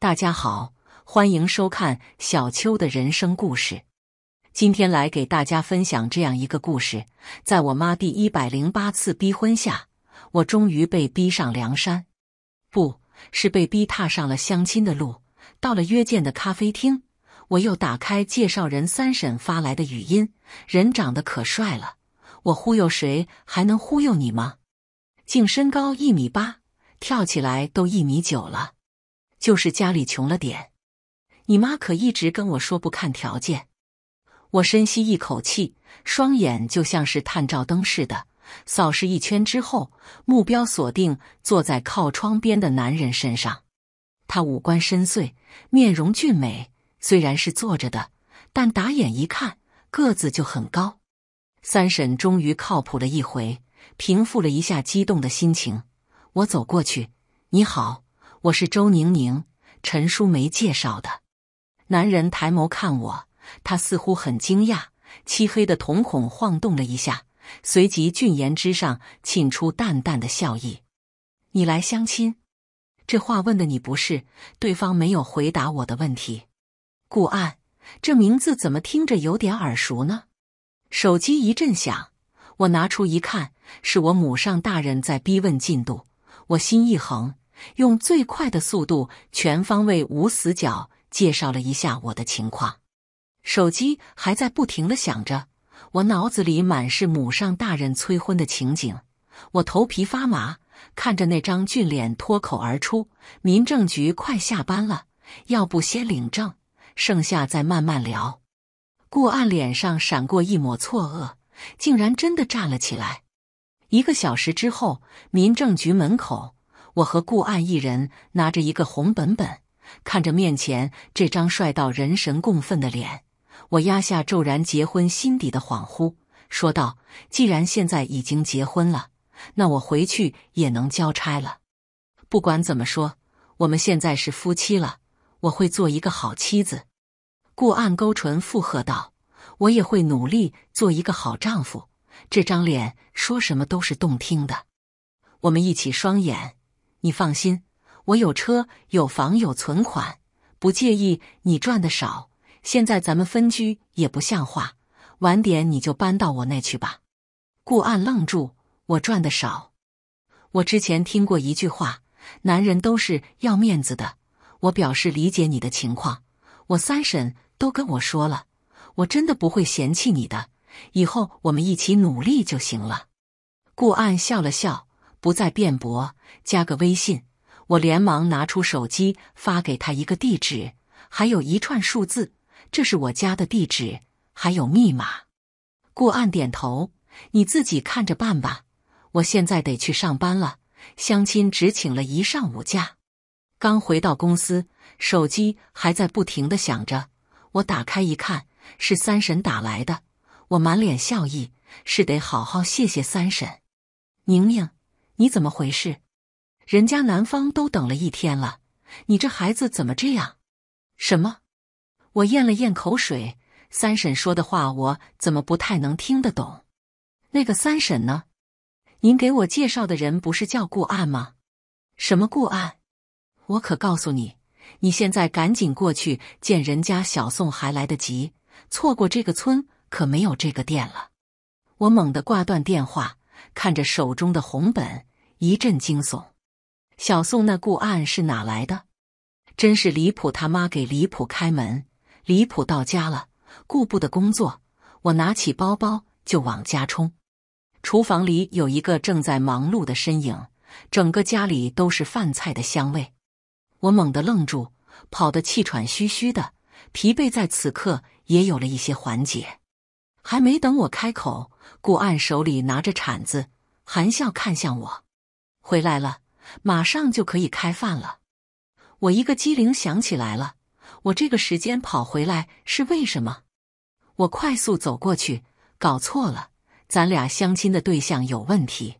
大家好，欢迎收看小秋的人生故事。今天来给大家分享这样一个故事：在我妈第一百零八次逼婚下，我终于被逼上梁山，不是被逼踏上了相亲的路。到了约见的咖啡厅，我又打开介绍人三婶发来的语音，人长得可帅了。我忽悠谁还能忽悠你吗？净身高一米八，跳起来都一米九了。就是家里穷了点，你妈可一直跟我说不看条件。我深吸一口气，双眼就像是探照灯似的扫视一圈之后，目标锁定坐在靠窗边的男人身上。他五官深邃，面容俊美，虽然是坐着的，但打眼一看，个子就很高。三婶终于靠谱了一回，平复了一下激动的心情，我走过去，你好。我是周宁宁，陈淑梅介绍的。男人抬眸看我，他似乎很惊讶，漆黑的瞳孔晃动了一下，随即俊颜之上沁出淡淡的笑意。你来相亲？这话问的你不是？对方没有回答我的问题。顾岸，这名字怎么听着有点耳熟呢？手机一阵响，我拿出一看，是我母上大人在逼问进度。我心一横。用最快的速度、全方位、无死角介绍了一下我的情况，手机还在不停的响着，我脑子里满是母上大人催婚的情景，我头皮发麻，看着那张俊脸，脱口而出：“民政局快下班了，要不先领证，剩下再慢慢聊。”顾岸脸上闪过一抹错愕，竟然真的站了起来。一个小时之后，民政局门口。我和顾岸一人拿着一个红本本，看着面前这张帅到人神共愤的脸，我压下骤然结婚心底的恍惚，说道：“既然现在已经结婚了，那我回去也能交差了。不管怎么说，我们现在是夫妻了，我会做一个好妻子。”顾岸勾唇附和道：“我也会努力做一个好丈夫。这张脸说什么都是动听的。”我们一起双眼。你放心，我有车有房有存款，不介意你赚的少。现在咱们分居也不像话，晚点你就搬到我那去吧。顾岸愣住，我赚的少，我之前听过一句话，男人都是要面子的。我表示理解你的情况，我三婶都跟我说了，我真的不会嫌弃你的，以后我们一起努力就行了。顾岸笑了笑。不再辩驳，加个微信。我连忙拿出手机发给他一个地址，还有一串数字，这是我家的地址，还有密码。顾岸点头，你自己看着办吧。我现在得去上班了，相亲只请了一上午假。刚回到公司，手机还在不停的响着。我打开一看，是三婶打来的。我满脸笑意，是得好好谢谢三婶，宁宁。你怎么回事？人家男方都等了一天了，你这孩子怎么这样？什么？我咽了咽口水，三婶说的话我怎么不太能听得懂？那个三婶呢？您给我介绍的人不是叫顾岸吗？什么顾岸？我可告诉你，你现在赶紧过去见人家小宋还来得及，错过这个村可没有这个店了。我猛地挂断电话，看着手中的红本。一阵惊悚，小宋那顾案是哪来的？真是离谱！他妈给离谱开门，离谱到家了，顾不得工作，我拿起包包就往家冲。厨房里有一个正在忙碌的身影，整个家里都是饭菜的香味。我猛地愣住，跑得气喘吁吁的，疲惫在此刻也有了一些缓解。还没等我开口，顾案手里拿着铲子，含笑看向我。回来了，马上就可以开饭了。我一个机灵想起来了，我这个时间跑回来是为什么？我快速走过去，搞错了，咱俩相亲的对象有问题。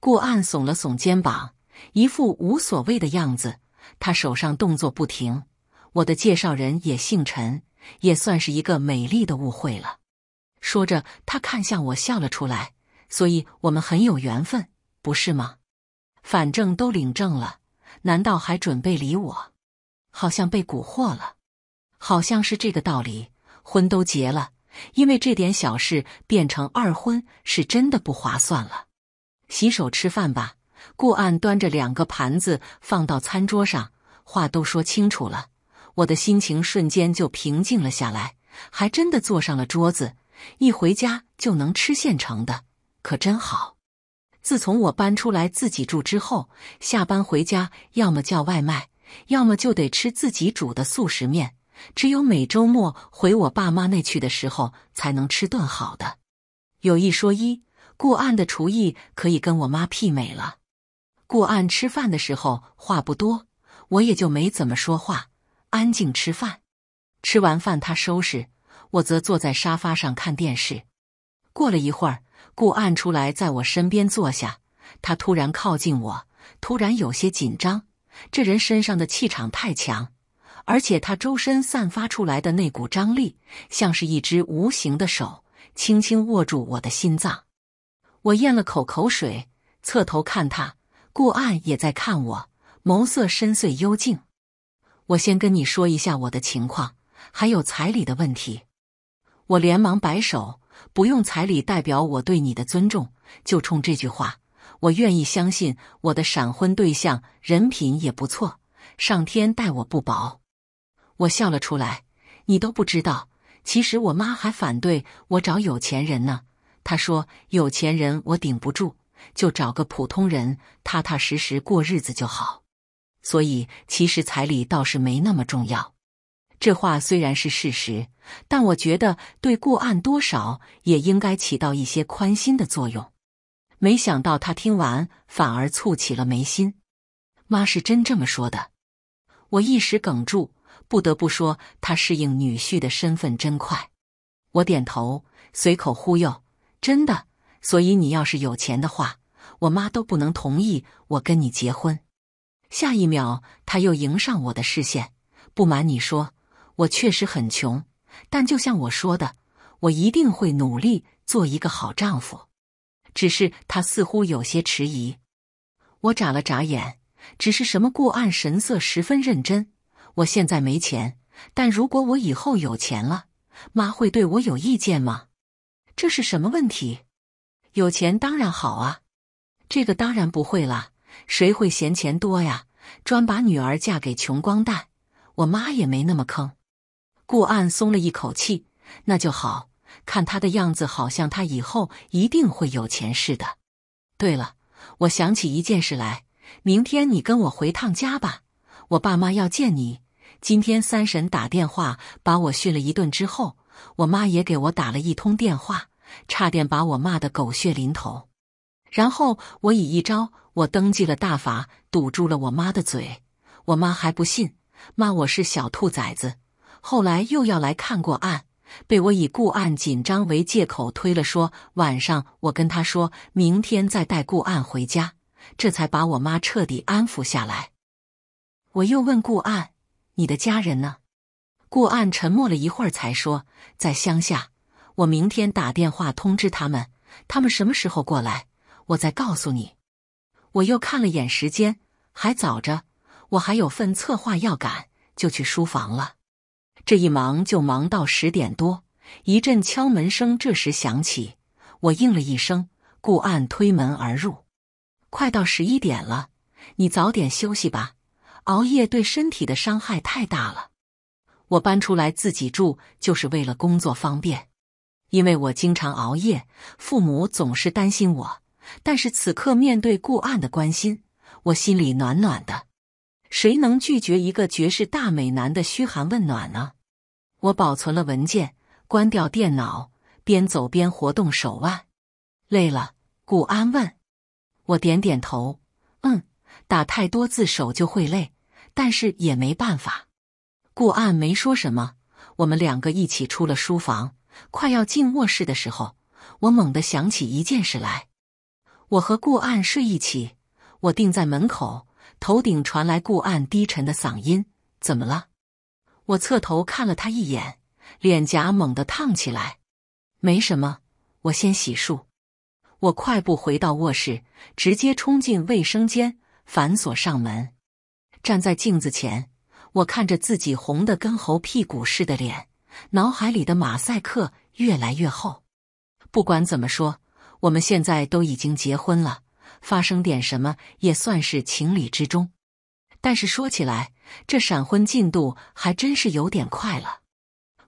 顾岸耸了耸肩膀，一副无所谓的样子。他手上动作不停。我的介绍人也姓陈，也算是一个美丽的误会了。说着，他看向我，笑了出来。所以我们很有缘分，不是吗？反正都领证了，难道还准备离我？好像被蛊惑了，好像是这个道理。婚都结了，因为这点小事变成二婚，是真的不划算了。洗手吃饭吧。顾岸端着两个盘子放到餐桌上，话都说清楚了，我的心情瞬间就平静了下来，还真的坐上了桌子，一回家就能吃现成的，可真好。自从我搬出来自己住之后，下班回家要么叫外卖，要么就得吃自己煮的素食面。只有每周末回我爸妈那去的时候，才能吃顿好的。有一说一，顾岸的厨艺可以跟我妈媲美了。顾岸吃饭的时候话不多，我也就没怎么说话，安静吃饭。吃完饭他收拾，我则坐在沙发上看电视。过了一会儿。顾岸出来，在我身边坐下。他突然靠近我，突然有些紧张。这人身上的气场太强，而且他周身散发出来的那股张力，像是一只无形的手，轻轻握住我的心脏。我咽了口口水，侧头看他。顾岸也在看我，眸色深邃幽静。我先跟你说一下我的情况，还有彩礼的问题。我连忙摆手。不用彩礼代表我对你的尊重，就冲这句话，我愿意相信我的闪婚对象人品也不错。上天待我不薄，我笑了出来。你都不知道，其实我妈还反对我找有钱人呢。她说有钱人我顶不住，就找个普通人，踏踏实实过日子就好。所以其实彩礼倒是没那么重要。这话虽然是事实，但我觉得对顾案多少也应该起到一些宽心的作用。没想到他听完反而蹙起了眉心。妈是真这么说的，我一时哽住，不得不说他适应女婿的身份真快。我点头，随口忽悠：“真的，所以你要是有钱的话，我妈都不能同意我跟你结婚。”下一秒，他又迎上我的视线，不瞒你说。我确实很穷，但就像我说的，我一定会努力做一个好丈夫。只是他似乎有些迟疑。我眨了眨眼，只是什么？顾岸神色十分认真。我现在没钱，但如果我以后有钱了，妈会对我有意见吗？这是什么问题？有钱当然好啊，这个当然不会了，谁会嫌钱多呀？专把女儿嫁给穷光蛋，我妈也没那么坑。顾暗松了一口气，那就好。看他的样子，好像他以后一定会有钱似的。对了，我想起一件事来，明天你跟我回趟家吧，我爸妈要见你。今天三婶打电话把我训了一顿之后，我妈也给我打了一通电话，差点把我骂得狗血淋头。然后我以一招我登记了大法堵住了我妈的嘴。我妈还不信，骂我是小兔崽子。后来又要来看过案，被我以顾案紧张为借口推了。说晚上我跟他说，明天再带顾案回家，这才把我妈彻底安抚下来。我又问顾案：“你的家人呢？”顾案沉默了一会儿，才说：“在乡下，我明天打电话通知他们，他们什么时候过来，我再告诉你。”我又看了眼时间，还早着，我还有份策划要赶，就去书房了。这一忙就忙到十点多，一阵敲门声这时响起，我应了一声，顾岸推门而入。快到十一点了，你早点休息吧，熬夜对身体的伤害太大了。我搬出来自己住就是为了工作方便，因为我经常熬夜，父母总是担心我。但是此刻面对顾岸的关心，我心里暖暖的。谁能拒绝一个绝世大美男的嘘寒问暖呢？我保存了文件，关掉电脑，边走边活动手腕。累了，顾安问。我点点头，嗯，打太多字手就会累，但是也没办法。顾安没说什么。我们两个一起出了书房，快要进卧室的时候，我猛地想起一件事来。我和顾安睡一起，我定在门口。头顶传来顾岸低沉的嗓音：“怎么了？”我侧头看了他一眼，脸颊猛地烫起来。没什么，我先洗漱。我快步回到卧室，直接冲进卫生间，反锁上门。站在镜子前，我看着自己红的跟猴屁股似的脸，脑海里的马赛克越来越厚。不管怎么说，我们现在都已经结婚了。发生点什么也算是情理之中，但是说起来，这闪婚进度还真是有点快了。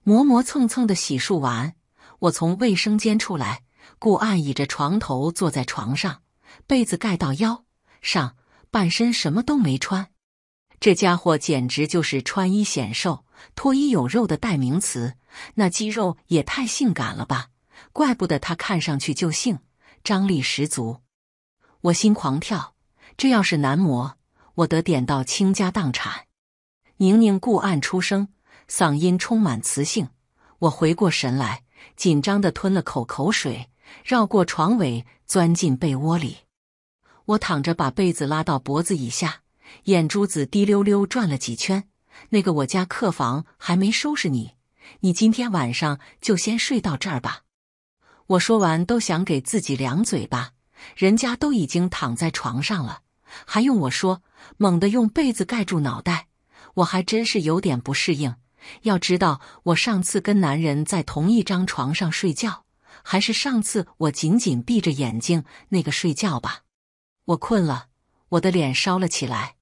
磨磨蹭蹭的洗漱完，我从卫生间出来，顾岸倚着床头坐在床上，被子盖到腰上，半身什么都没穿。这家伙简直就是穿衣显瘦、脱衣有肉的代名词，那肌肉也太性感了吧！怪不得他看上去就性张力十足。我心狂跳，这要是男模，我得点到倾家荡产。宁宁故暗出声，嗓音充满磁性。我回过神来，紧张地吞了口口水，绕过床尾，钻进被窝里。我躺着，把被子拉到脖子以下，眼珠子滴溜溜转了几圈。那个，我家客房还没收拾你，你今天晚上就先睡到这儿吧。我说完，都想给自己两嘴巴。人家都已经躺在床上了，还用我说？猛地用被子盖住脑袋，我还真是有点不适应。要知道，我上次跟男人在同一张床上睡觉，还是上次我紧紧闭着眼睛那个睡觉吧。我困了，我的脸烧了起来。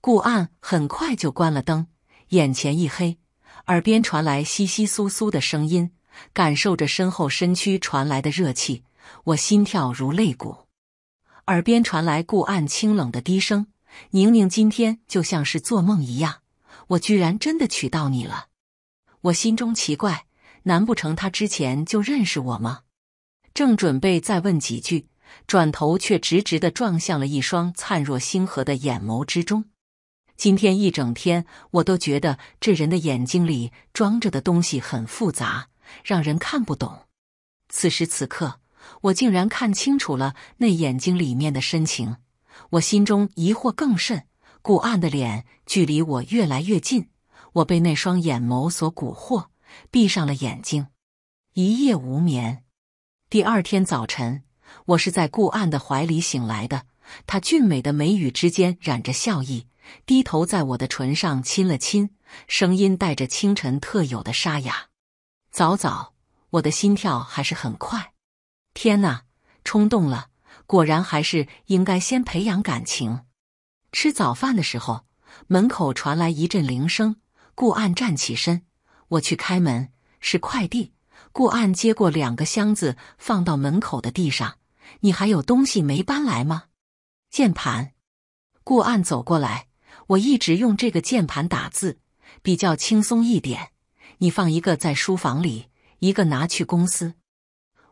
顾岸很快就关了灯，眼前一黑，耳边传来窸窸窣窣的声音，感受着身后身躯传来的热气。我心跳如擂鼓，耳边传来顾岸清冷的低声：“宁宁，今天就像是做梦一样，我居然真的娶到你了。”我心中奇怪，难不成他之前就认识我吗？正准备再问几句，转头却直直的撞向了一双灿若星河的眼眸之中。今天一整天，我都觉得这人的眼睛里装着的东西很复杂，让人看不懂。此时此刻。我竟然看清楚了那眼睛里面的深情，我心中疑惑更甚。顾岸的脸距离我越来越近，我被那双眼眸所蛊惑，闭上了眼睛，一夜无眠。第二天早晨，我是在顾岸的怀里醒来的，他俊美的眉宇之间染着笑意，低头在我的唇上亲了亲，声音带着清晨特有的沙哑。早早，我的心跳还是很快。天哪，冲动了！果然还是应该先培养感情。吃早饭的时候，门口传来一阵铃声。顾岸站起身，我去开门。是快递。顾岸接过两个箱子，放到门口的地上。你还有东西没搬来吗？键盘。顾岸走过来，我一直用这个键盘打字，比较轻松一点。你放一个在书房里，一个拿去公司。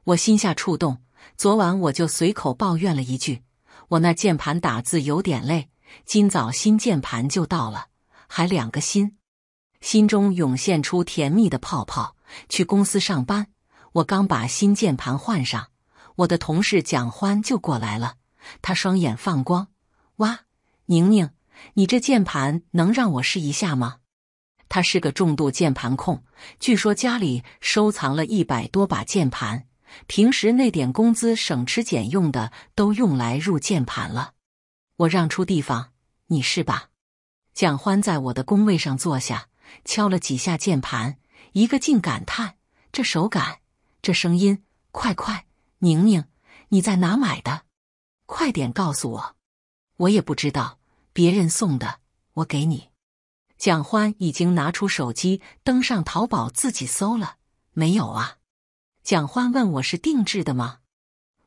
我心下触动，昨晚我就随口抱怨了一句：“我那键盘打字有点累。”今早新键盘就到了，还两个新，心中涌现出甜蜜的泡泡。去公司上班，我刚把新键盘换上，我的同事蒋欢就过来了，他双眼放光：“哇，宁宁，你这键盘能让我试一下吗？”他是个重度键盘控，据说家里收藏了一百多把键盘。平时那点工资省吃俭用的都用来入键盘了，我让出地方，你试吧。蒋欢在我的工位上坐下，敲了几下键盘，一个劲感叹：“这手感，这声音，快快，宁宁，你在哪买的？快点告诉我。”我也不知道，别人送的，我给你。蒋欢已经拿出手机登上淘宝自己搜了，没有啊。蒋欢问：“我是定制的吗？”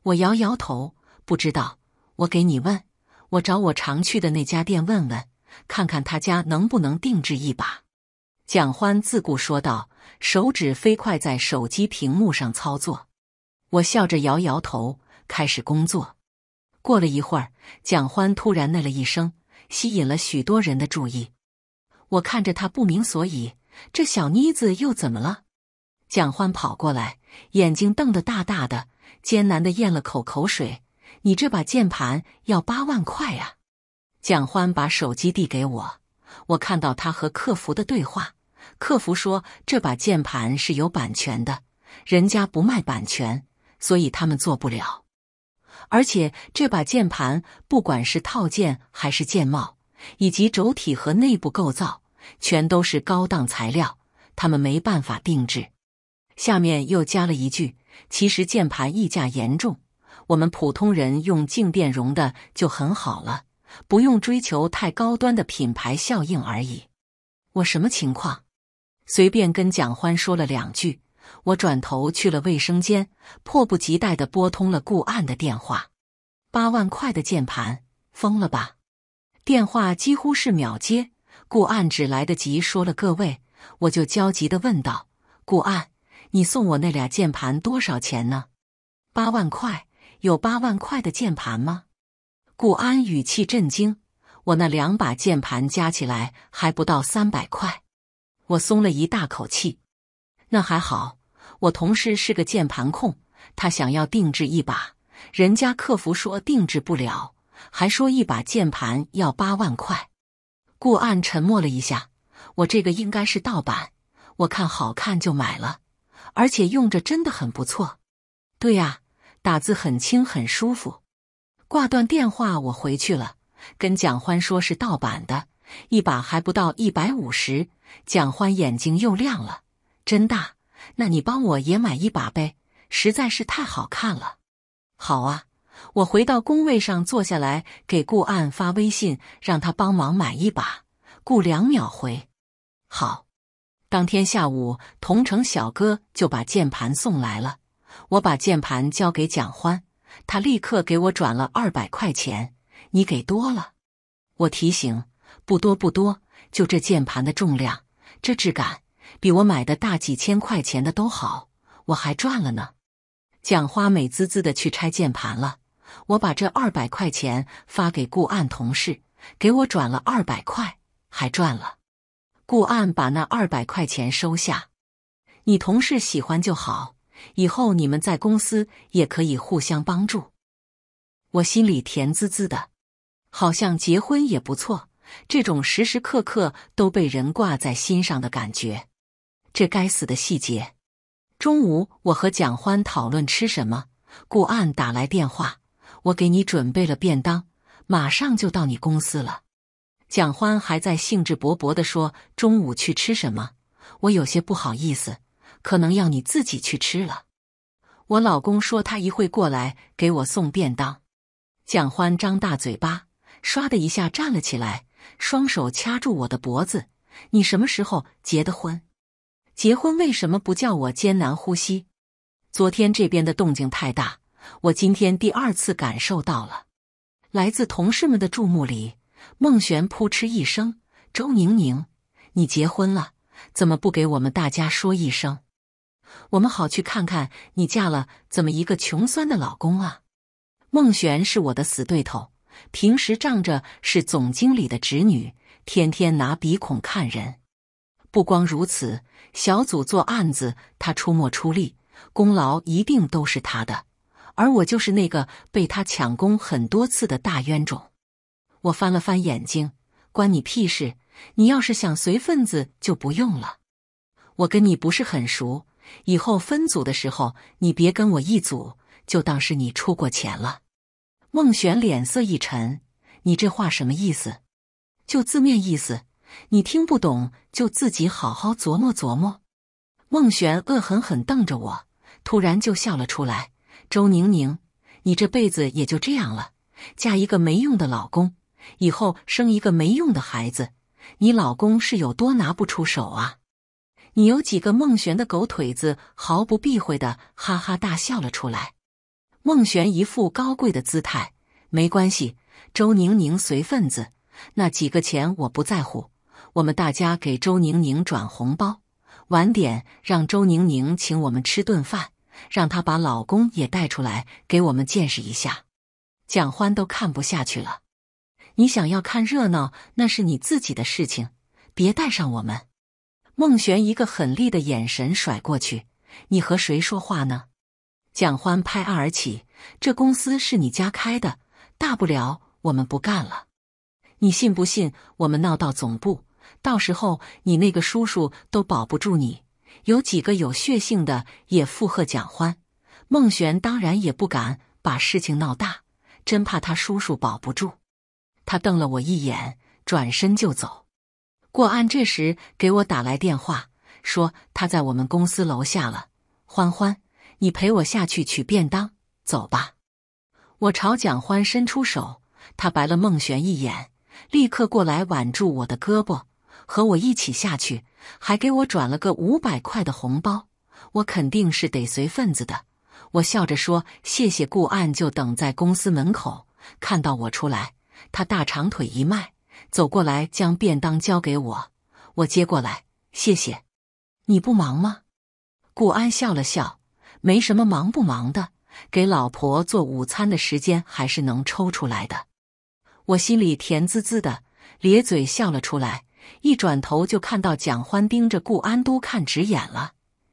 我摇摇头，不知道。我给你问，我找我常去的那家店问问，看看他家能不能定制一把。蒋欢自顾说道，手指飞快在手机屏幕上操作。我笑着摇摇头，开始工作。过了一会儿，蒋欢突然“那了一声，吸引了许多人的注意。我看着他，不明所以，这小妮子又怎么了？蒋欢跑过来。眼睛瞪得大大的，艰难地咽了口口水。你这把键盘要八万块啊！”蒋欢把手机递给我，我看到他和客服的对话。客服说，这把键盘是有版权的，人家不卖版权，所以他们做不了。而且这把键盘不管是套件还是键帽，以及轴体和内部构造，全都是高档材料，他们没办法定制。下面又加了一句：“其实键盘溢价严重，我们普通人用静电容的就很好了，不用追求太高端的品牌效应而已。”我什么情况？随便跟蒋欢说了两句，我转头去了卫生间，迫不及待的拨通了顾岸的电话。八万块的键盘，疯了吧？电话几乎是秒接，顾岸只来得及说了各位，我就焦急的问道：“顾岸，你送我那俩键盘多少钱呢？八万块？有八万块的键盘吗？顾安语气震惊。我那两把键盘加起来还不到三百块，我松了一大口气。那还好，我同事是个键盘控，他想要定制一把，人家客服说定制不了，还说一把键盘要八万块。顾安沉默了一下，我这个应该是盗版，我看好看就买了。而且用着真的很不错，对呀，打字很轻很舒服。挂断电话，我回去了，跟蒋欢说，是盗版的，一把还不到一百五十。蒋欢眼睛又亮了，真大，那你帮我也买一把呗，实在是太好看了。好啊，我回到工位上坐下来，给顾岸发微信，让他帮忙买一把。顾两秒回，好。当天下午，同城小哥就把键盘送来了。我把键盘交给蒋欢，他立刻给我转了二百块钱。你给多了，我提醒，不多不多，就这键盘的重量，这质感，比我买的大几千块钱的都好，我还赚了呢。蒋花美滋滋的去拆键盘了。我把这二百块钱发给顾案同事，给我转了二百块，还赚了。顾岸把那二百块钱收下，你同事喜欢就好。以后你们在公司也可以互相帮助。我心里甜滋滋的，好像结婚也不错。这种时时刻刻都被人挂在心上的感觉，这该死的细节。中午我和蒋欢讨论吃什么，顾岸打来电话，我给你准备了便当，马上就到你公司了。蒋欢还在兴致勃勃地说：“中午去吃什么？”我有些不好意思，可能要你自己去吃了。我老公说他一会过来给我送便当。蒋欢张大嘴巴，唰的一下站了起来，双手掐住我的脖子：“你什么时候结的婚？结婚为什么不叫我艰难呼吸？昨天这边的动静太大，我今天第二次感受到了来自同事们的注目礼。”孟璇扑哧一声：“周宁宁，你结婚了，怎么不给我们大家说一声？我们好去看看你嫁了怎么一个穷酸的老公啊！”孟璇是我的死对头，平时仗着是总经理的侄女，天天拿鼻孔看人。不光如此，小组做案子，他出没出力，功劳一定都是他的，而我就是那个被他抢功很多次的大冤种。我翻了翻眼睛，关你屁事！你要是想随份子，就不用了。我跟你不是很熟，以后分组的时候，你别跟我一组，就当是你出过钱了。孟璇脸色一沉，你这话什么意思？就字面意思，你听不懂就自己好好琢磨琢磨。孟璇恶狠狠瞪着我，突然就笑了出来。周宁宁，你这辈子也就这样了，嫁一个没用的老公。以后生一个没用的孩子，你老公是有多拿不出手啊？你有几个孟璇的狗腿子毫不避讳的哈哈大笑了出来。孟璇一副高贵的姿态，没关系。周宁宁随份子，那几个钱我不在乎。我们大家给周宁宁转红包，晚点让周宁宁请我们吃顿饭，让她把老公也带出来给我们见识一下。蒋欢都看不下去了。你想要看热闹，那是你自己的事情，别带上我们。孟璇一个狠厉的眼神甩过去：“你和谁说话呢？”蒋欢拍案而起：“这公司是你家开的，大不了我们不干了。你信不信？我们闹到总部，到时候你那个叔叔都保不住你。有几个有血性的也附和蒋欢。孟璇当然也不敢把事情闹大，真怕他叔叔保不住。”他瞪了我一眼，转身就走。顾安这时给我打来电话，说他在我们公司楼下了。欢欢，你陪我下去取便当，走吧。我朝蒋欢伸出手，他白了孟璇一眼，立刻过来挽住我的胳膊，和我一起下去，还给我转了个五百块的红包。我肯定是得随份子的。我笑着说：“谢谢顾安，就等在公司门口看到我出来。”他大长腿一迈，走过来将便当交给我，我接过来，谢谢。你不忙吗？顾安笑了笑，没什么忙不忙的，给老婆做午餐的时间还是能抽出来的。我心里甜滋滋的，咧嘴笑了出来。一转头就看到蒋欢盯着顾安都看直眼了。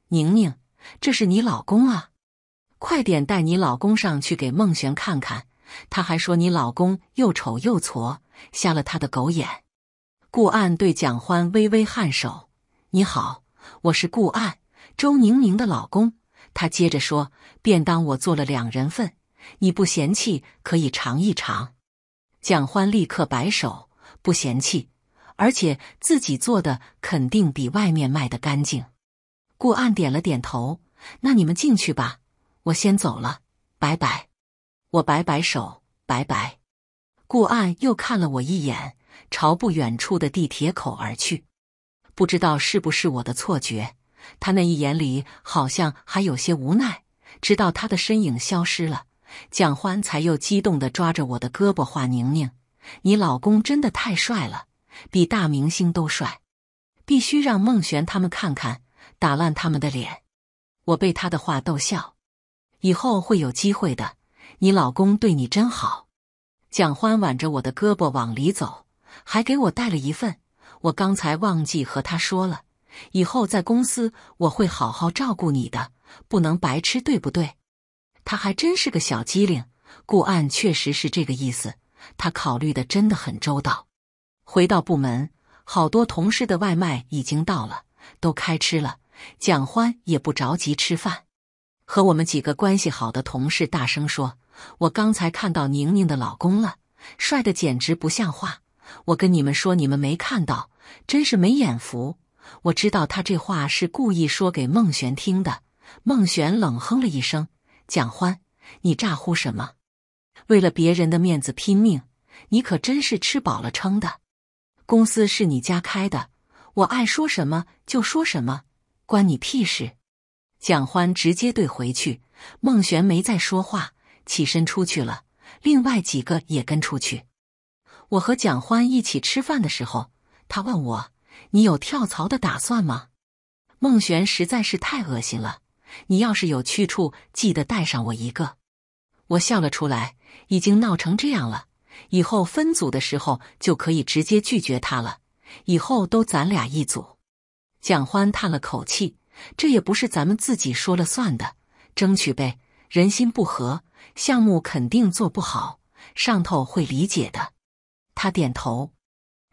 宁宁，这是你老公啊，快点带你老公上去给孟璇看看。他还说你老公又丑又矬，瞎了他的狗眼。顾岸对蒋欢微微颔首：“你好，我是顾岸，周宁宁的老公。”他接着说：“便当我做了两人份，你不嫌弃可以尝一尝。”蒋欢立刻摆手：“不嫌弃，而且自己做的肯定比外面卖的干净。”顾岸点了点头：“那你们进去吧，我先走了，拜拜。”我摆摆手，拜拜。顾岸又看了我一眼，朝不远处的地铁口而去。不知道是不是我的错觉，他那一眼里好像还有些无奈。直到他的身影消失了，蒋欢才又激动的抓着我的胳膊，话宁宁，你老公真的太帅了，比大明星都帅，必须让孟璇他们看看，打烂他们的脸。我被他的话逗笑，以后会有机会的。你老公对你真好，蒋欢挽着我的胳膊往里走，还给我带了一份。我刚才忘记和他说了，以后在公司我会好好照顾你的，不能白吃，对不对？他还真是个小机灵，顾案确实是这个意思，他考虑的真的很周到。回到部门，好多同事的外卖已经到了，都开吃了。蒋欢也不着急吃饭，和我们几个关系好的同事大声说。我刚才看到宁宁的老公了，帅的简直不像话。我跟你们说，你们没看到，真是没眼福。我知道他这话是故意说给孟璇听的。孟璇冷哼了一声：“蒋欢，你咋呼什么？为了别人的面子拼命，你可真是吃饱了撑的。公司是你家开的，我爱说什么就说什么，关你屁事。”蒋欢直接怼回去。孟璇没再说话。起身出去了，另外几个也跟出去。我和蒋欢一起吃饭的时候，他问我：“你有跳槽的打算吗？”孟璇实在是太恶心了，你要是有去处，记得带上我一个。我笑了出来，已经闹成这样了，以后分组的时候就可以直接拒绝他了。以后都咱俩一组。蒋欢叹了口气：“这也不是咱们自己说了算的，争取呗。人心不和。”项目肯定做不好，上头会理解的。他点头。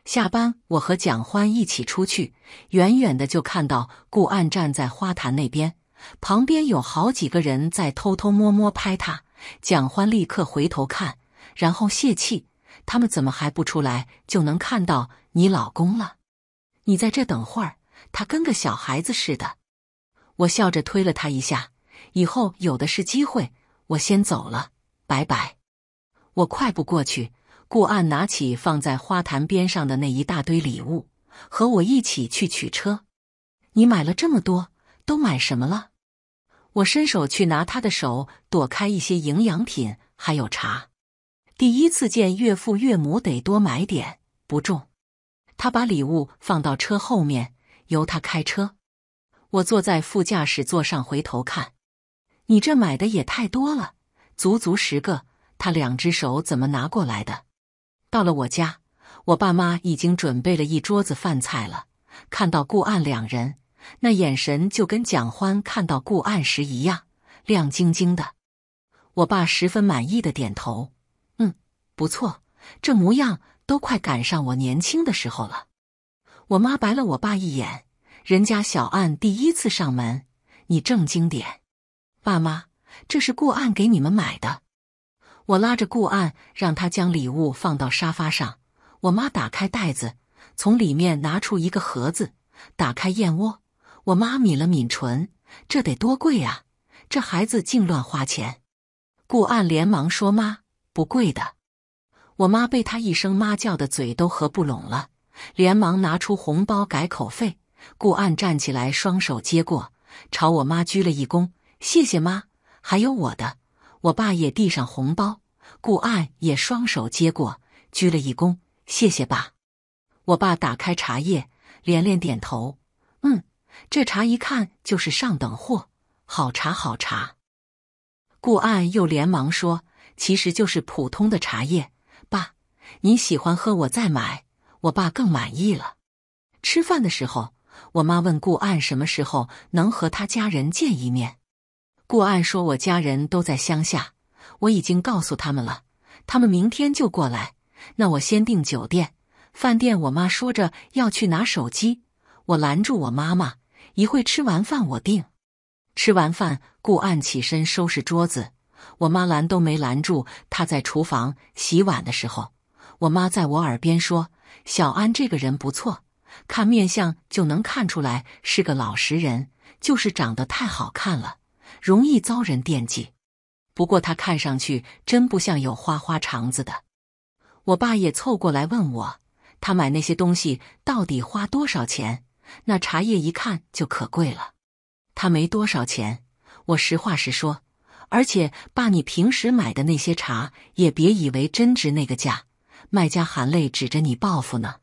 下班，我和蒋欢一起出去，远远的就看到顾岸站在花坛那边，旁边有好几个人在偷偷摸摸拍他。蒋欢立刻回头看，然后泄气：他们怎么还不出来？就能看到你老公了。你在这等会儿。他跟个小孩子似的。我笑着推了他一下，以后有的是机会。我先走了，拜拜。我快步过去，顾岸拿起放在花坛边上的那一大堆礼物，和我一起去取车。你买了这么多，都买什么了？我伸手去拿他的手，躲开一些营养品，还有茶。第一次见岳父岳母，得多买点，不重。他把礼物放到车后面，由他开车。我坐在副驾驶座上，回头看。你这买的也太多了，足足十个，他两只手怎么拿过来的？到了我家，我爸妈已经准备了一桌子饭菜了。看到顾岸两人，那眼神就跟蒋欢看到顾岸时一样，亮晶晶的。我爸十分满意的点头，嗯，不错，这模样都快赶上我年轻的时候了。我妈白了我爸一眼，人家小岸第一次上门，你正经点。爸妈，这是顾岸给你们买的。我拉着顾岸，让他将礼物放到沙发上。我妈打开袋子，从里面拿出一个盒子，打开燕窝。我妈抿了抿唇，这得多贵啊！这孩子净乱花钱。顾岸连忙说：“妈，不贵的。”我妈被他一声“妈”叫的嘴都合不拢了，连忙拿出红包改口费。顾岸站起来，双手接过，朝我妈鞠了一躬。谢谢妈，还有我的，我爸也递上红包，顾岸也双手接过，鞠了一躬，谢谢爸。我爸打开茶叶，连连点头，嗯，这茶一看就是上等货，好茶，好茶。顾岸又连忙说，其实就是普通的茶叶，爸，您喜欢喝，我再买。我爸更满意了。吃饭的时候，我妈问顾岸什么时候能和他家人见一面。顾岸说：“我家人都在乡下，我已经告诉他们了，他们明天就过来。那我先订酒店、饭店。”我妈说着要去拿手机，我拦住我妈妈：“一会吃完饭我订。”吃完饭，顾岸起身收拾桌子，我妈拦都没拦住。他在厨房洗碗的时候，我妈在我耳边说：“小安这个人不错，看面相就能看出来是个老实人，就是长得太好看了。”容易遭人惦记，不过他看上去真不像有花花肠子的。我爸也凑过来问我，他买那些东西到底花多少钱？那茶叶一看就可贵了。他没多少钱，我实话实说。而且爸，你平时买的那些茶也别以为真值那个价，卖家含泪指着你报复呢。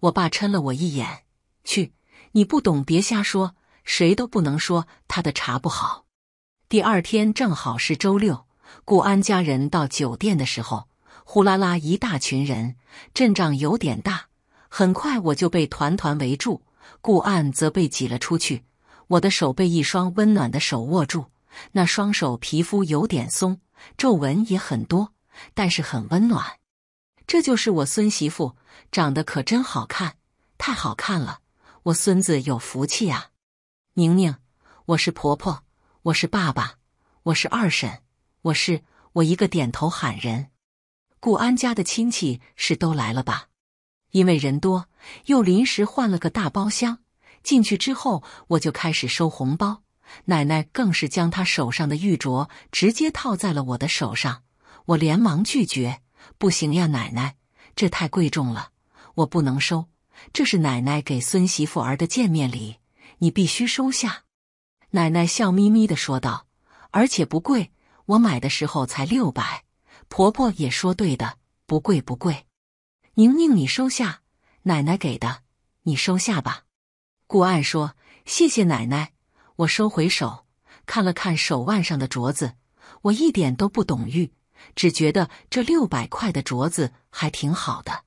我爸嗔了我一眼，去，你不懂别瞎说，谁都不能说他的茶不好。第二天正好是周六，顾安家人到酒店的时候，呼啦啦一大群人，阵仗有点大。很快我就被团团围住，顾安则被挤了出去。我的手被一双温暖的手握住，那双手皮肤有点松，皱纹也很多，但是很温暖。这就是我孙媳妇，长得可真好看，太好看了！我孙子有福气啊，宁宁，我是婆婆。我是爸爸，我是二婶，我是我一个点头喊人。顾安家的亲戚是都来了吧？因为人多，又临时换了个大包厢。进去之后，我就开始收红包。奶奶更是将她手上的玉镯直接套在了我的手上，我连忙拒绝：“不行呀，奶奶，这太贵重了，我不能收。这是奶奶给孙媳妇儿的见面礼，你必须收下。”奶奶笑眯眯的说道：“而且不贵，我买的时候才六百。”婆婆也说：“对的，不贵不贵。”宁宁，你收下奶奶给的，你收下吧。顾案说：“谢谢奶奶，我收回手，看了看手腕上的镯子，我一点都不懂玉，只觉得这六百块的镯子还挺好的。”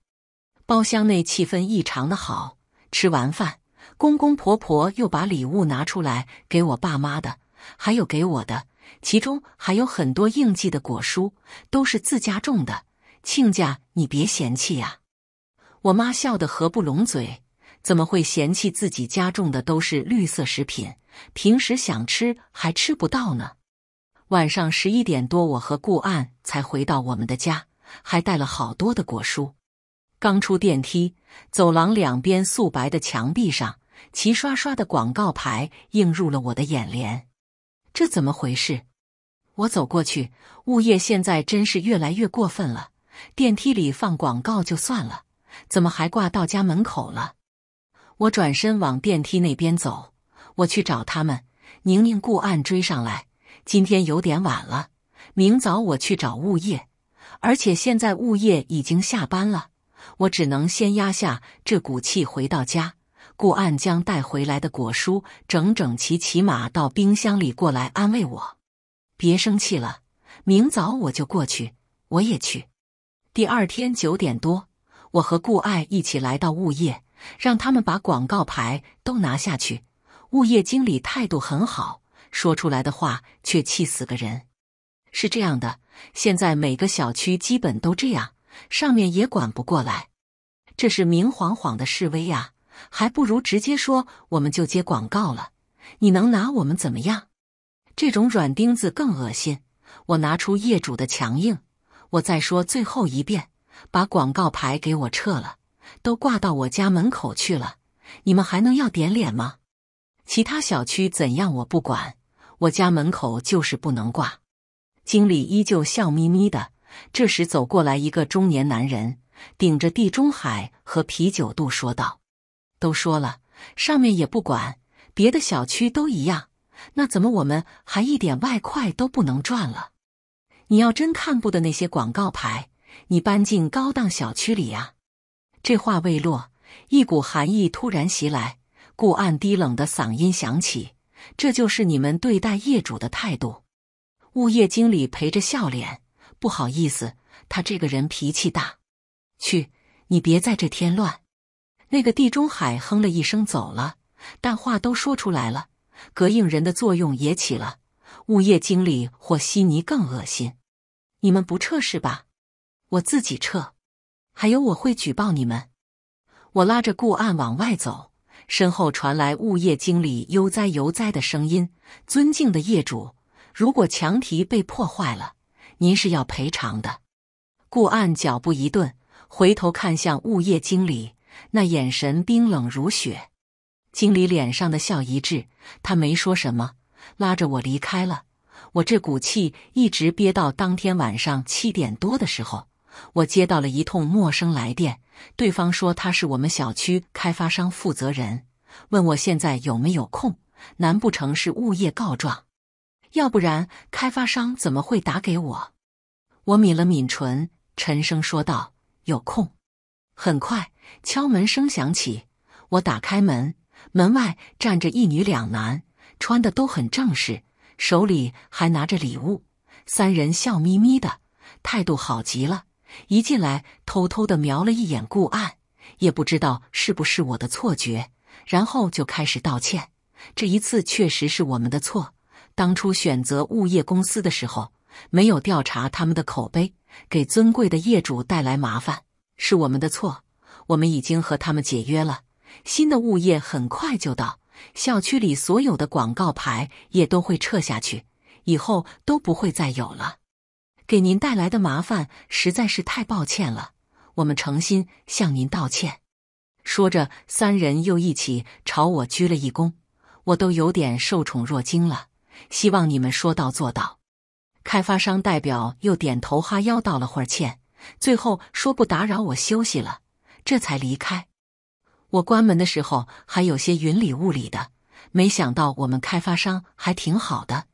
包厢内气氛异常的好，吃完饭。公公婆婆又把礼物拿出来给我爸妈的，还有给我的，其中还有很多应季的果蔬，都是自家种的。亲家，你别嫌弃呀！我妈笑得合不拢嘴，怎么会嫌弃自己家种的都是绿色食品？平时想吃还吃不到呢。晚上十一点多，我和顾岸才回到我们的家，还带了好多的果蔬。刚出电梯，走廊两边素白的墙壁上齐刷刷的广告牌映入了我的眼帘。这怎么回事？我走过去，物业现在真是越来越过分了。电梯里放广告就算了，怎么还挂到家门口了？我转身往电梯那边走，我去找他们。宁宁顾案追上来，今天有点晚了，明早我去找物业，而且现在物业已经下班了。我只能先压下这股气，回到家，顾岸将带回来的果蔬整整齐齐码到冰箱里，过来安慰我：“别生气了，明早我就过去，我也去。”第二天九点多，我和顾爱一起来到物业，让他们把广告牌都拿下去。物业经理态度很好，说出来的话却气死个人。是这样的，现在每个小区基本都这样。上面也管不过来，这是明晃晃的示威呀！还不如直接说，我们就接广告了。你能拿我们怎么样？这种软钉子更恶心。我拿出业主的强硬，我再说最后一遍，把广告牌给我撤了，都挂到我家门口去了，你们还能要点脸吗？其他小区怎样我不管，我家门口就是不能挂。经理依旧笑眯眯的。这时走过来一个中年男人，顶着地中海和啤酒肚说道：“都说了，上面也不管，别的小区都一样，那怎么我们还一点外快都不能赚了？你要真看不得那些广告牌，你搬进高档小区里啊！”这话未落，一股寒意突然袭来，顾暗低冷的嗓音响起：“这就是你们对待业主的态度。”物业经理陪着笑脸。不好意思，他这个人脾气大，去你别在这添乱。那个地中海哼了一声走了，但话都说出来了，膈应人的作用也起了。物业经理或悉尼更恶心，你们不撤是吧？我自己撤。还有我会举报你们。我拉着顾岸往外走，身后传来物业经理悠哉悠哉的声音：“尊敬的业主，如果墙体被破坏了。”您是要赔偿的，顾岸脚步一顿，回头看向物业经理，那眼神冰冷如雪。经理脸上的笑一滞，他没说什么，拉着我离开了。我这股气一直憋到当天晚上七点多的时候，我接到了一通陌生来电，对方说他是我们小区开发商负责人，问我现在有没有空，难不成是物业告状？要不然，开发商怎么会打给我？我抿了抿唇，沉声说道：“有空。”很快，敲门声响起。我打开门，门外站着一女两男，穿的都很正式，手里还拿着礼物。三人笑眯眯的，态度好极了。一进来，偷偷的瞄了一眼顾岸，也不知道是不是我的错觉，然后就开始道歉。这一次确实是我们的错。当初选择物业公司的时候，没有调查他们的口碑，给尊贵的业主带来麻烦，是我们的错。我们已经和他们解约了，新的物业很快就到，校区里所有的广告牌也都会撤下去，以后都不会再有了。给您带来的麻烦实在是太抱歉了，我们诚心向您道歉。说着，三人又一起朝我鞠了一躬，我都有点受宠若惊了。希望你们说到做到。开发商代表又点头哈腰道了会儿歉，最后说不打扰我休息了，这才离开。我关门的时候还有些云里雾里的，没想到我们开发商还挺好的，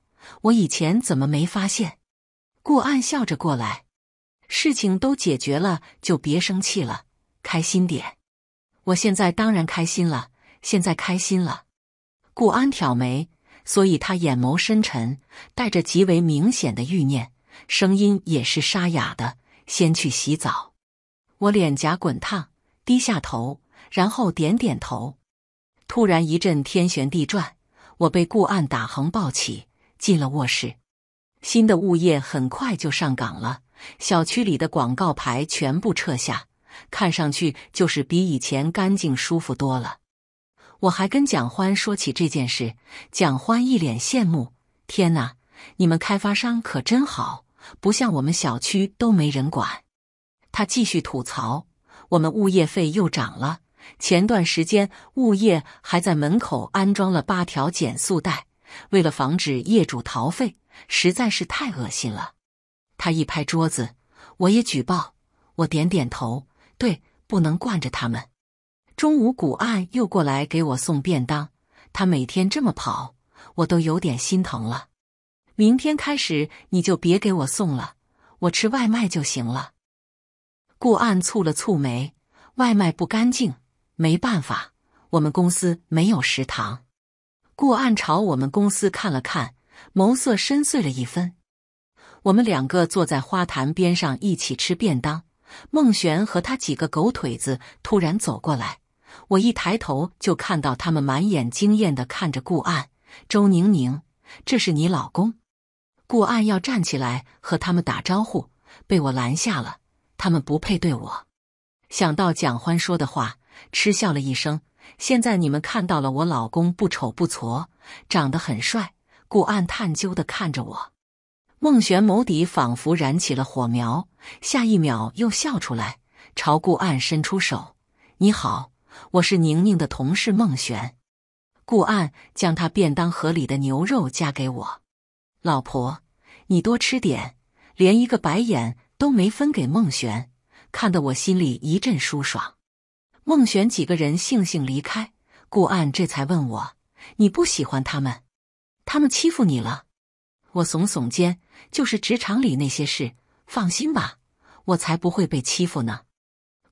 我以前怎么没发现？顾安笑着过来，事情都解决了，就别生气了，开心点。我现在当然开心了，现在开心了。顾安挑眉。所以他眼眸深沉，带着极为明显的欲念，声音也是沙哑的。先去洗澡，我脸颊滚烫，低下头，然后点点头。突然一阵天旋地转，我被顾岸打横抱起，进了卧室。新的物业很快就上岗了，小区里的广告牌全部撤下，看上去就是比以前干净舒服多了。我还跟蒋欢说起这件事，蒋欢一脸羡慕：“天哪，你们开发商可真好，不像我们小区都没人管。”他继续吐槽：“我们物业费又涨了，前段时间物业还在门口安装了八条减速带，为了防止业主逃费，实在是太恶心了。”他一拍桌子：“我也举报！”我点点头：“对，不能惯着他们。”中午，古岸又过来给我送便当。他每天这么跑，我都有点心疼了。明天开始，你就别给我送了，我吃外卖就行了。顾岸蹙了蹙眉：“外卖不干净，没办法，我们公司没有食堂。”顾岸朝我们公司看了看，眸色深邃了一分。我们两个坐在花坛边上一起吃便当，孟璇和他几个狗腿子突然走过来。我一抬头就看到他们满眼惊艳的看着顾岸、周宁宁，这是你老公。顾岸要站起来和他们打招呼，被我拦下了。他们不配对我。想到蒋欢说的话，嗤笑了一声。现在你们看到了，我老公不丑不矬，长得很帅。顾岸探究的看着我，孟璇眸底仿佛燃起了火苗，下一秒又笑出来，朝顾岸伸出手：“你好。”我是宁宁的同事孟璇，顾岸将他便当盒里的牛肉夹给我。老婆，你多吃点，连一个白眼都没分给孟璇，看得我心里一阵舒爽。孟璇几个人悻悻离开，顾岸这才问我：“你不喜欢他们？他们欺负你了？”我耸耸肩：“就是职场里那些事。放心吧，我才不会被欺负呢。”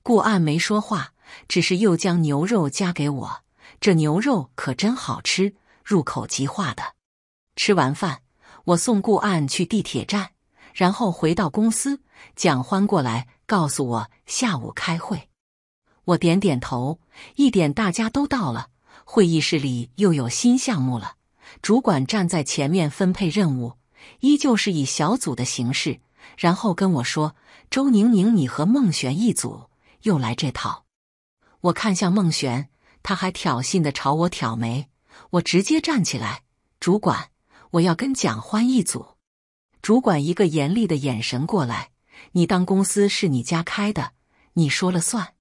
顾岸没说话。只是又将牛肉夹给我，这牛肉可真好吃，入口即化的。吃完饭，我送顾岸去地铁站，然后回到公司。蒋欢过来告诉我下午开会，我点点头。一点大家都到了，会议室里又有新项目了。主管站在前面分配任务，依旧是以小组的形式，然后跟我说：“周宁宁，你和孟璇一组，又来这套。”我看向孟璇，他还挑衅的朝我挑眉。我直接站起来，主管，我要跟蒋欢一组。主管一个严厉的眼神过来，你当公司是你家开的，你说了算。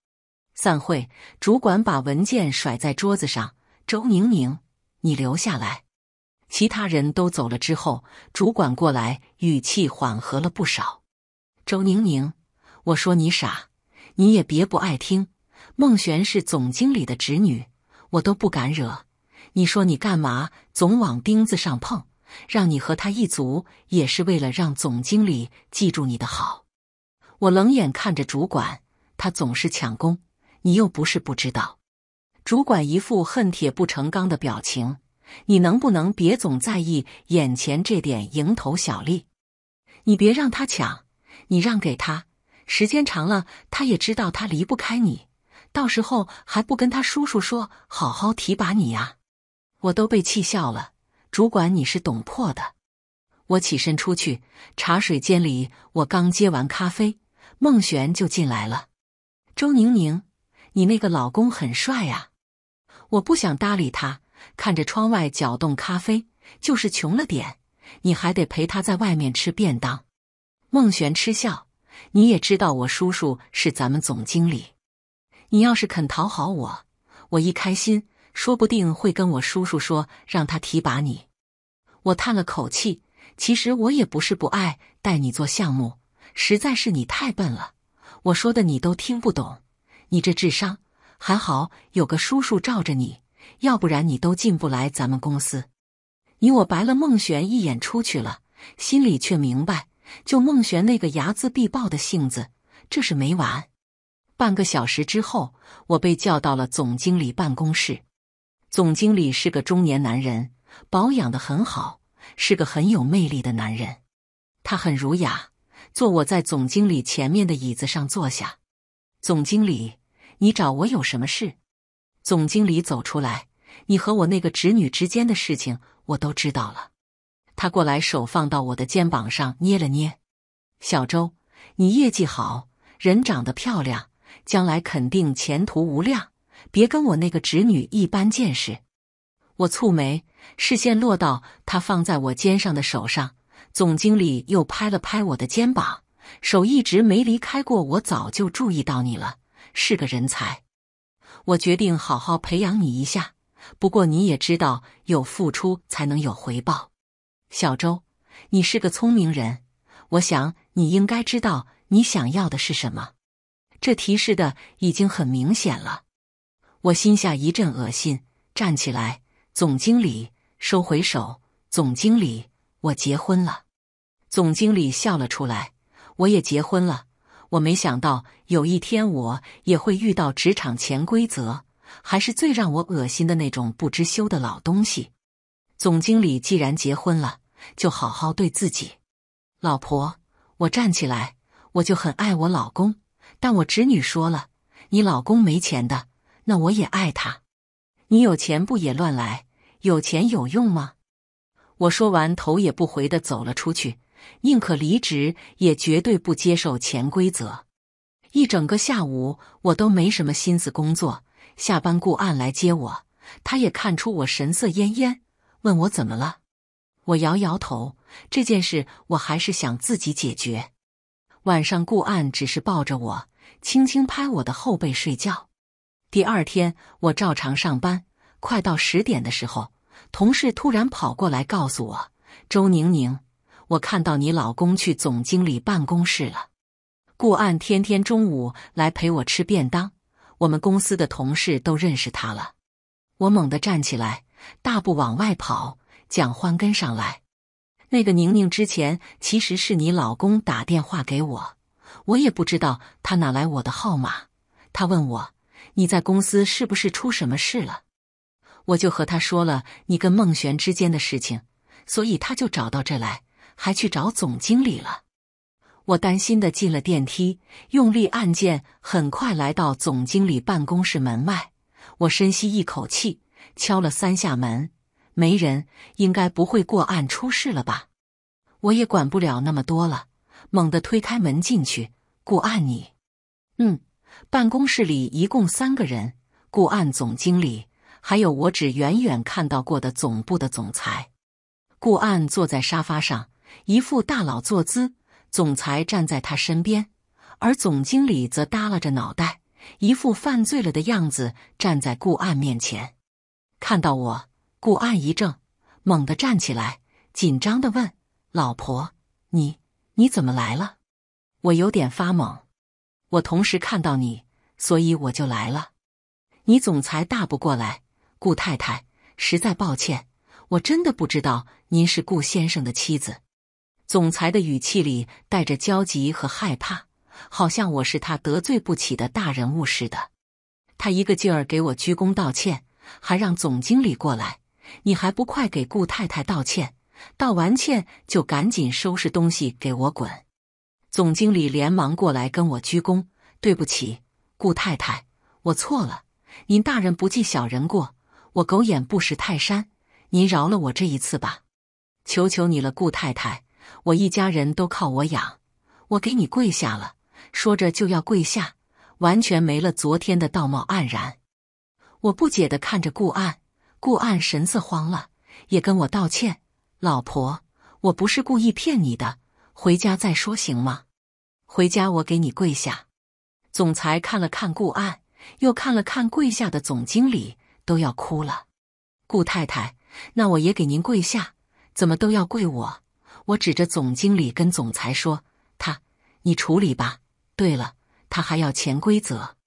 散会。主管把文件甩在桌子上，周宁宁，你留下来。其他人都走了之后，主管过来，语气缓和了不少。周宁宁，我说你傻，你也别不爱听。孟璇是总经理的侄女，我都不敢惹。你说你干嘛总往钉子上碰？让你和他一组，也是为了让总经理记住你的好。我冷眼看着主管，他总是抢功，你又不是不知道。主管一副恨铁不成钢的表情。你能不能别总在意眼前这点蝇头小利？你别让他抢，你让给他，时间长了，他也知道他离不开你。到时候还不跟他叔叔说，好好提拔你呀！我都被气笑了。主管你是懂破的。我起身出去，茶水间里，我刚接完咖啡，孟璇就进来了。周宁宁，你那个老公很帅啊！我不想搭理他，看着窗外搅动咖啡，就是穷了点，你还得陪他在外面吃便当。孟璇嗤笑，你也知道我叔叔是咱们总经理。你要是肯讨好我，我一开心，说不定会跟我叔叔说，让他提拔你。我叹了口气，其实我也不是不爱带你做项目，实在是你太笨了，我说的你都听不懂。你这智商，还好有个叔叔罩着你，要不然你都进不来咱们公司。你我白了孟璇一眼，出去了，心里却明白，就孟璇那个睚眦必报的性子，这是没完。半个小时之后，我被叫到了总经理办公室。总经理是个中年男人，保养的很好，是个很有魅力的男人。他很儒雅，坐我在总经理前面的椅子上坐下。总经理，你找我有什么事？总经理走出来，你和我那个侄女之间的事情我都知道了。他过来，手放到我的肩膀上捏了捏。小周，你业绩好，人长得漂亮。将来肯定前途无量，别跟我那个侄女一般见识。我蹙眉，视线落到他放在我肩上的手上。总经理又拍了拍我的肩膀，手一直没离开过我。早就注意到你了，是个人才。我决定好好培养你一下。不过你也知道，有付出才能有回报。小周，你是个聪明人，我想你应该知道你想要的是什么。这提示的已经很明显了，我心下一阵恶心，站起来。总经理收回手。总经理，我结婚了。总经理笑了出来。我也结婚了。我没想到有一天我也会遇到职场潜规则，还是最让我恶心的那种不知羞的老东西。总经理既然结婚了，就好好对自己。老婆，我站起来，我就很爱我老公。但我侄女说了，你老公没钱的，那我也爱他。你有钱不也乱来？有钱有用吗？我说完，头也不回的走了出去，宁可离职，也绝对不接受潜规则。一整个下午，我都没什么心思工作。下班，顾岸来接我，他也看出我神色恹恹，问我怎么了。我摇摇头，这件事我还是想自己解决。晚上，顾岸只是抱着我，轻轻拍我的后背睡觉。第二天，我照常上班，快到十点的时候，同事突然跑过来告诉我：“周宁宁，我看到你老公去总经理办公室了。”顾岸天天中午来陪我吃便当，我们公司的同事都认识他了。我猛地站起来，大步往外跑，蒋欢跟上来。那个宁宁之前其实是你老公打电话给我，我也不知道他哪来我的号码。他问我你在公司是不是出什么事了，我就和他说了你跟孟璇之间的事情，所以他就找到这来，还去找总经理了。我担心的进了电梯，用力按键，很快来到总经理办公室门外。我深吸一口气，敲了三下门。没人，应该不会过案出事了吧？我也管不了那么多了，猛地推开门进去。顾岸，你，嗯，办公室里一共三个人：顾岸总经理，还有我只远远看到过的总部的总裁。顾岸坐在沙发上，一副大佬坐姿；总裁站在他身边，而总经理则耷拉着脑袋，一副犯罪了的样子，站在顾岸面前。看到我。顾岸一怔，猛地站起来，紧张的问：“老婆，你你怎么来了？”我有点发懵。我同时看到你，所以我就来了。你总裁大步过来，顾太太，实在抱歉，我真的不知道您是顾先生的妻子。总裁的语气里带着焦急和害怕，好像我是他得罪不起的大人物似的。他一个劲儿给我鞠躬道歉，还让总经理过来。你还不快给顾太太道歉！道完歉就赶紧收拾东西给我滚！总经理连忙过来跟我鞠躬：“对不起，顾太太，我错了。您大人不计小人过，我狗眼不识泰山，您饶了我这一次吧！求求你了，顾太太，我一家人都靠我养，我给你跪下了。”说着就要跪下，完全没了昨天的道貌岸然。我不解地看着顾岸。顾岸神色慌了，也跟我道歉：“老婆，我不是故意骗你的，回家再说行吗？回家我给你跪下。”总裁看了看顾岸，又看了看跪下的总经理，都要哭了。“顾太太，那我也给您跪下。”怎么都要跪我？我指着总经理跟总裁说：“他，你处理吧。”对了，他还要潜规则。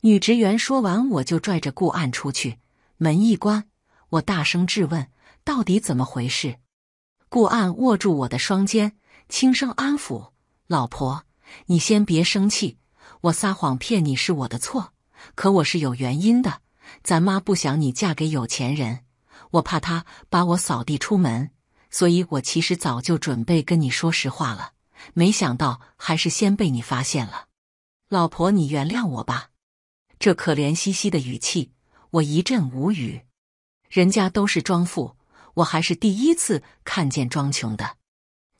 女职员说完，我就拽着顾岸出去。门一关，我大声质问：“到底怎么回事？”顾岸握住我的双肩，轻声安抚：“老婆，你先别生气，我撒谎骗你是我的错，可我是有原因的。咱妈不想你嫁给有钱人，我怕她把我扫地出门，所以我其实早就准备跟你说实话了。没想到还是先被你发现了，老婆，你原谅我吧。”这可怜兮兮的语气。我一阵无语，人家都是装富，我还是第一次看见装穷的。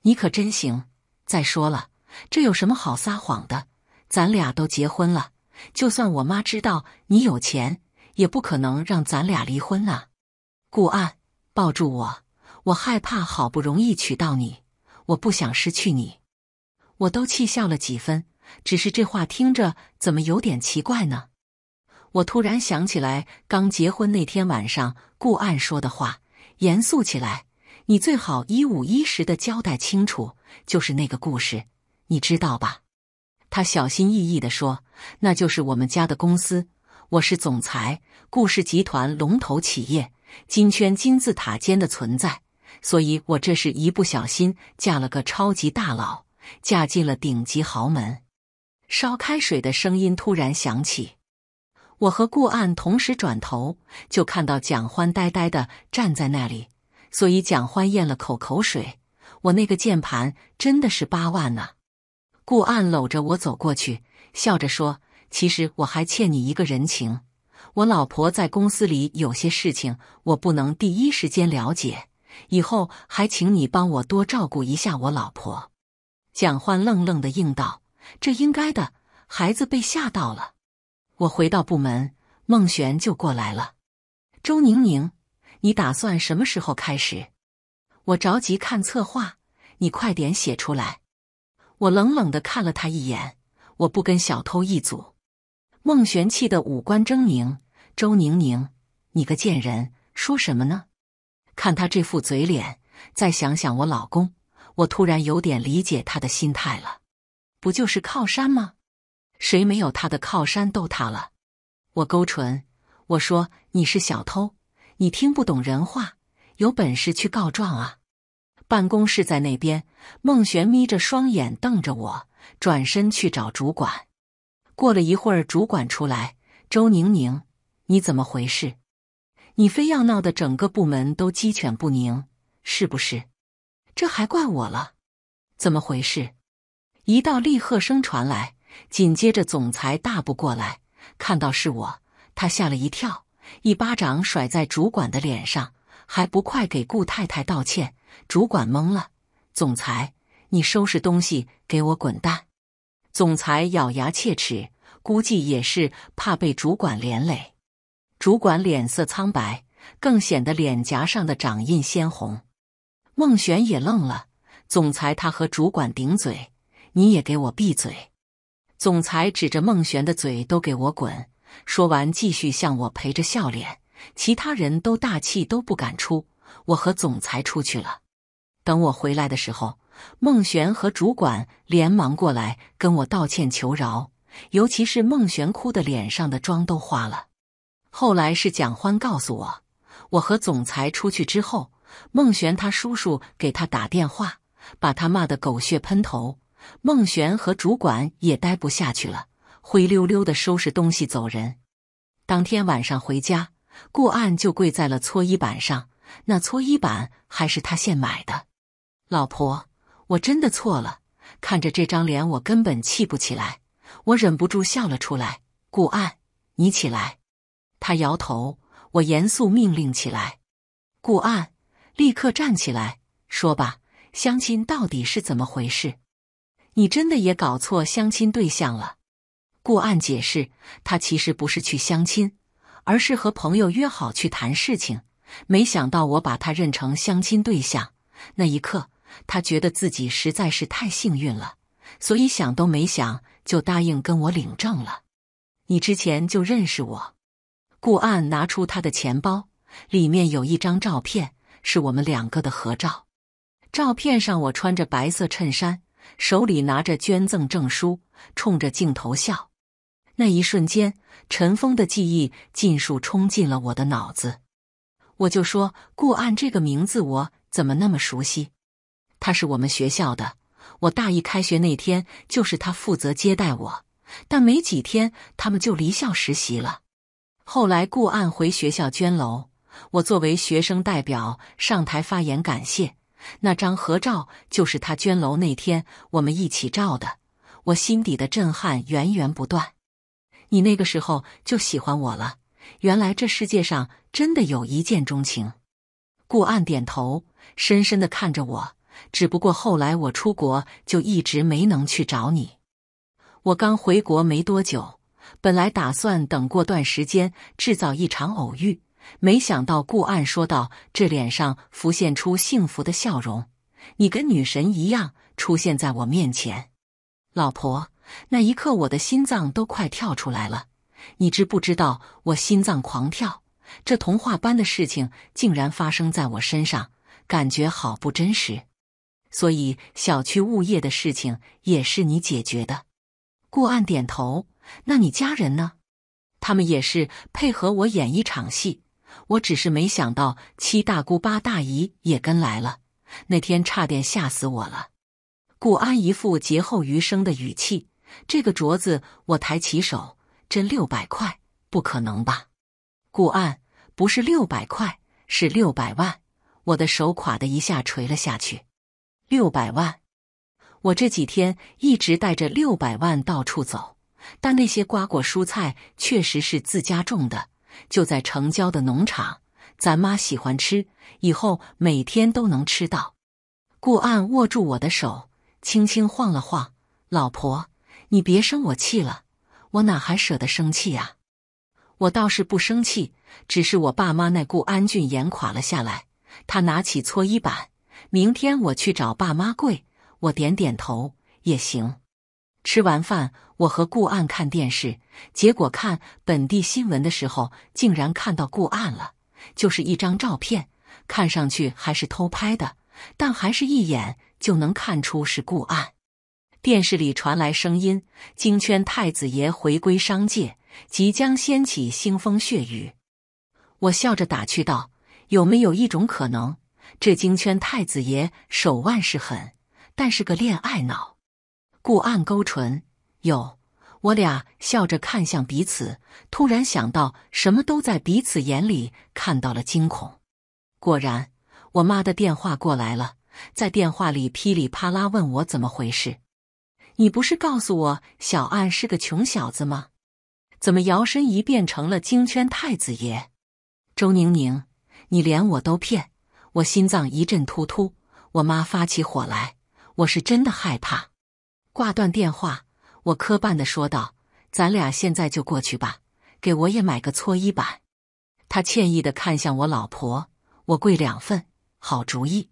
你可真行！再说了，这有什么好撒谎的？咱俩都结婚了，就算我妈知道你有钱，也不可能让咱俩离婚啊！顾岸，抱住我，我害怕，好不容易娶到你，我不想失去你。我都气笑了几分，只是这话听着怎么有点奇怪呢？我突然想起来，刚结婚那天晚上，顾岸说的话，严肃起来：“你最好一五一十的交代清楚，就是那个故事，你知道吧？”他小心翼翼地说：“那就是我们家的公司，我是总裁，顾氏集团龙头企业，金圈金字塔尖的存在，所以我这是一不小心嫁了个超级大佬，嫁进了顶级豪门。”烧开水的声音突然响起。我和顾岸同时转头，就看到蒋欢呆呆的站在那里。所以蒋欢咽了口口水。我那个键盘真的是八万呢。顾岸搂着我走过去，笑着说：“其实我还欠你一个人情。我老婆在公司里有些事情，我不能第一时间了解，以后还请你帮我多照顾一下我老婆。”蒋欢愣愣的应道：“这应该的。”孩子被吓到了。我回到部门，孟璇就过来了。周宁宁，你打算什么时候开始？我着急看策划，你快点写出来。我冷冷的看了他一眼，我不跟小偷一组。孟璇气得五官狰狞。周宁宁，你个贱人，说什么呢？看他这副嘴脸，再想想我老公，我突然有点理解他的心态了。不就是靠山吗？谁没有他的靠山都他了。我勾唇，我说：“你是小偷，你听不懂人话，有本事去告状啊！”办公室在那边。孟璇眯着双眼瞪着我，转身去找主管。过了一会儿，主管出来：“周宁宁，你怎么回事？你非要闹得整个部门都鸡犬不宁，是不是？这还怪我了？怎么回事？”一道厉喝声传来。紧接着，总裁大步过来，看到是我，他吓了一跳，一巴掌甩在主管的脸上，还不快给顾太太道歉！主管懵了：“总裁，你收拾东西，给我滚蛋！”总裁咬牙切齿，估计也是怕被主管连累。主管脸色苍白，更显得脸颊上的掌印鲜红。孟璇也愣了：“总裁，他和主管顶嘴，你也给我闭嘴！”总裁指着孟璇的嘴，都给我滚！说完，继续向我陪着笑脸。其他人都大气都不敢出。我和总裁出去了。等我回来的时候，孟璇和主管连忙过来跟我道歉求饶。尤其是孟璇，哭的脸上的妆都花了。后来是蒋欢告诉我，我和总裁出去之后，孟璇他叔叔给他打电话，把他骂得狗血喷头。孟璇和主管也待不下去了，灰溜溜的收拾东西走人。当天晚上回家，顾岸就跪在了搓衣板上，那搓衣板还是他现买的。老婆，我真的错了。看着这张脸，我根本气不起来，我忍不住笑了出来。顾岸，你起来。他摇头，我严肃命令起来：“顾岸，立刻站起来，说吧，相亲到底是怎么回事？”你真的也搞错相亲对象了，顾岸解释，他其实不是去相亲，而是和朋友约好去谈事情，没想到我把他认成相亲对象，那一刻他觉得自己实在是太幸运了，所以想都没想就答应跟我领证了。你之前就认识我，顾岸拿出他的钱包，里面有一张照片，是我们两个的合照，照片上我穿着白色衬衫。手里拿着捐赠证书，冲着镜头笑。那一瞬间，尘封的记忆尽数冲进了我的脑子。我就说，顾岸这个名字，我怎么那么熟悉？他是我们学校的。我大一开学那天，就是他负责接待我。但没几天，他们就离校实习了。后来，顾岸回学校捐楼，我作为学生代表上台发言，感谢。那张合照就是他捐楼那天我们一起照的，我心底的震撼源源不断。你那个时候就喜欢我了，原来这世界上真的有一见钟情。顾岸点头，深深的看着我。只不过后来我出国，就一直没能去找你。我刚回国没多久，本来打算等过段时间制造一场偶遇。没想到顾岸说道，这脸上浮现出幸福的笑容。你跟女神一样出现在我面前，老婆。那一刻，我的心脏都快跳出来了。你知不知道我心脏狂跳？这童话般的事情竟然发生在我身上，感觉好不真实。所以小区物业的事情也是你解决的。顾岸点头。那你家人呢？他们也是配合我演一场戏。我只是没想到七大姑八大姨也跟来了，那天差点吓死我了。顾安一副劫后余生的语气：“这个镯子，我抬起手，真六百块？不可能吧？”顾安不是六百块，是六百万。我的手垮的一下垂了下去。六百万，我这几天一直带着六百万到处走，但那些瓜果蔬菜确实是自家种的。就在城郊的农场，咱妈喜欢吃，以后每天都能吃到。顾安握住我的手，轻轻晃了晃：“老婆，你别生我气了，我哪还舍得生气呀？我倒是不生气，只是我爸妈那顾安俊眼垮了下来。他拿起搓衣板，明天我去找爸妈跪。我点点头，也行。”吃完饭，我和顾岸看电视，结果看本地新闻的时候，竟然看到顾岸了。就是一张照片，看上去还是偷拍的，但还是一眼就能看出是顾岸。电视里传来声音：“京圈太子爷回归商界，即将掀起腥风血雨。”我笑着打趣道：“有没有一种可能，这京圈太子爷手腕是狠，但是个恋爱脑？”顾暗勾唇，有我俩笑着看向彼此，突然想到什么，都在彼此眼里看到了惊恐。果然，我妈的电话过来了，在电话里噼里啪啦问我怎么回事。你不是告诉我小岸是个穷小子吗？怎么摇身一变成了京圈太子爷？周宁宁，你连我都骗，我心脏一阵突突。我妈发起火来，我是真的害怕。挂断电话，我磕绊的说道：“咱俩现在就过去吧，给我也买个搓衣板。”他歉意的看向我老婆，我跪两份，好主意。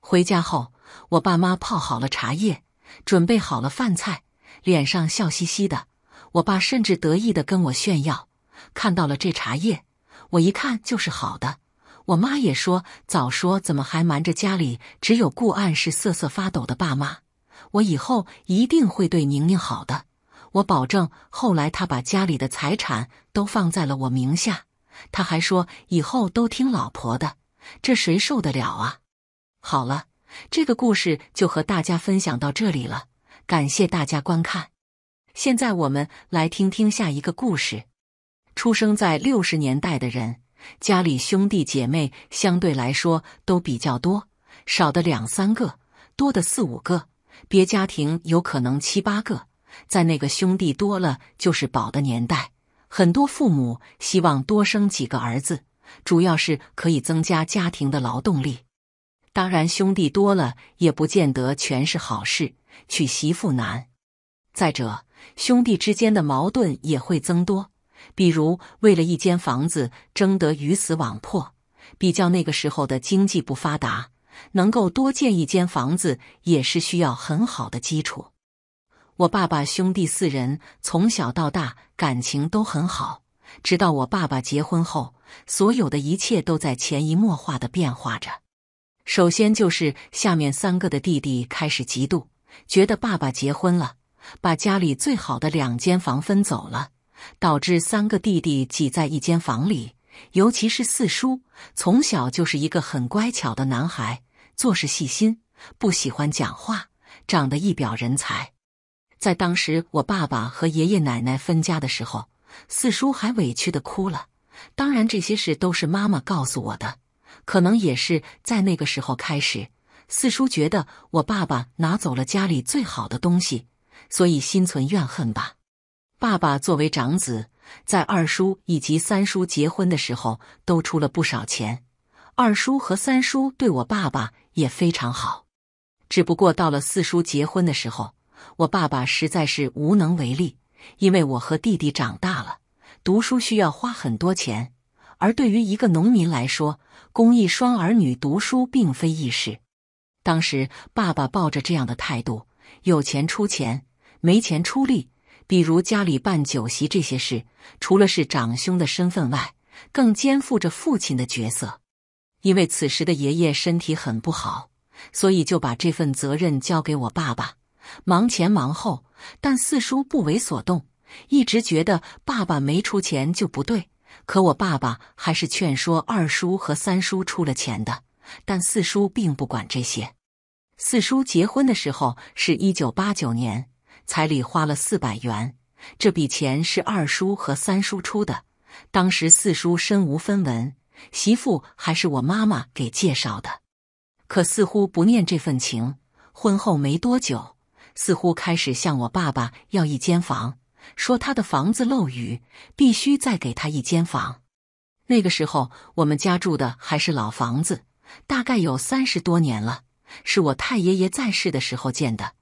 回家后，我爸妈泡好了茶叶，准备好了饭菜，脸上笑嘻嘻的。我爸甚至得意的跟我炫耀，看到了这茶叶，我一看就是好的。我妈也说早说，怎么还瞒着家里？只有顾暗是瑟瑟发抖的爸妈。我以后一定会对宁宁好的，我保证。后来他把家里的财产都放在了我名下，他还说以后都听老婆的，这谁受得了啊？好了，这个故事就和大家分享到这里了，感谢大家观看。现在我们来听听下一个故事。出生在六十年代的人，家里兄弟姐妹相对来说都比较多，少的两三个，多的四五个。别家庭有可能七八个，在那个兄弟多了就是宝的年代，很多父母希望多生几个儿子，主要是可以增加家庭的劳动力。当然，兄弟多了也不见得全是好事，娶媳妇难。再者，兄弟之间的矛盾也会增多，比如为了一间房子争得鱼死网破。比较那个时候的经济不发达。能够多建一间房子，也是需要很好的基础。我爸爸兄弟四人从小到大感情都很好，直到我爸爸结婚后，所有的一切都在潜移默化的变化着。首先就是下面三个的弟弟开始嫉妒，觉得爸爸结婚了，把家里最好的两间房分走了，导致三个弟弟挤在一间房里。尤其是四叔，从小就是一个很乖巧的男孩，做事细心，不喜欢讲话，长得一表人才。在当时我爸爸和爷爷奶奶分家的时候，四叔还委屈的哭了。当然，这些事都是妈妈告诉我的，可能也是在那个时候开始，四叔觉得我爸爸拿走了家里最好的东西，所以心存怨恨吧。爸爸作为长子。在二叔以及三叔结婚的时候，都出了不少钱。二叔和三叔对我爸爸也非常好。只不过到了四叔结婚的时候，我爸爸实在是无能为力，因为我和弟弟长大了，读书需要花很多钱。而对于一个农民来说，供一双儿女读书并非易事。当时爸爸抱着这样的态度：有钱出钱，没钱出力。比如家里办酒席这些事，除了是长兄的身份外，更肩负着父亲的角色。因为此时的爷爷身体很不好，所以就把这份责任交给我爸爸，忙前忙后。但四叔不为所动，一直觉得爸爸没出钱就不对。可我爸爸还是劝说二叔和三叔出了钱的，但四叔并不管这些。四叔结婚的时候是一九八九年。彩礼花了四百元，这笔钱是二叔和三叔出的。当时四叔身无分文，媳妇还是我妈妈给介绍的。可似乎不念这份情，婚后没多久，似乎开始向我爸爸要一间房，说他的房子漏雨，必须再给他一间房。那个时候我们家住的还是老房子，大概有三十多年了，是我太爷爷在世的时候建的。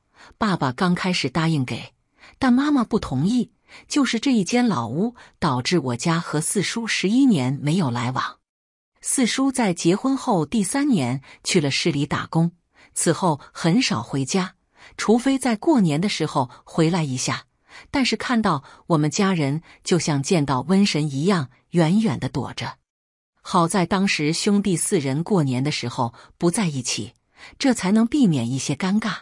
爸爸刚开始答应给，但妈妈不同意。就是这一间老屋，导致我家和四叔十一年没有来往。四叔在结婚后第三年去了市里打工，此后很少回家，除非在过年的时候回来一下。但是看到我们家人，就像见到瘟神一样，远远的躲着。好在当时兄弟四人过年的时候不在一起，这才能避免一些尴尬。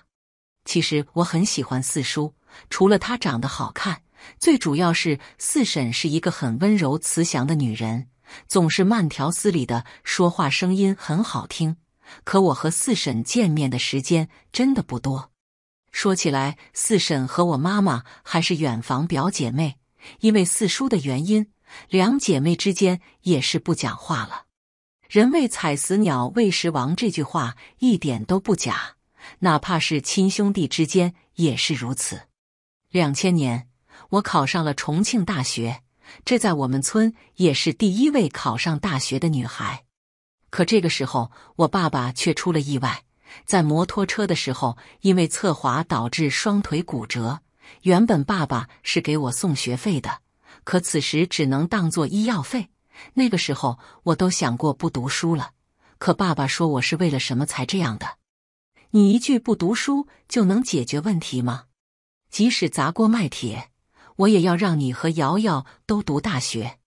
其实我很喜欢四叔，除了他长得好看，最主要是四婶是一个很温柔慈祥的女人，总是慢条斯理的说话，声音很好听。可我和四婶见面的时间真的不多。说起来，四婶和我妈妈还是远房表姐妹，因为四叔的原因，两姐妹之间也是不讲话了。人为采死鸟为食亡这句话一点都不假。哪怕是亲兄弟之间也是如此。两千年，我考上了重庆大学，这在我们村也是第一位考上大学的女孩。可这个时候，我爸爸却出了意外，在摩托车的时候因为侧滑导致双腿骨折。原本爸爸是给我送学费的，可此时只能当做医药费。那个时候，我都想过不读书了。可爸爸说我是为了什么才这样的。你一句不读书就能解决问题吗？即使砸锅卖铁，我也要让你和瑶瑶都读大学。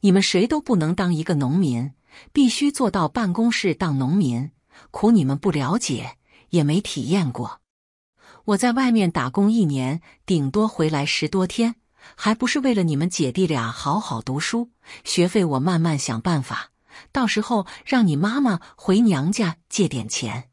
你们谁都不能当一个农民，必须坐到办公室当农民。苦你们不了解，也没体验过。我在外面打工一年，顶多回来十多天，还不是为了你们姐弟俩好好读书？学费我慢慢想办法，到时候让你妈妈回娘家借点钱。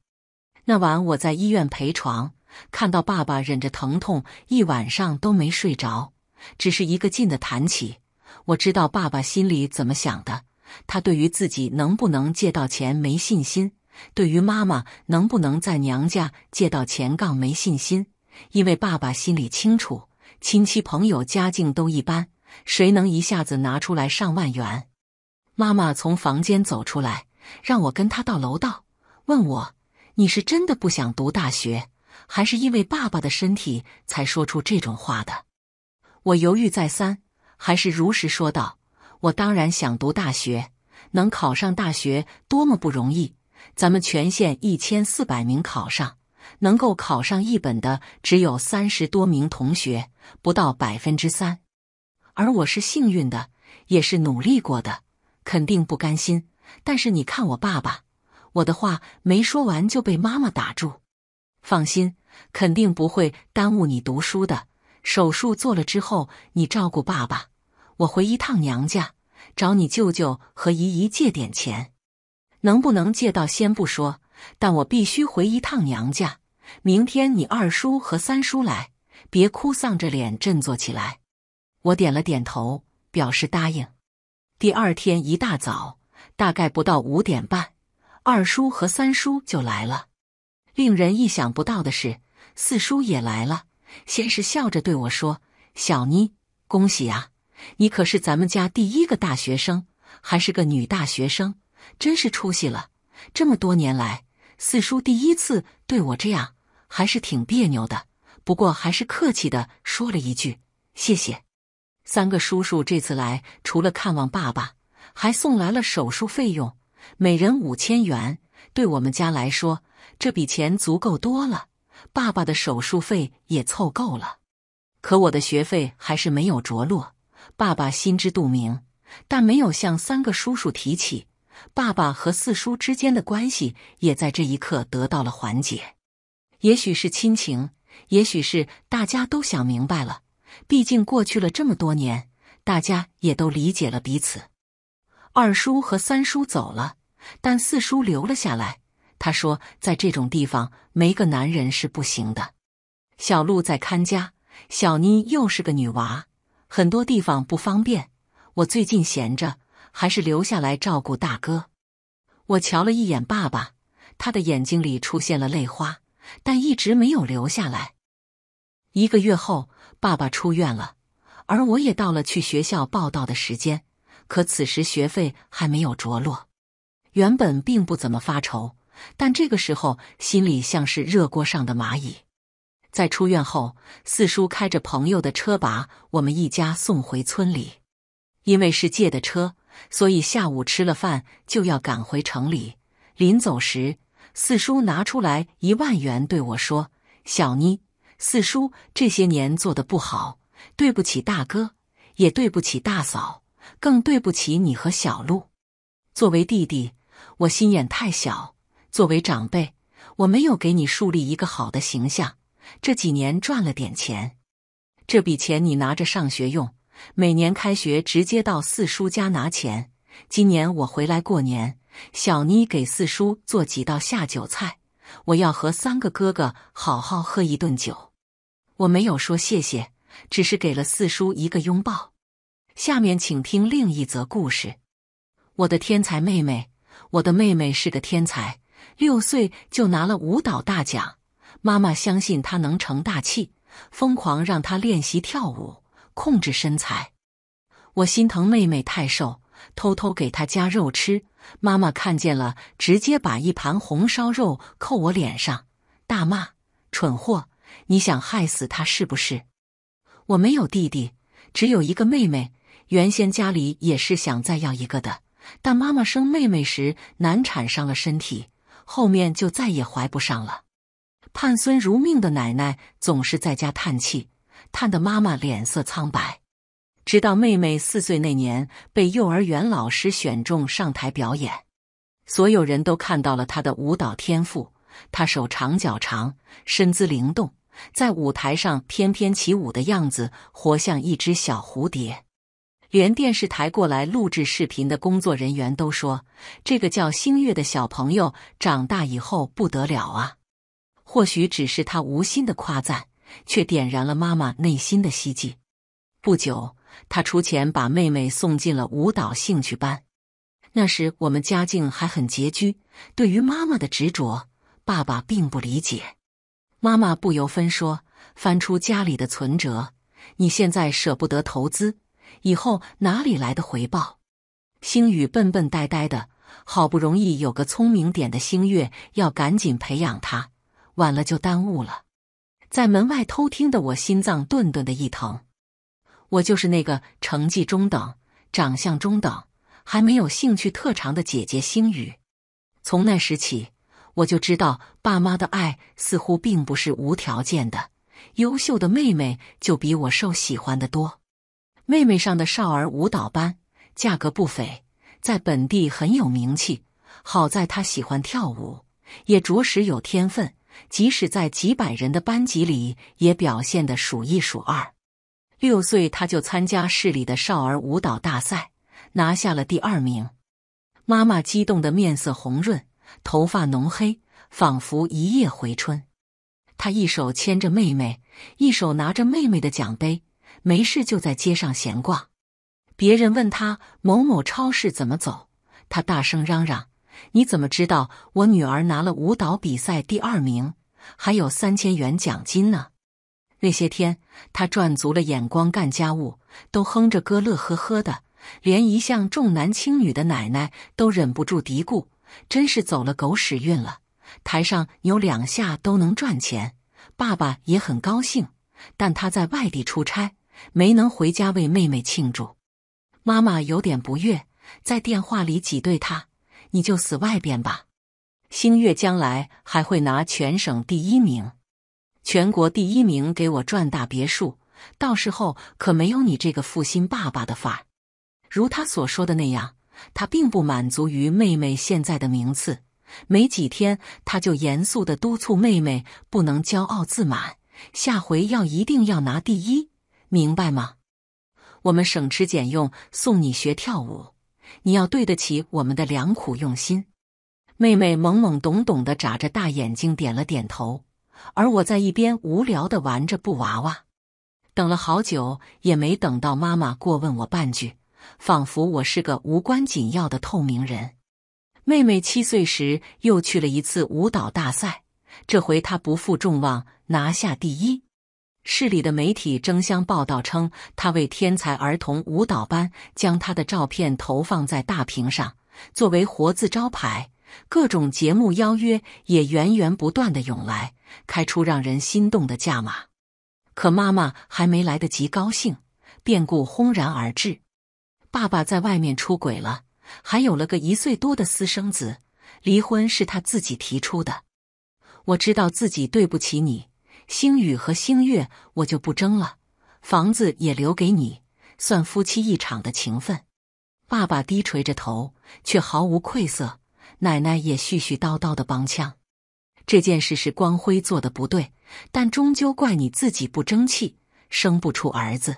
那晚我在医院陪床，看到爸爸忍着疼痛一晚上都没睡着，只是一个劲的谈起。我知道爸爸心里怎么想的，他对于自己能不能借到钱没信心，对于妈妈能不能在娘家借到钱杠没信心。因为爸爸心里清楚，亲戚朋友家境都一般，谁能一下子拿出来上万元？妈妈从房间走出来，让我跟她到楼道，问我。你是真的不想读大学，还是因为爸爸的身体才说出这种话的？我犹豫再三，还是如实说道：“我当然想读大学，能考上大学多么不容易！咱们全县一千四百名考上，能够考上一本的只有三十多名同学，不到百分之三。而我是幸运的，也是努力过的，肯定不甘心。但是你看我爸爸。”我的话没说完就被妈妈打住。放心，肯定不会耽误你读书的。手术做了之后，你照顾爸爸，我回一趟娘家，找你舅舅和姨姨借点钱。能不能借到先不说，但我必须回一趟娘家。明天你二叔和三叔来，别哭丧着脸，振作起来。我点了点头，表示答应。第二天一大早，大概不到五点半。二叔和三叔就来了，令人意想不到的是，四叔也来了。先是笑着对我说：“小妮，恭喜啊！你可是咱们家第一个大学生，还是个女大学生，真是出息了。”这么多年来，四叔第一次对我这样，还是挺别扭的。不过还是客气的说了一句：“谢谢。”三个叔叔这次来，除了看望爸爸，还送来了手术费用。每人五千元，对我们家来说，这笔钱足够多了。爸爸的手术费也凑够了，可我的学费还是没有着落。爸爸心知肚明，但没有向三个叔叔提起。爸爸和四叔之间的关系也在这一刻得到了缓解。也许是亲情，也许是大家都想明白了。毕竟过去了这么多年，大家也都理解了彼此。二叔和三叔走了，但四叔留了下来。他说：“在这种地方，没个男人是不行的。”小鹿在看家，小妮又是个女娃，很多地方不方便。我最近闲着，还是留下来照顾大哥。我瞧了一眼爸爸，他的眼睛里出现了泪花，但一直没有流下来。一个月后，爸爸出院了，而我也到了去学校报道的时间。可此时学费还没有着落，原本并不怎么发愁，但这个时候心里像是热锅上的蚂蚁。在出院后，四叔开着朋友的车把我们一家送回村里，因为是借的车，所以下午吃了饭就要赶回城里。临走时，四叔拿出来一万元对我说：“小妮，四叔这些年做的不好，对不起大哥，也对不起大嫂。”更对不起你和小鹿。作为弟弟，我心眼太小；作为长辈，我没有给你树立一个好的形象。这几年赚了点钱，这笔钱你拿着上学用。每年开学直接到四叔家拿钱。今年我回来过年，小妮给四叔做几道下酒菜，我要和三个哥哥好好喝一顿酒。我没有说谢谢，只是给了四叔一个拥抱。下面请听另一则故事。我的天才妹妹，我的妹妹是个天才，六岁就拿了舞蹈大奖。妈妈相信她能成大器，疯狂让她练习跳舞，控制身材。我心疼妹妹太瘦，偷偷给她加肉吃。妈妈看见了，直接把一盘红烧肉扣我脸上，大骂：“蠢货，你想害死她是不是？”我没有弟弟，只有一个妹妹。原先家里也是想再要一个的，但妈妈生妹妹时难产伤了身体，后面就再也怀不上了。盼孙如命的奶奶总是在家叹气，叹得妈妈脸色苍白。直到妹妹四岁那年被幼儿园老师选中上台表演，所有人都看到了她的舞蹈天赋。她手长脚长，身姿灵动，在舞台上翩翩起舞的样子，活像一只小蝴蝶。连电视台过来录制视频的工作人员都说：“这个叫星月的小朋友长大以后不得了啊！”或许只是他无心的夸赞，却点燃了妈妈内心的希冀。不久，他出钱把妹妹送进了舞蹈兴趣班。那时我们家境还很拮据，对于妈妈的执着，爸爸并不理解。妈妈不由分说，翻出家里的存折：“你现在舍不得投资。”以后哪里来的回报？星宇笨笨呆呆的，好不容易有个聪明点的星月，要赶紧培养他，晚了就耽误了。在门外偷听的我，心脏顿顿的一疼。我就是那个成绩中等、长相中等、还没有兴趣特长的姐姐星宇。从那时起，我就知道爸妈的爱似乎并不是无条件的。优秀的妹妹就比我受喜欢的多。妹妹上的少儿舞蹈班，价格不菲，在本地很有名气。好在她喜欢跳舞，也着实有天分，即使在几百人的班级里，也表现得数一数二。六岁，她就参加市里的少儿舞蹈大赛，拿下了第二名。妈妈激动的面色红润，头发浓黑，仿佛一夜回春。她一手牵着妹妹，一手拿着妹妹的奖杯。没事就在街上闲逛，别人问他某某超市怎么走，他大声嚷嚷：“你怎么知道我女儿拿了舞蹈比赛第二名，还有三千元奖金呢？”那些天，他赚足了眼光干家务，都哼着歌乐呵呵的，连一向重男轻女的奶奶都忍不住嘀咕：“真是走了狗屎运了，台上有两下都能赚钱。”爸爸也很高兴，但他在外地出差。没能回家为妹妹庆祝，妈妈有点不悦，在电话里挤兑他：“你就死外边吧，星月将来还会拿全省第一名，全国第一名给我赚大别墅，到时候可没有你这个负心爸爸的份。”如他所说的那样，他并不满足于妹妹现在的名次。没几天，他就严肃地督促妹妹不能骄傲自满，下回要一定要拿第一。明白吗？我们省吃俭用送你学跳舞，你要对得起我们的良苦用心。妹妹懵懵懂懂的眨着大眼睛点了点头，而我在一边无聊的玩着布娃娃，等了好久也没等到妈妈过问我半句，仿佛我是个无关紧要的透明人。妹妹七岁时又去了一次舞蹈大赛，这回她不负众望，拿下第一。市里的媒体争相报道，称他为天才儿童舞蹈班将他的照片投放在大屏上作为活字招牌，各种节目邀约也源源不断的涌来，开出让人心动的价码。可妈妈还没来得及高兴，变故轰然而至，爸爸在外面出轨了，还有了个一岁多的私生子，离婚是他自己提出的。我知道自己对不起你。星宇和星月，我就不争了，房子也留给你，算夫妻一场的情分。爸爸低垂着头，却毫无愧色。奶奶也絮絮叨叨的帮腔。这件事是光辉做的不对，但终究怪你自己不争气，生不出儿子。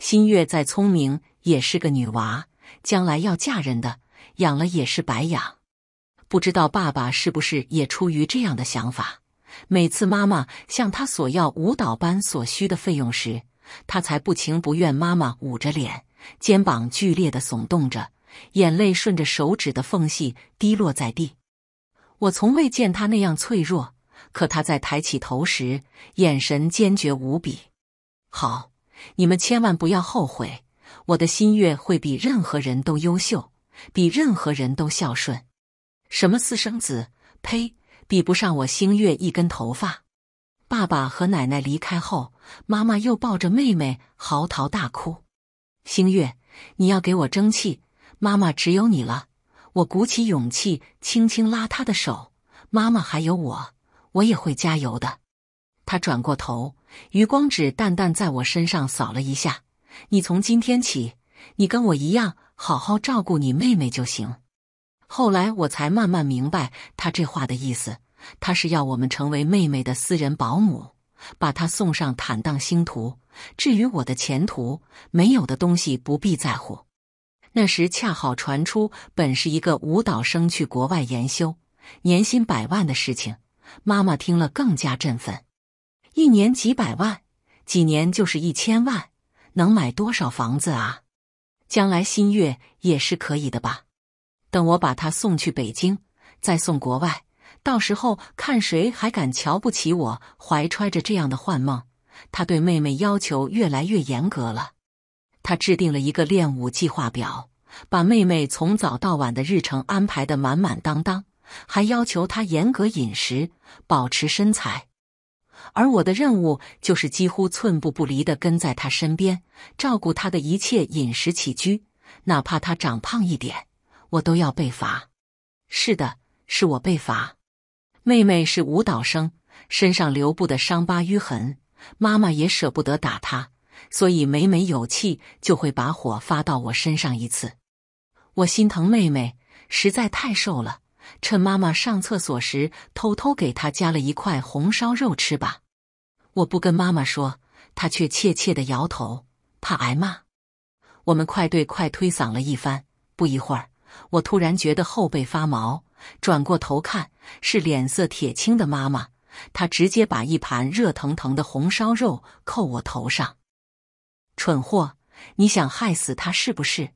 星月再聪明也是个女娃，将来要嫁人的，养了也是白养。不知道爸爸是不是也出于这样的想法。每次妈妈向他索要舞蹈班所需的费用时，他才不情不愿。妈妈捂着脸，肩膀剧烈的耸动着，眼泪顺着手指的缝隙滴落在地。我从未见他那样脆弱，可他在抬起头时，眼神坚决无比。好，你们千万不要后悔，我的心月会比任何人都优秀，比任何人都孝顺。什么私生子？呸！比不上我星月一根头发。爸爸和奶奶离开后，妈妈又抱着妹妹嚎啕大哭。星月，你要给我争气！妈妈只有你了。我鼓起勇气，轻轻拉她的手。妈妈还有我，我也会加油的。他转过头，余光只淡淡在我身上扫了一下。你从今天起，你跟我一样，好好照顾你妹妹就行。后来我才慢慢明白他这话的意思，他是要我们成为妹妹的私人保姆，把她送上坦荡星途。至于我的前途，没有的东西不必在乎。那时恰好传出本是一个舞蹈生去国外研修，年薪百万的事情，妈妈听了更加振奋。一年几百万，几年就是一千万，能买多少房子啊？将来新月也是可以的吧。等我把他送去北京，再送国外，到时候看谁还敢瞧不起我！怀揣着这样的幻梦，他对妹妹要求越来越严格了。他制定了一个练武计划表，把妹妹从早到晚的日程安排得满满当当，还要求她严格饮食，保持身材。而我的任务就是几乎寸步不离地跟在她身边，照顾她的一切饮食起居，哪怕她长胖一点。我都要被罚，是的，是我被罚。妹妹是舞蹈生，身上留不的伤疤淤痕，妈妈也舍不得打她，所以每每有气就会把火发到我身上一次。我心疼妹妹，实在太瘦了，趁妈妈上厕所时偷偷给她加了一块红烧肉吃吧。我不跟妈妈说，她却怯怯地摇头，怕挨骂。我们快对快推搡了一番，不一会儿。我突然觉得后背发毛，转过头看，是脸色铁青的妈妈。她直接把一盘热腾腾的红烧肉扣我头上：“蠢货，你想害死他是不是？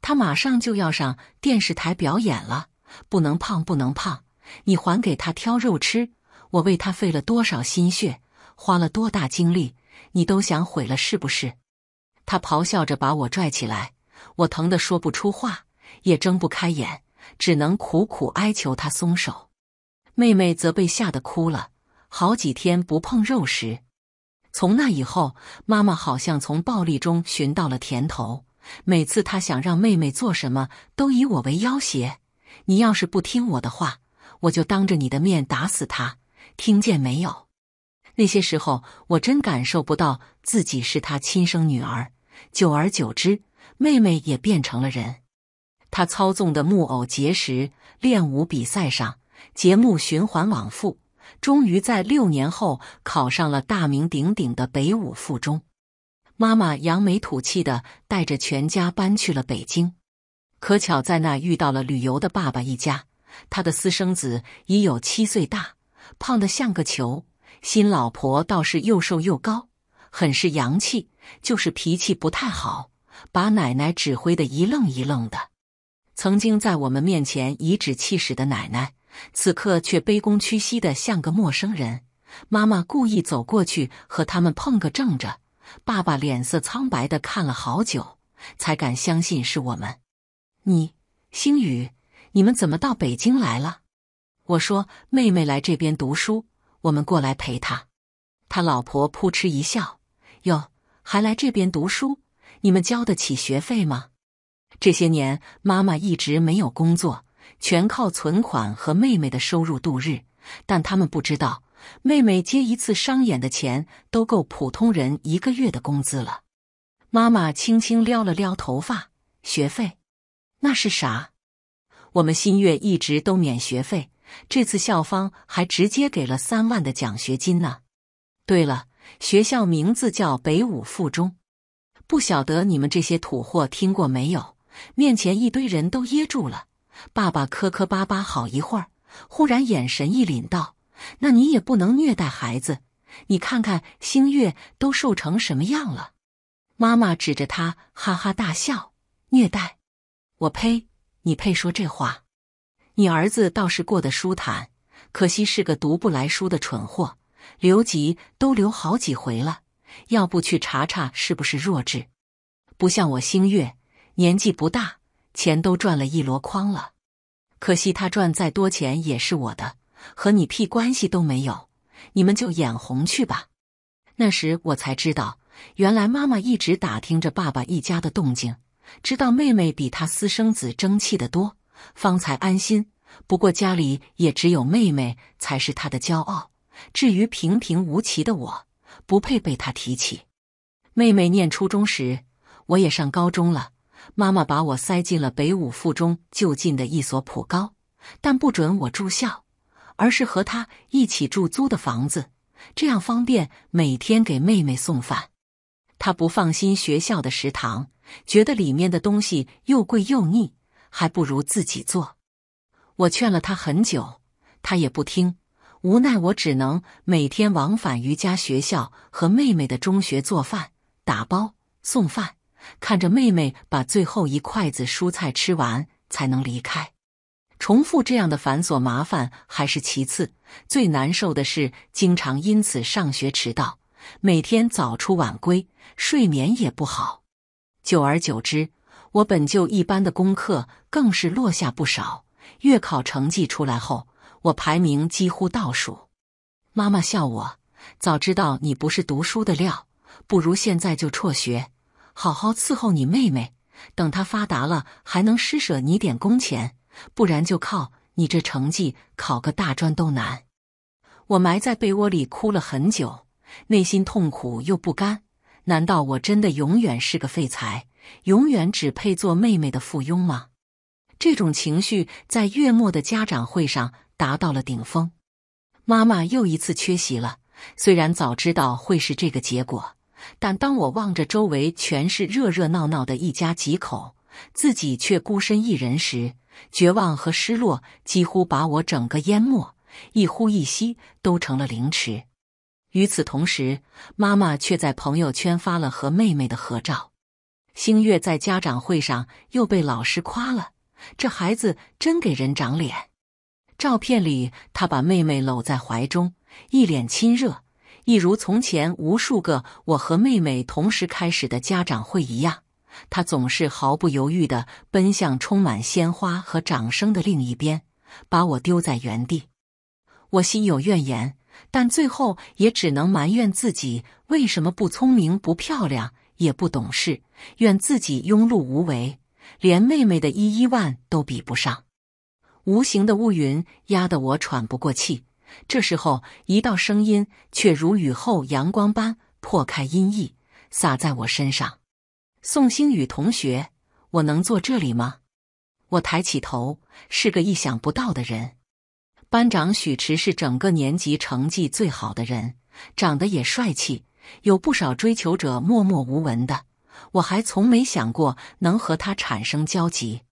他马上就要上电视台表演了，不能胖，不能胖！你还给他挑肉吃？我为他费了多少心血，花了多大精力，你都想毁了是不是？”他咆哮着把我拽起来，我疼得说不出话。也睁不开眼，只能苦苦哀求他松手。妹妹则被吓得哭了好几天，不碰肉食。从那以后，妈妈好像从暴力中寻到了甜头。每次她想让妹妹做什么，都以我为要挟：“你要是不听我的话，我就当着你的面打死她，听见没有？”那些时候，我真感受不到自己是她亲生女儿。久而久之，妹妹也变成了人。他操纵的木偶结识练舞比赛上，节目循环往复，终于在六年后考上了大名鼎鼎的北舞附中。妈妈扬眉吐气的带着全家搬去了北京，可巧在那遇到了旅游的爸爸一家。他的私生子已有七岁大，胖得像个球；新老婆倒是又瘦又高，很是洋气，就是脾气不太好，把奶奶指挥的一愣一愣的。曾经在我们面前颐指气使的奶奶，此刻却卑躬屈膝的像个陌生人。妈妈故意走过去和他们碰个正着，爸爸脸色苍白的看了好久，才敢相信是我们。你，星宇，你们怎么到北京来了？我说，妹妹来这边读书，我们过来陪她。他老婆扑哧一笑，哟，还来这边读书？你们交得起学费吗？这些年，妈妈一直没有工作，全靠存款和妹妹的收入度日。但他们不知道，妹妹接一次商演的钱都够普通人一个月的工资了。妈妈轻轻撩了撩头发，学费？那是啥？我们新月一直都免学费，这次校方还直接给了三万的奖学金呢。对了，学校名字叫北武附中，不晓得你们这些土货听过没有？面前一堆人都噎住了。爸爸磕磕巴巴好一会儿，忽然眼神一凛道：“那你也不能虐待孩子。你看看星月都瘦成什么样了。”妈妈指着他哈哈大笑：“虐待？我呸！你配说这话？你儿子倒是过得舒坦，可惜是个读不来书的蠢货，留级都留好几回了。要不去查查是不是弱智？不像我星月。”年纪不大，钱都赚了一箩筐了。可惜他赚再多钱也是我的，和你屁关系都没有。你们就眼红去吧。那时我才知道，原来妈妈一直打听着爸爸一家的动静，知道妹妹比她私生子争气的多，方才安心。不过家里也只有妹妹才是她的骄傲，至于平平无奇的我，不配被她提起。妹妹念初中时，我也上高中了。妈妈把我塞进了北五附中就近的一所普高，但不准我住校，而是和她一起住租的房子，这样方便每天给妹妹送饭。她不放心学校的食堂，觉得里面的东西又贵又腻，还不如自己做。我劝了她很久，她也不听，无奈我只能每天往返于家、学校和妹妹的中学做饭、打包、送饭。看着妹妹把最后一筷子蔬菜吃完才能离开，重复这样的繁琐麻烦还是其次，最难受的是经常因此上学迟到，每天早出晚归，睡眠也不好。久而久之，我本就一般的功课更是落下不少。月考成绩出来后，我排名几乎倒数。妈妈笑我：“早知道你不是读书的料，不如现在就辍学。”好好伺候你妹妹，等她发达了还能施舍你点工钱，不然就靠你这成绩考个大专都难。我埋在被窝里哭了很久，内心痛苦又不甘。难道我真的永远是个废材，永远只配做妹妹的附庸吗？这种情绪在月末的家长会上达到了顶峰。妈妈又一次缺席了，虽然早知道会是这个结果。但当我望着周围全是热热闹闹的一家几口，自己却孤身一人时，绝望和失落几乎把我整个淹没，一呼一吸都成了凌迟。与此同时，妈妈却在朋友圈发了和妹妹的合照。星月在家长会上又被老师夸了，这孩子真给人长脸。照片里，她把妹妹搂在怀中，一脸亲热。一如从前无数个我和妹妹同时开始的家长会一样，他总是毫不犹豫地奔向充满鲜花和掌声的另一边，把我丢在原地。我心有怨言，但最后也只能埋怨自己为什么不聪明、不漂亮、也不懂事，怨自己庸碌无为，连妹妹的一一万都比不上。无形的乌云压得我喘不过气。这时候，一道声音却如雨后阳光般破开阴翳，洒在我身上。“宋星宇同学，我能坐这里吗？”我抬起头，是个意想不到的人。班长许迟是整个年级成绩最好的人，长得也帅气，有不少追求者。默默无闻的，我还从没想过能和他产生交集。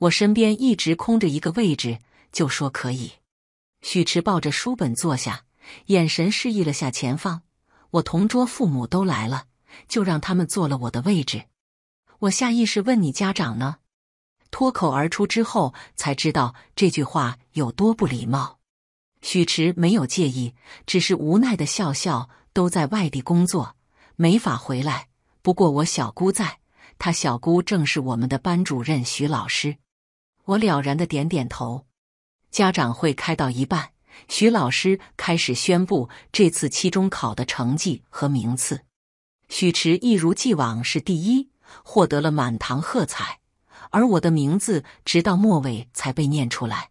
我身边一直空着一个位置，就说可以。许迟抱着书本坐下，眼神示意了下前方。我同桌父母都来了，就让他们坐了我的位置。我下意识问：“你家长呢？”脱口而出之后，才知道这句话有多不礼貌。许迟没有介意，只是无奈的笑笑：“都在外地工作，没法回来。不过我小姑在，她小姑正是我们的班主任徐老师。”我了然的点点头。家长会开到一半，徐老师开始宣布这次期中考的成绩和名次。许池一如既往是第一，获得了满堂喝彩。而我的名字直到末尾才被念出来，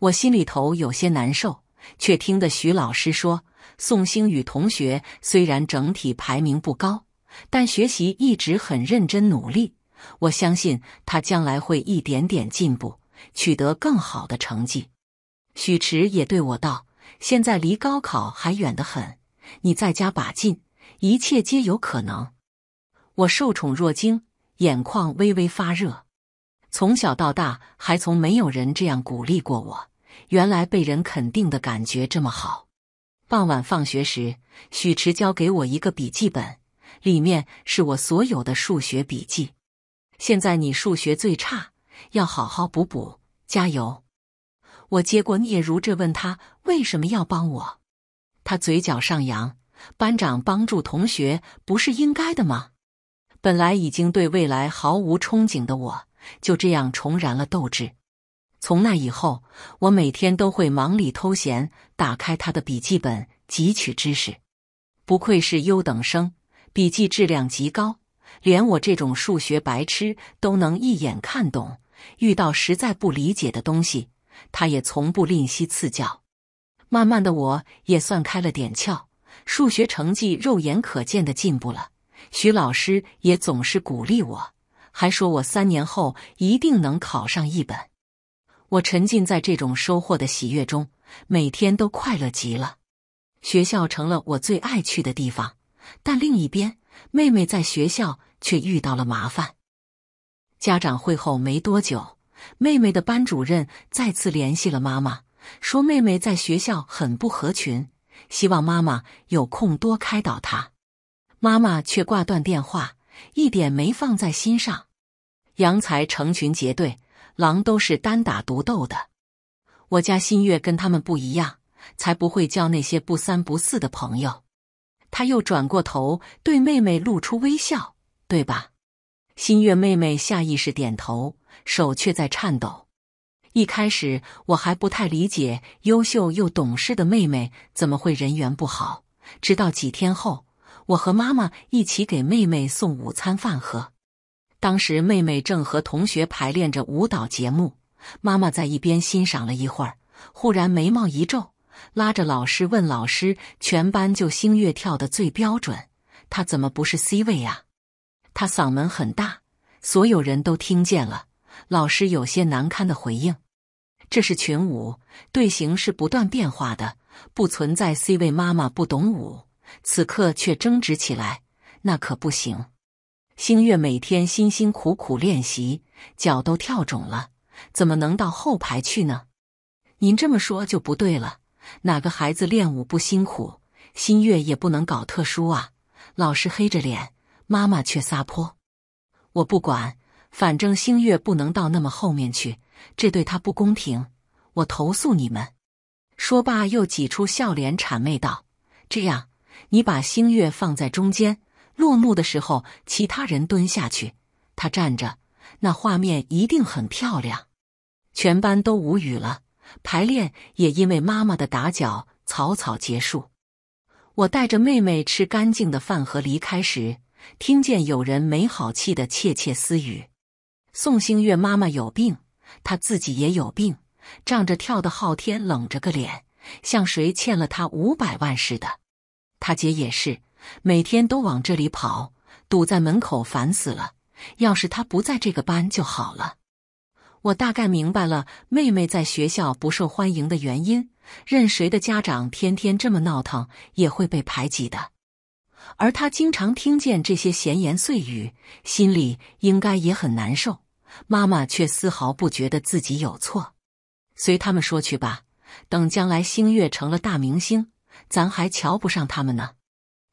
我心里头有些难受，却听得徐老师说：“宋星宇同学虽然整体排名不高，但学习一直很认真努力，我相信他将来会一点点进步。”取得更好的成绩，许迟也对我道：“现在离高考还远得很，你再加把劲，一切皆有可能。”我受宠若惊，眼眶微微发热。从小到大，还从没有人这样鼓励过我。原来被人肯定的感觉这么好。傍晚放学时，许迟交给我一个笔记本，里面是我所有的数学笔记。现在你数学最差。要好好补补，加油！我接过聂如质问他为什么要帮我。他嘴角上扬，班长帮助同学不是应该的吗？本来已经对未来毫无憧憬的我，就这样重燃了斗志。从那以后，我每天都会忙里偷闲，打开他的笔记本汲取知识。不愧是优等生，笔记质量极高，连我这种数学白痴都能一眼看懂。遇到实在不理解的东西，他也从不吝惜赐教。慢慢的，我也算开了点窍，数学成绩肉眼可见的进步了。徐老师也总是鼓励我，还说我三年后一定能考上一本。我沉浸在这种收获的喜悦中，每天都快乐极了。学校成了我最爱去的地方，但另一边，妹妹在学校却遇到了麻烦。家长会后没多久，妹妹的班主任再次联系了妈妈，说妹妹在学校很不合群，希望妈妈有空多开导她。妈妈却挂断电话，一点没放在心上。杨才成群结队，狼都是单打独斗的。我家新月跟他们不一样，才不会交那些不三不四的朋友。他又转过头对妹妹露出微笑，对吧？新月妹妹下意识点头，手却在颤抖。一开始我还不太理解，优秀又懂事的妹妹怎么会人缘不好？直到几天后，我和妈妈一起给妹妹送午餐饭盒，当时妹妹正和同学排练着舞蹈节目，妈妈在一边欣赏了一会儿，忽然眉毛一皱，拉着老师问：“老师，全班就星月跳的最标准，她怎么不是 C 位啊？”他嗓门很大，所有人都听见了。老师有些难堪的回应：“这是群舞，队形是不断变化的，不存在 C 位。妈妈不懂舞，此刻却争执起来，那可不行。”星月每天辛辛苦苦练习，脚都跳肿了，怎么能到后排去呢？您这么说就不对了。哪个孩子练舞不辛苦？星月也不能搞特殊啊！老师黑着脸。妈妈却撒泼，我不管，反正星月不能到那么后面去，这对他不公平。我投诉你们！说罢，又挤出笑脸，谄媚道：“这样，你把星月放在中间，落幕的时候，其他人蹲下去，他站着，那画面一定很漂亮。”全班都无语了。排练也因为妈妈的打搅草草结束。我带着妹妹吃干净的饭盒离开时。听见有人没好气的窃窃私语：“宋星月妈妈有病，她自己也有病。仗着跳的好，天冷着个脸，像谁欠了他五百万似的。他姐也是，每天都往这里跑，堵在门口烦死了。要是他不在这个班就好了。我大概明白了妹妹在学校不受欢迎的原因。任谁的家长天天这么闹腾，也会被排挤的。”而他经常听见这些闲言碎语，心里应该也很难受。妈妈却丝毫不觉得自己有错，随他们说去吧。等将来星月成了大明星，咱还瞧不上他们呢。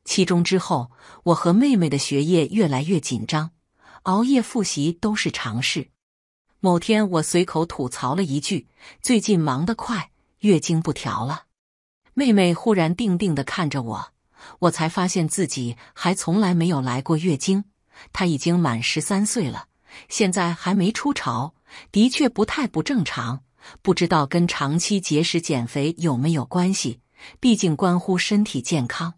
期中之后，我和妹妹的学业越来越紧张，熬夜复习都是常事。某天，我随口吐槽了一句：“最近忙得快，月经不调了。”妹妹忽然定定地看着我。我才发现自己还从来没有来过月经，她已经满十三岁了，现在还没出潮，的确不太不正常。不知道跟长期节食减肥有没有关系？毕竟关乎身体健康。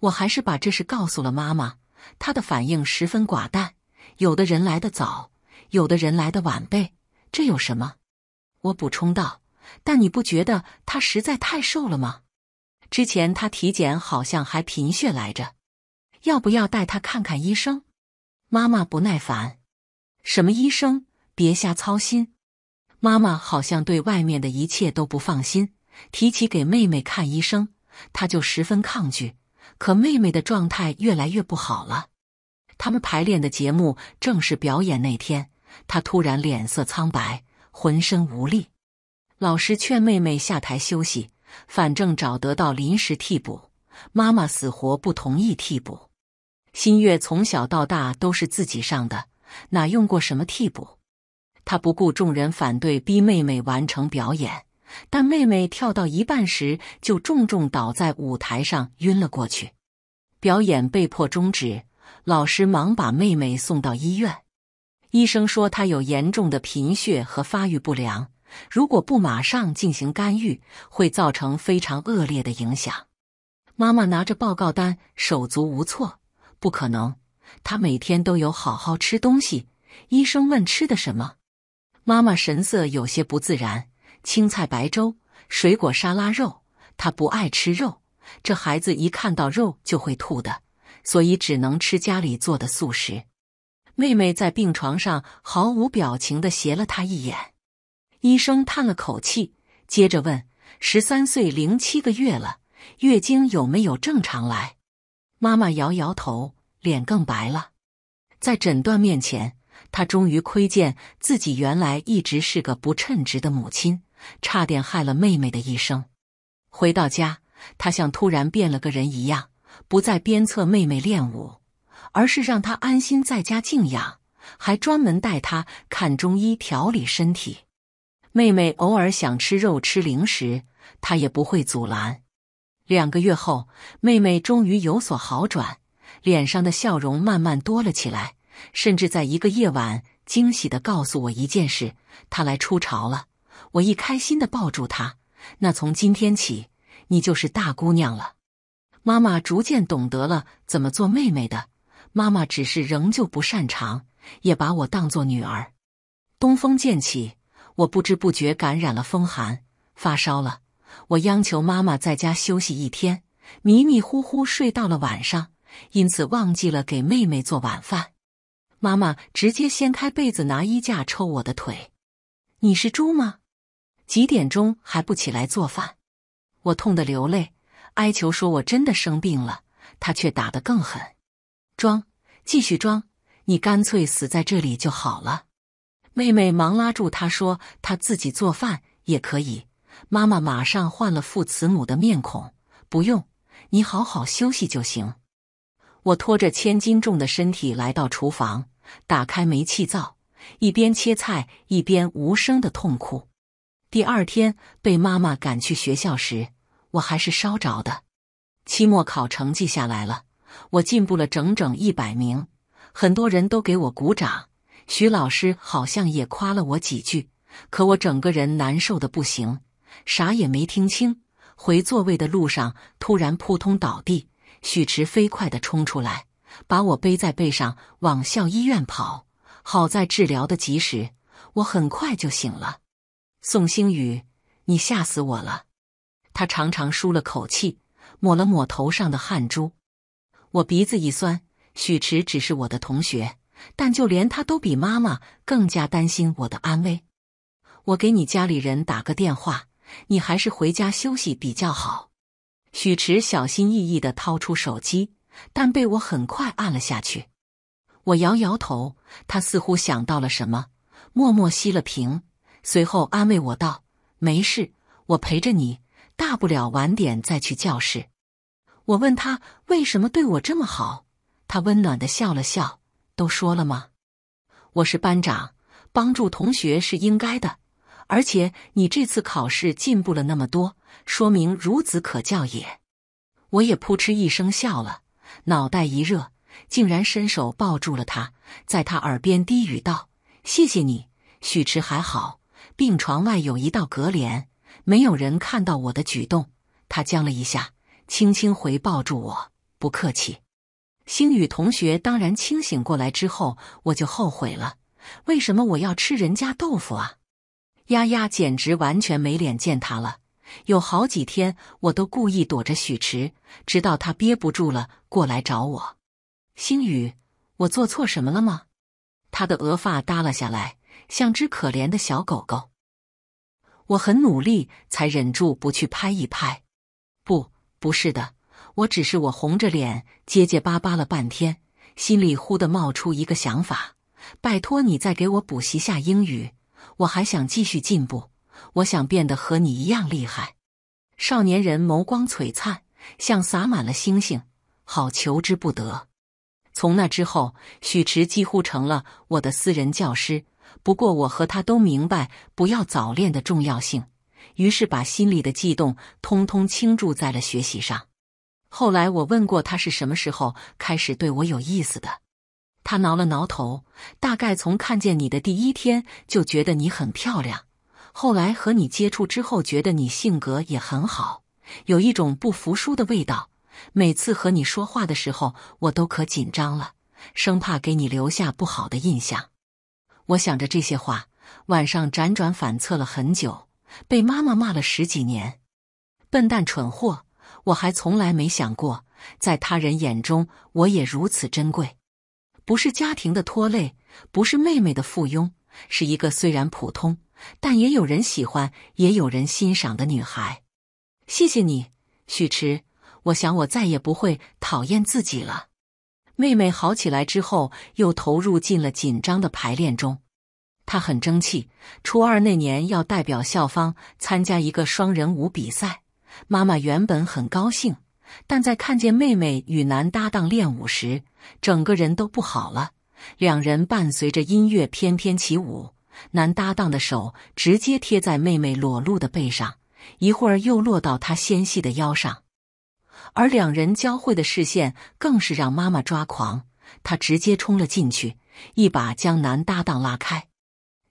我还是把这事告诉了妈妈，她的反应十分寡淡。有的人来的早，有的人来的晚呗，这有什么？我补充道。但你不觉得她实在太瘦了吗？之前他体检好像还贫血来着，要不要带他看看医生？妈妈不耐烦，什么医生？别瞎操心。妈妈好像对外面的一切都不放心，提起给妹妹看医生，她就十分抗拒。可妹妹的状态越来越不好了，他们排练的节目正是表演那天，她突然脸色苍白，浑身无力。老师劝妹妹下台休息。反正找得到临时替补，妈妈死活不同意替补。新月从小到大都是自己上的，哪用过什么替补？她不顾众人反对，逼妹妹完成表演，但妹妹跳到一半时就重重倒在舞台上，晕了过去。表演被迫终止，老师忙把妹妹送到医院。医生说她有严重的贫血和发育不良。如果不马上进行干预，会造成非常恶劣的影响。妈妈拿着报告单，手足无措。不可能，她每天都有好好吃东西。医生问吃的什么，妈妈神色有些不自然。青菜白粥、水果沙拉、肉，她不爱吃肉。这孩子一看到肉就会吐的，所以只能吃家里做的素食。妹妹在病床上毫无表情的斜了他一眼。医生叹了口气，接着问：“十三岁零七个月了，月经有没有正常来？”妈妈摇摇头，脸更白了。在诊断面前，她终于窥见自己原来一直是个不称职的母亲，差点害了妹妹的一生。回到家，她像突然变了个人一样，不再鞭策妹妹练武，而是让她安心在家静养，还专门带她看中医调理身体。妹妹偶尔想吃肉、吃零食，她也不会阻拦。两个月后，妹妹终于有所好转，脸上的笑容慢慢多了起来，甚至在一个夜晚，惊喜地告诉我一件事：她来出潮了。我一开心地抱住她。那从今天起，你就是大姑娘了。妈妈逐渐懂得了怎么做妹妹的，妈妈只是仍旧不擅长，也把我当做女儿。东风渐起。我不知不觉感染了风寒，发烧了。我央求妈妈在家休息一天，迷迷糊糊睡到了晚上，因此忘记了给妹妹做晚饭。妈妈直接掀开被子，拿衣架抽我的腿：“你是猪吗？几点钟还不起来做饭？”我痛得流泪，哀求说：“我真的生病了。”他却打得更狠：“装，继续装，你干脆死在这里就好了。”妹妹忙拉住他，说：“她自己做饭也可以。”妈妈马上换了副慈母的面孔：“不用，你好好休息就行。”我拖着千斤重的身体来到厨房，打开煤气灶，一边切菜一边无声的痛哭。第二天被妈妈赶去学校时，我还是烧着的。期末考成绩下来了，我进步了整整一百名，很多人都给我鼓掌。徐老师好像也夸了我几句，可我整个人难受的不行，啥也没听清。回座位的路上，突然扑通倒地。许池飞快的冲出来，把我背在背上往校医院跑。好在治疗的及时，我很快就醒了。宋星宇，你吓死我了！他长长舒了口气，抹了抹头上的汗珠。我鼻子一酸，许池只是我的同学。但就连他都比妈妈更加担心我的安危。我给你家里人打个电话，你还是回家休息比较好。许池小心翼翼地掏出手机，但被我很快按了下去。我摇摇头，他似乎想到了什么，默默熄了屏，随后安慰我道：“没事，我陪着你，大不了晚点再去教室。”我问他为什么对我这么好，他温暖地笑了笑。都说了吗？我是班长，帮助同学是应该的。而且你这次考试进步了那么多，说明孺子可教也。我也扑哧一声笑了，脑袋一热，竟然伸手抱住了他，在他耳边低语道：“谢谢你，许迟还好。”病床外有一道隔帘，没有人看到我的举动。他僵了一下，轻轻回抱住我：“不客气。”星宇同学当然清醒过来之后，我就后悔了。为什么我要吃人家豆腐啊？丫丫简直完全没脸见他了。有好几天，我都故意躲着许池，直到他憋不住了，过来找我。星宇，我做错什么了吗？他的额发耷了下来，像只可怜的小狗狗。我很努力才忍住不去拍一拍。不，不是的。我只是我红着脸结结巴巴了半天，心里忽地冒出一个想法：拜托你再给我补习下英语，我还想继续进步，我想变得和你一样厉害。少年人眸光璀璨，像洒满了星星，好求之不得。从那之后，许池几乎成了我的私人教师。不过我和他都明白不要早恋的重要性，于是把心里的悸动通通倾注在了学习上。后来我问过他是什么时候开始对我有意思的，他挠了挠头，大概从看见你的第一天就觉得你很漂亮，后来和你接触之后觉得你性格也很好，有一种不服输的味道。每次和你说话的时候我都可紧张了，生怕给你留下不好的印象。我想着这些话，晚上辗转反侧了很久，被妈妈骂了十几年，笨蛋蠢货。我还从来没想过，在他人眼中，我也如此珍贵，不是家庭的拖累，不是妹妹的附庸，是一个虽然普通，但也有人喜欢，也有人欣赏的女孩。谢谢你，许迟。我想，我再也不会讨厌自己了。妹妹好起来之后，又投入进了紧张的排练中。她很争气，初二那年要代表校方参加一个双人舞比赛。妈妈原本很高兴，但在看见妹妹与男搭档练舞时，整个人都不好了。两人伴随着音乐翩翩起舞，男搭档的手直接贴在妹妹裸露的背上，一会儿又落到她纤细的腰上，而两人交汇的视线更是让妈妈抓狂。她直接冲了进去，一把将男搭档拉开：“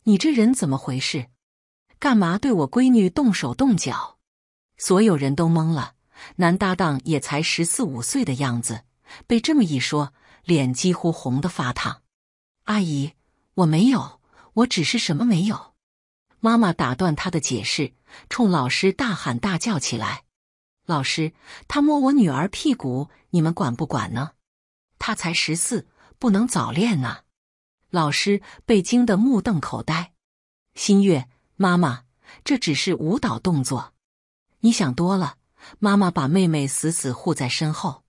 你这人怎么回事？干嘛对我闺女动手动脚？”所有人都懵了，男搭档也才十四五岁的样子，被这么一说，脸几乎红得发烫。阿姨，我没有，我只是什么没有。妈妈打断他的解释，冲老师大喊大叫起来：“老师，他摸我女儿屁股，你们管不管呢？他才十四，不能早恋啊！”老师被惊得目瞪口呆。新月妈妈，这只是舞蹈动作。你想多了，妈妈把妹妹死死护在身后。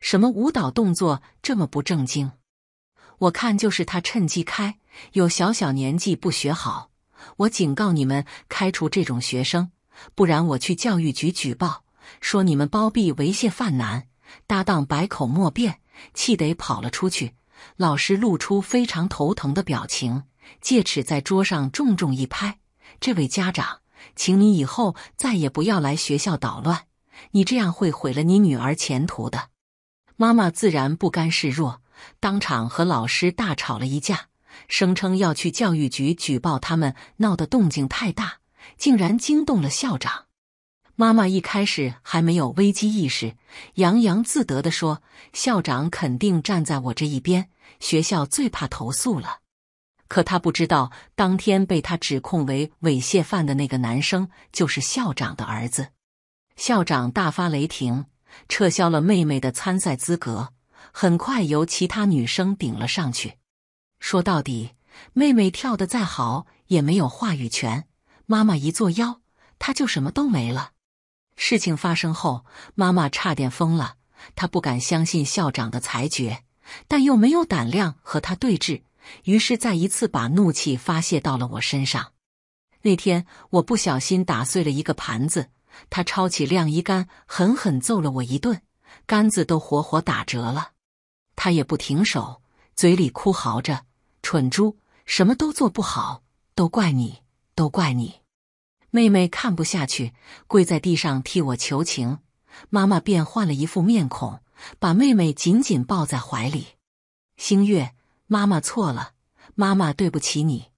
什么舞蹈动作这么不正经？我看就是他趁机开。有小小年纪不学好，我警告你们开除这种学生，不然我去教育局举报，说你们包庇猥亵犯难，搭档百口莫辩，气得跑了出去。老师露出非常头疼的表情，戒尺在桌上重重一拍：“这位家长。”请你以后再也不要来学校捣乱，你这样会毁了你女儿前途的。妈妈自然不甘示弱，当场和老师大吵了一架，声称要去教育局举报他们，闹的动静太大，竟然惊动了校长。妈妈一开始还没有危机意识，洋洋自得的说：“校长肯定站在我这一边，学校最怕投诉了。”可他不知道，当天被他指控为猥亵犯的那个男生就是校长的儿子。校长大发雷霆，撤销了妹妹的参赛资格，很快由其他女生顶了上去。说到底，妹妹跳得再好也没有话语权。妈妈一作妖，她就什么都没了。事情发生后，妈妈差点疯了。她不敢相信校长的裁决，但又没有胆量和他对峙。于是再一次把怒气发泄到了我身上。那天我不小心打碎了一个盘子，他抄起晾衣杆狠狠揍了我一顿，杆子都活活打折了。他也不停手，嘴里哭嚎着：“蠢猪，什么都做不好，都怪你，都怪你！”妹妹看不下去，跪在地上替我求情，妈妈便换了一副面孔，把妹妹紧紧抱在怀里。星月。妈妈错了，妈妈对不起你。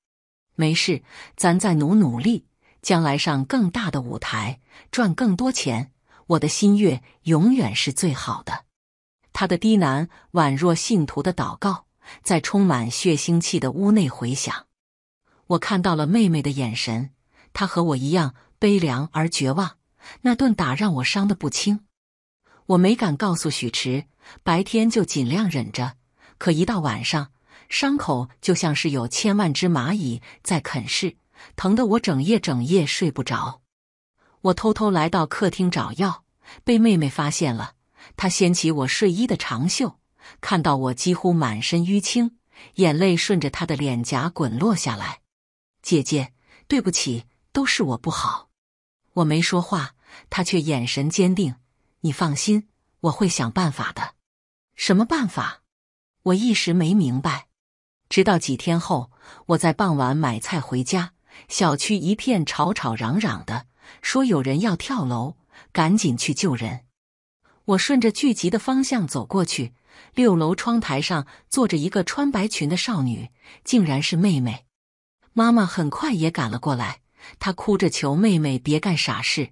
没事，咱再努努力，将来上更大的舞台，赚更多钱。我的心愿永远是最好的。他的低喃宛若信徒的祷告，在充满血腥气的屋内回响。我看到了妹妹的眼神，她和我一样悲凉而绝望。那顿打让我伤得不轻，我没敢告诉许迟，白天就尽量忍着，可一到晚上。伤口就像是有千万只蚂蚁在啃噬，疼得我整夜整夜睡不着。我偷偷来到客厅找药，被妹妹发现了。她掀起我睡衣的长袖，看到我几乎满身淤青，眼泪顺着她的脸颊滚落下来。姐姐，对不起，都是我不好。我没说话，她却眼神坚定：“你放心，我会想办法的。”什么办法？我一时没明白。直到几天后，我在傍晚买菜回家，小区一片吵吵嚷嚷的，说有人要跳楼，赶紧去救人。我顺着聚集的方向走过去，六楼窗台上坐着一个穿白裙的少女，竟然是妹妹。妈妈很快也赶了过来，她哭着求妹妹别干傻事。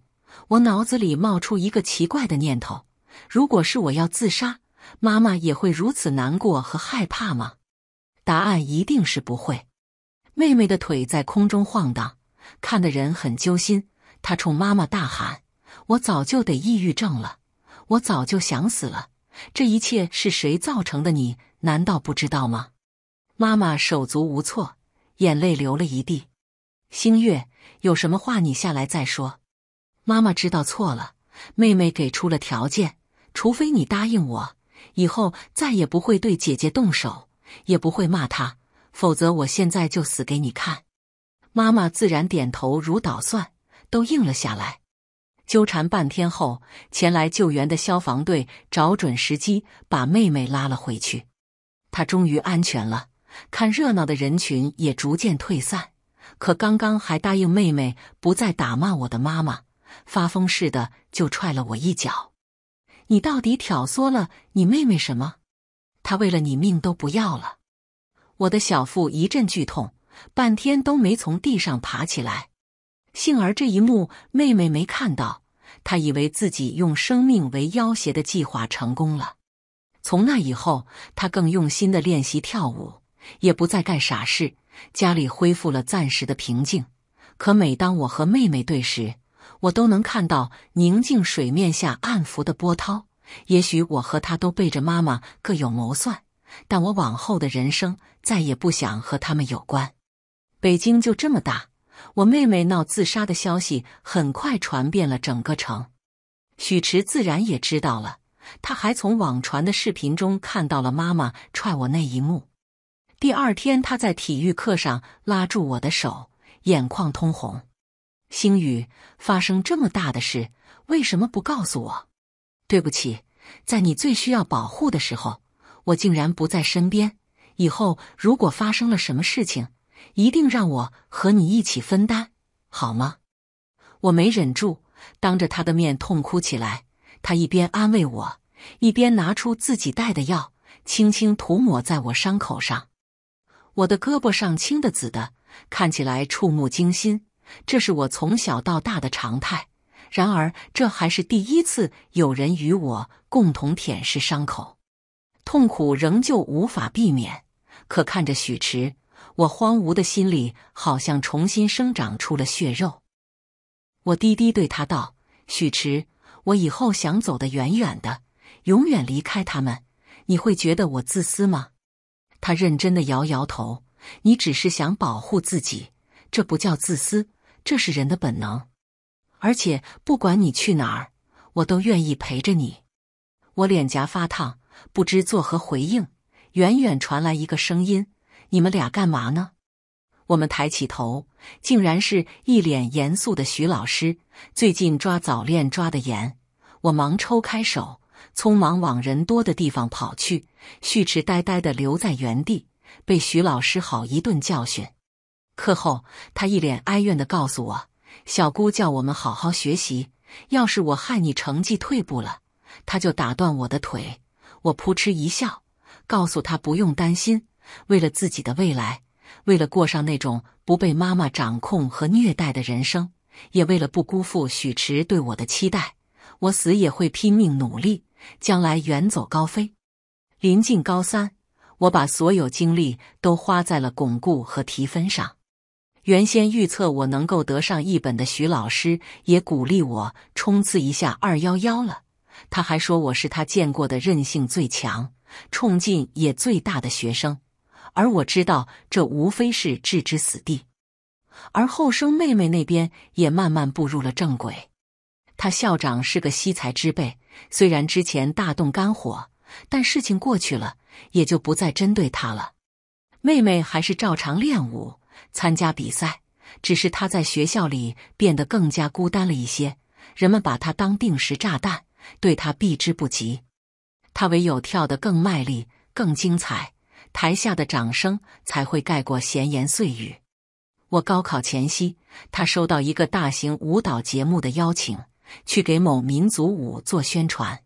我脑子里冒出一个奇怪的念头：如果是我要自杀，妈妈也会如此难过和害怕吗？答案一定是不会。妹妹的腿在空中晃荡，看的人很揪心。她冲妈妈大喊：“我早就得抑郁症了，我早就想死了。这一切是谁造成的？你难道不知道吗？”妈妈手足无措，眼泪流了一地。星月，有什么话你下来再说。妈妈知道错了。妹妹给出了条件：除非你答应我，以后再也不会对姐姐动手。也不会骂他，否则我现在就死给你看！妈妈自然点头如捣蒜，都应了下来。纠缠半天后，前来救援的消防队找准时机，把妹妹拉了回去。她终于安全了，看热闹的人群也逐渐退散。可刚刚还答应妹妹不再打骂我的妈妈，发疯似的就踹了我一脚：“你到底挑唆了你妹妹什么？”他为了你命都不要了，我的小腹一阵剧痛，半天都没从地上爬起来。幸而这一幕妹妹没看到，她以为自己用生命为要挟的计划成功了。从那以后，她更用心的练习跳舞，也不再干傻事，家里恢复了暂时的平静。可每当我和妹妹对时，我都能看到宁静水面下暗伏的波涛。也许我和他都背着妈妈各有谋算，但我往后的人生再也不想和他们有关。北京就这么大，我妹妹闹自杀的消息很快传遍了整个城。许迟自然也知道了，他还从网传的视频中看到了妈妈踹我那一幕。第二天，他在体育课上拉住我的手，眼眶通红：“星宇，发生这么大的事，为什么不告诉我？”对不起，在你最需要保护的时候，我竟然不在身边。以后如果发生了什么事情，一定让我和你一起分担，好吗？我没忍住，当着他的面痛哭起来。他一边安慰我，一边拿出自己带的药，轻轻涂抹在我伤口上。我的胳膊上青的紫的，看起来触目惊心。这是我从小到大的常态。然而，这还是第一次有人与我共同舔舐伤口，痛苦仍旧无法避免。可看着许池，我荒芜的心里好像重新生长出了血肉。我低低对他道：“许池，我以后想走得远远的，永远离开他们。你会觉得我自私吗？”他认真的摇摇头：“你只是想保护自己，这不叫自私，这是人的本能。”而且不管你去哪儿，我都愿意陪着你。我脸颊发烫，不知作何回应。远远传来一个声音：“你们俩干嘛呢？”我们抬起头，竟然是一脸严肃的徐老师。最近抓早恋抓得严，我忙抽开手，匆忙往人多的地方跑去。旭驰呆呆的留在原地，被徐老师好一顿教训。课后，他一脸哀怨的告诉我。小姑叫我们好好学习，要是我害你成绩退步了，她就打断我的腿。我扑哧一笑，告诉她不用担心。为了自己的未来，为了过上那种不被妈妈掌控和虐待的人生，也为了不辜负许池对我的期待，我死也会拼命努力，将来远走高飞。临近高三，我把所有精力都花在了巩固和提分上。原先预测我能够得上一本的徐老师也鼓励我冲刺一下二幺幺了。他还说我是他见过的韧性最强、冲劲也最大的学生。而我知道这无非是置之死地。而后生妹妹那边也慢慢步入了正轨。他校长是个惜才之辈，虽然之前大动肝火，但事情过去了，也就不再针对他了。妹妹还是照常练武。参加比赛，只是他在学校里变得更加孤单了一些。人们把他当定时炸弹，对他避之不及。他唯有跳得更卖力、更精彩，台下的掌声才会盖过闲言碎语。我高考前夕，他收到一个大型舞蹈节目的邀请，去给某民族舞做宣传。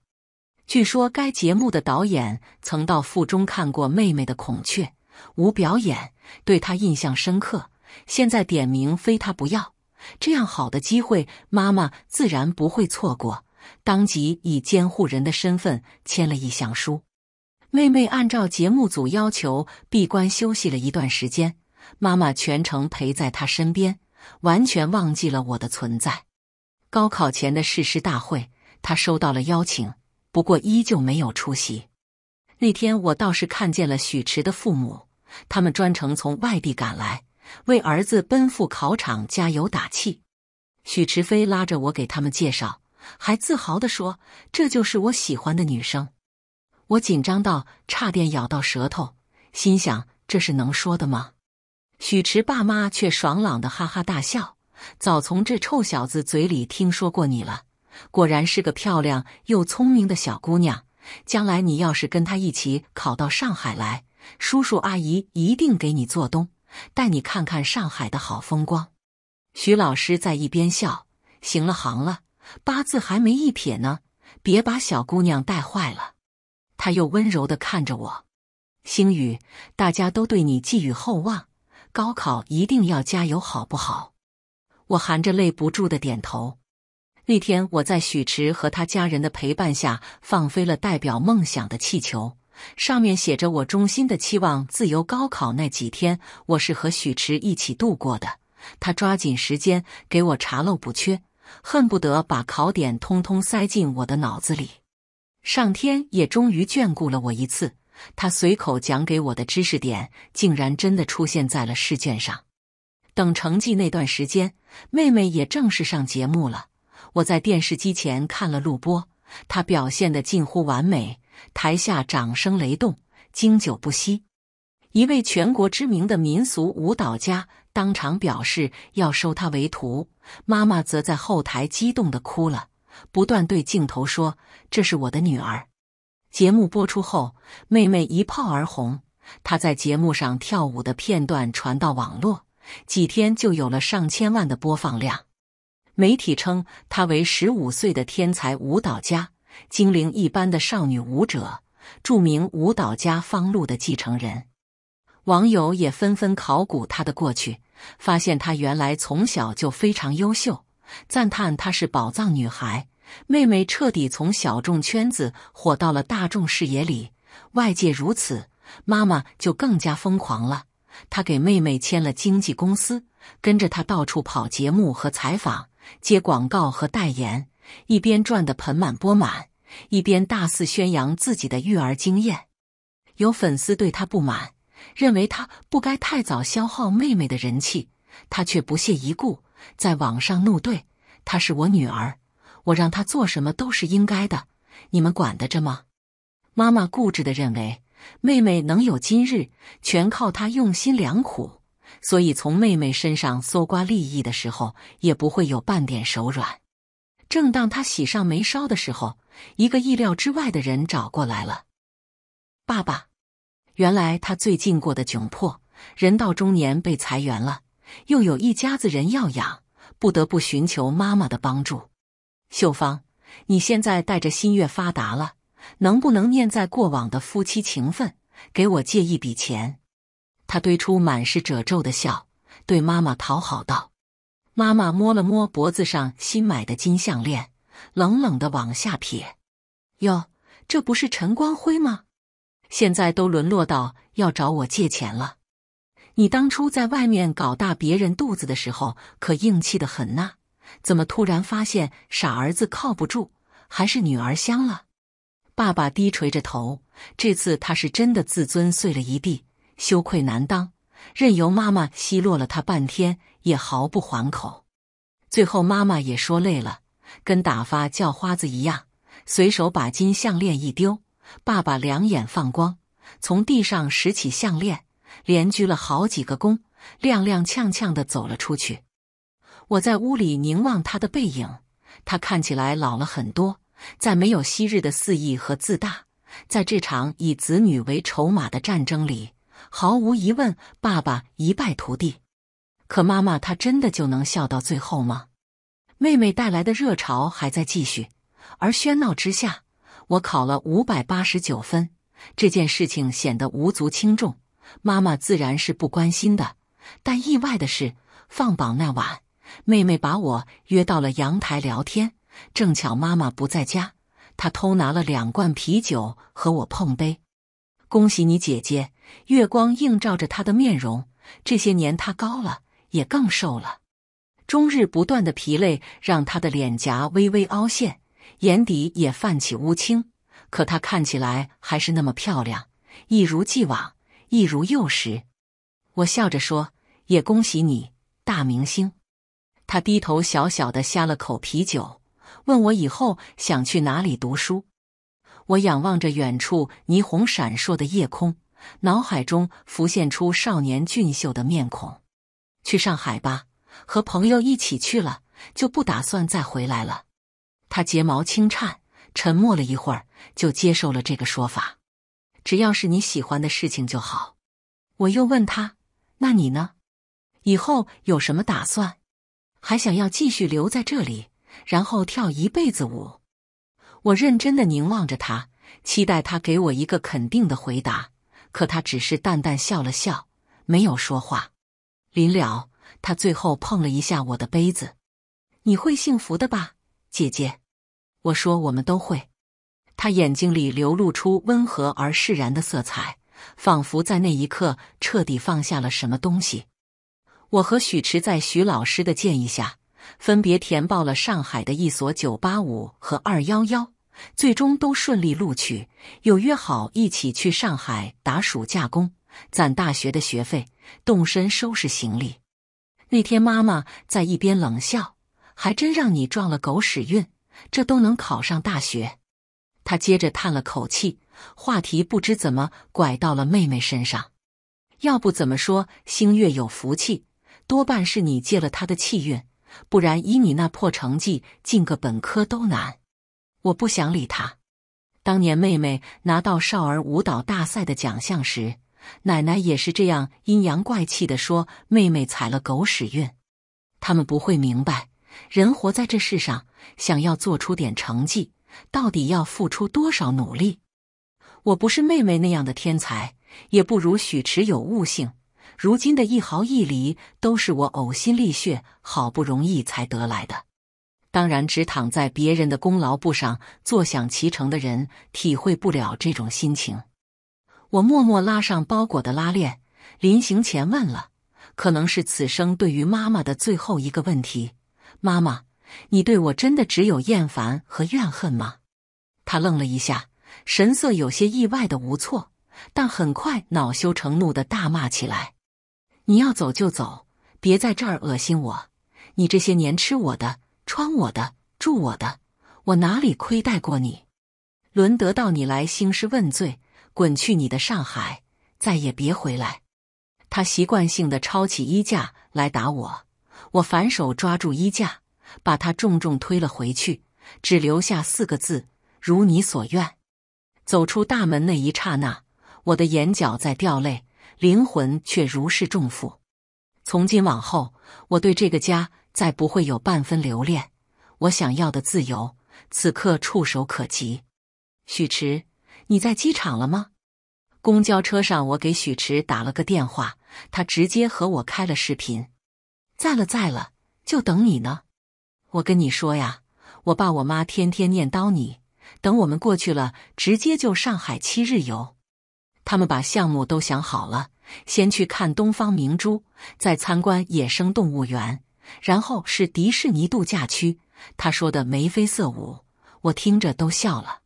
据说该节目的导演曾到附中看过妹妹的孔雀。无表演对他印象深刻，现在点名非他不要。这样好的机会，妈妈自然不会错过，当即以监护人的身份签了意向书。妹妹按照节目组要求闭关休息了一段时间，妈妈全程陪在她身边，完全忘记了我的存在。高考前的誓师大会，她收到了邀请，不过依旧没有出席。那天我倒是看见了许池的父母，他们专程从外地赶来，为儿子奔赴考场加油打气。许池飞拉着我给他们介绍，还自豪地说：“这就是我喜欢的女生。”我紧张到差点咬到舌头，心想：“这是能说的吗？”许池爸妈却爽朗的哈哈大笑：“早从这臭小子嘴里听说过你了，果然是个漂亮又聪明的小姑娘。”将来你要是跟他一起考到上海来，叔叔阿姨一定给你做东，带你看看上海的好风光。徐老师在一边笑：“行了行了，八字还没一撇呢，别把小姑娘带坏了。”他又温柔地看着我：“星宇，大家都对你寄予厚望，高考一定要加油，好不好？”我含着泪不住的点头。那天，我在许池和他家人的陪伴下放飞了代表梦想的气球，上面写着我衷心的期望。自由高考那几天，我是和许池一起度过的。他抓紧时间给我查漏补缺，恨不得把考点通通塞进我的脑子里。上天也终于眷顾了我一次，他随口讲给我的知识点，竟然真的出现在了试卷上。等成绩那段时间，妹妹也正式上节目了。我在电视机前看了录播，她表现得近乎完美，台下掌声雷动，经久不息。一位全国知名的民俗舞蹈家当场表示要收她为徒，妈妈则在后台激动地哭了，不断对镜头说：“这是我的女儿。”节目播出后，妹妹一炮而红，她在节目上跳舞的片段传到网络，几天就有了上千万的播放量。媒体称她为十五岁的天才舞蹈家，精灵一般的少女舞者，著名舞蹈家方露的继承人。网友也纷纷考古她的过去，发现她原来从小就非常优秀，赞叹她是宝藏女孩。妹妹彻底从小众圈子火到了大众视野里，外界如此，妈妈就更加疯狂了。她给妹妹签了经纪公司，跟着她到处跑节目和采访。接广告和代言，一边赚得盆满钵满，一边大肆宣扬自己的育儿经验。有粉丝对她不满，认为她不该太早消耗妹妹的人气，她却不屑一顾，在网上怒怼：“她是我女儿，我让她做什么都是应该的，你们管得着吗？”妈妈固执地认为，妹妹能有今日，全靠她用心良苦。所以，从妹妹身上搜刮利益的时候，也不会有半点手软。正当他喜上眉梢的时候，一个意料之外的人找过来了。爸爸，原来他最近过得窘迫，人到中年被裁员了，又有一家子人要养，不得不寻求妈妈的帮助。秀芳，你现在带着新月发达了，能不能念在过往的夫妻情分，给我借一笔钱？他堆出满是褶皱的笑，对妈妈讨好道：“妈妈摸了摸脖子上新买的金项链，冷冷的往下撇：‘哟，这不是陈光辉吗？现在都沦落到要找我借钱了。’你当初在外面搞大别人肚子的时候可硬气的很呐，怎么突然发现傻儿子靠不住，还是女儿香了？”爸爸低垂着头，这次他是真的自尊碎了一地。羞愧难当，任由妈妈奚落了他半天，也毫不还口。最后，妈妈也说累了，跟打发叫花子一样，随手把金项链一丢。爸爸两眼放光，从地上拾起项链，连鞠了好几个躬，踉踉跄跄地走了出去。我在屋里凝望他的背影，他看起来老了很多，再没有昔日的肆意和自大，在这场以子女为筹码的战争里。毫无疑问，爸爸一败涂地。可妈妈，她真的就能笑到最后吗？妹妹带来的热潮还在继续，而喧闹之下，我考了五百八十九分，这件事情显得无足轻重。妈妈自然是不关心的。但意外的是，放榜那晚，妹妹把我约到了阳台聊天，正巧妈妈不在家，她偷拿了两罐啤酒和我碰杯。恭喜你，姐姐。月光映照着她的面容，这些年她高了，也更瘦了。终日不断的疲累让她的脸颊微微凹陷，眼底也泛起乌青。可她看起来还是那么漂亮，一如既往，一如幼时。我笑着说：“也恭喜你，大明星。”她低头小小的呷了口啤酒，问我以后想去哪里读书。我仰望着远处霓虹闪烁的夜空。脑海中浮现出少年俊秀的面孔。去上海吧，和朋友一起去了，就不打算再回来了。他睫毛轻颤，沉默了一会儿，就接受了这个说法。只要是你喜欢的事情就好。我又问他：“那你呢？以后有什么打算？还想要继续留在这里，然后跳一辈子舞？”我认真的凝望着他，期待他给我一个肯定的回答。可他只是淡淡笑了笑，没有说话。临了，他最后碰了一下我的杯子：“你会幸福的吧，姐姐？”我说：“我们都会。”他眼睛里流露出温和而释然的色彩，仿佛在那一刻彻底放下了什么东西。我和许池在徐老师的建议下，分别填报了上海的一所985和211。最终都顺利录取，又约好一起去上海打暑假工，攒大学的学费。动身收拾行李那天，妈妈在一边冷笑：“还真让你撞了狗屎运，这都能考上大学。”她接着叹了口气，话题不知怎么拐到了妹妹身上：“要不怎么说星月有福气？多半是你借了他的气运，不然以你那破成绩，进个本科都难。”我不想理他。当年妹妹拿到少儿舞蹈大赛的奖项时，奶奶也是这样阴阳怪气的说：“妹妹踩了狗屎运。”他们不会明白，人活在这世上，想要做出点成绩，到底要付出多少努力？我不是妹妹那样的天才，也不如许迟有悟性。如今的一毫一厘，都是我呕心沥血，好不容易才得来的。当然，只躺在别人的功劳簿上坐享其成的人体会不了这种心情。我默默拉上包裹的拉链，临行前问了，可能是此生对于妈妈的最后一个问题：“妈妈，你对我真的只有厌烦和怨恨吗？”她愣了一下，神色有些意外的无措，但很快恼羞成怒的大骂起来：“你要走就走，别在这儿恶心我！你这些年吃我的！”穿我的，住我的，我哪里亏待过你？轮得到你来兴师问罪？滚去你的上海，再也别回来！他习惯性的抄起衣架来打我，我反手抓住衣架，把他重重推了回去，只留下四个字：如你所愿。走出大门那一刹那，我的眼角在掉泪，灵魂却如释重负。从今往后，我对这个家。再不会有半分留恋，我想要的自由此刻触手可及。许池，你在机场了吗？公交车上，我给许池打了个电话，他直接和我开了视频。在了，在了，就等你呢。我跟你说呀，我爸我妈天天念叨你，等我们过去了，直接就上海七日游。他们把项目都想好了，先去看东方明珠，再参观野生动物园。然后是迪士尼度假区，他说的眉飞色舞，我听着都笑了。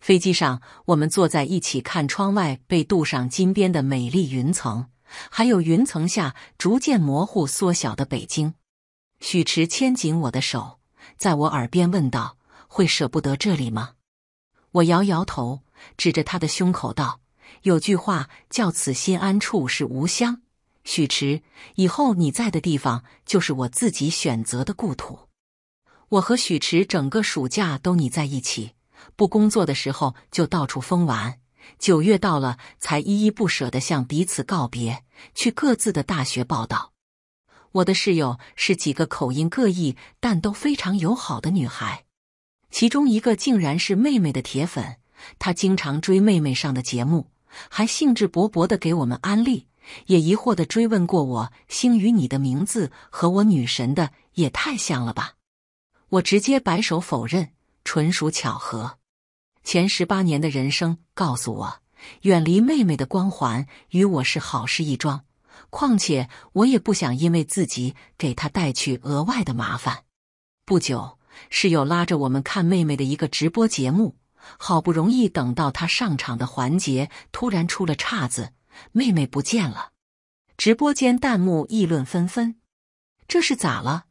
飞机上，我们坐在一起看窗外被镀上金边的美丽云层，还有云层下逐渐模糊缩小的北京。许池牵紧我的手，在我耳边问道：“会舍不得这里吗？”我摇摇头，指着他的胸口道：“有句话叫‘此心安处是吾乡’。”许迟，以后你在的地方就是我自己选择的故土。我和许迟整个暑假都腻在一起，不工作的时候就到处疯玩。九月到了，才依依不舍的向彼此告别，去各自的大学报道。我的室友是几个口音各异但都非常友好的女孩，其中一个竟然是妹妹的铁粉，她经常追妹妹上的节目，还兴致勃勃的给我们安利。也疑惑地追问过我：“星宇，你的名字和我女神的也太像了吧？”我直接摆手否认，纯属巧合。前十八年的人生告诉我，远离妹妹的光环与我是好事一桩。况且我也不想因为自己给她带去额外的麻烦。不久，室友拉着我们看妹妹的一个直播节目，好不容易等到她上场的环节，突然出了岔子。妹妹不见了，直播间弹幕议论纷纷，这是咋了？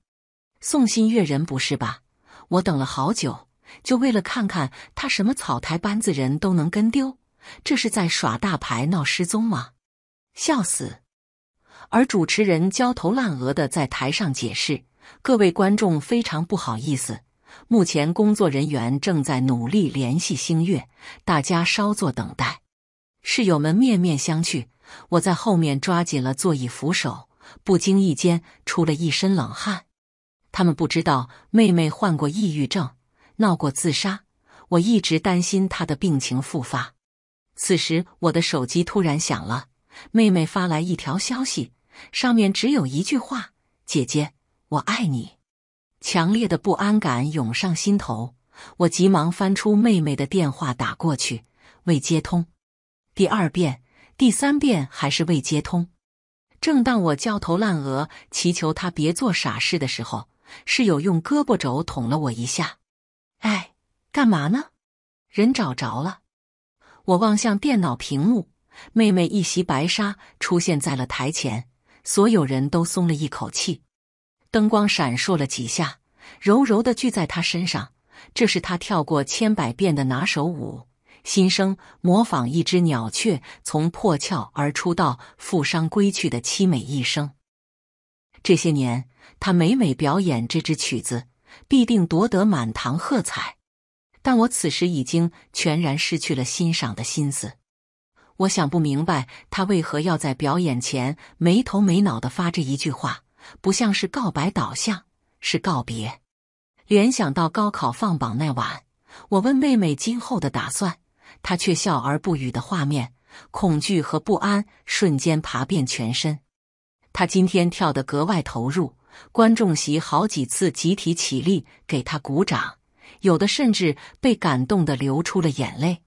宋新月人不是吧？我等了好久，就为了看看他什么草台班子人都能跟丢，这是在耍大牌闹失踪吗？笑死！而主持人焦头烂额的在台上解释：“各位观众非常不好意思，目前工作人员正在努力联系星月，大家稍作等待。”室友们面面相觑，我在后面抓紧了座椅扶手，不经意间出了一身冷汗。他们不知道妹妹患过抑郁症，闹过自杀，我一直担心她的病情复发。此时，我的手机突然响了，妹妹发来一条消息，上面只有一句话：“姐姐，我爱你。”强烈的不安感涌上心头，我急忙翻出妹妹的电话打过去，未接通。第二遍、第三遍还是未接通。正当我焦头烂额、祈求他别做傻事的时候，室友用胳膊肘捅了我一下。“哎，干嘛呢？”人找着了。我望向电脑屏幕，妹妹一袭白纱出现在了台前，所有人都松了一口气。灯光闪烁了几下，柔柔的聚在她身上。这是她跳过千百遍的拿手舞。新生模仿一只鸟雀从破壳而出到负伤归去的凄美一生。这些年，他每每表演这支曲子，必定夺得满堂喝彩。但我此时已经全然失去了欣赏的心思。我想不明白他为何要在表演前没头没脑的发这一句话，不像是告白，导向，是告别。联想到高考放榜那晚，我问妹妹今后的打算。他却笑而不语的画面，恐惧和不安瞬间爬遍全身。他今天跳得格外投入，观众席好几次集体起立给他鼓掌，有的甚至被感动的流出了眼泪。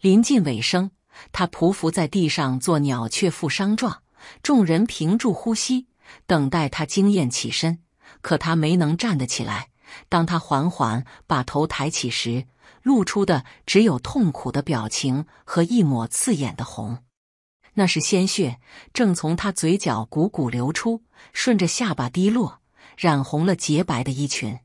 临近尾声，他匍匐在地上做鸟雀负伤状，众人屏住呼吸等待他惊艳起身。可他没能站得起来。当他缓缓把头抬起时，露出的只有痛苦的表情和一抹刺眼的红，那是鲜血正从他嘴角汩汩流出，顺着下巴滴落，染红了洁白的衣裙。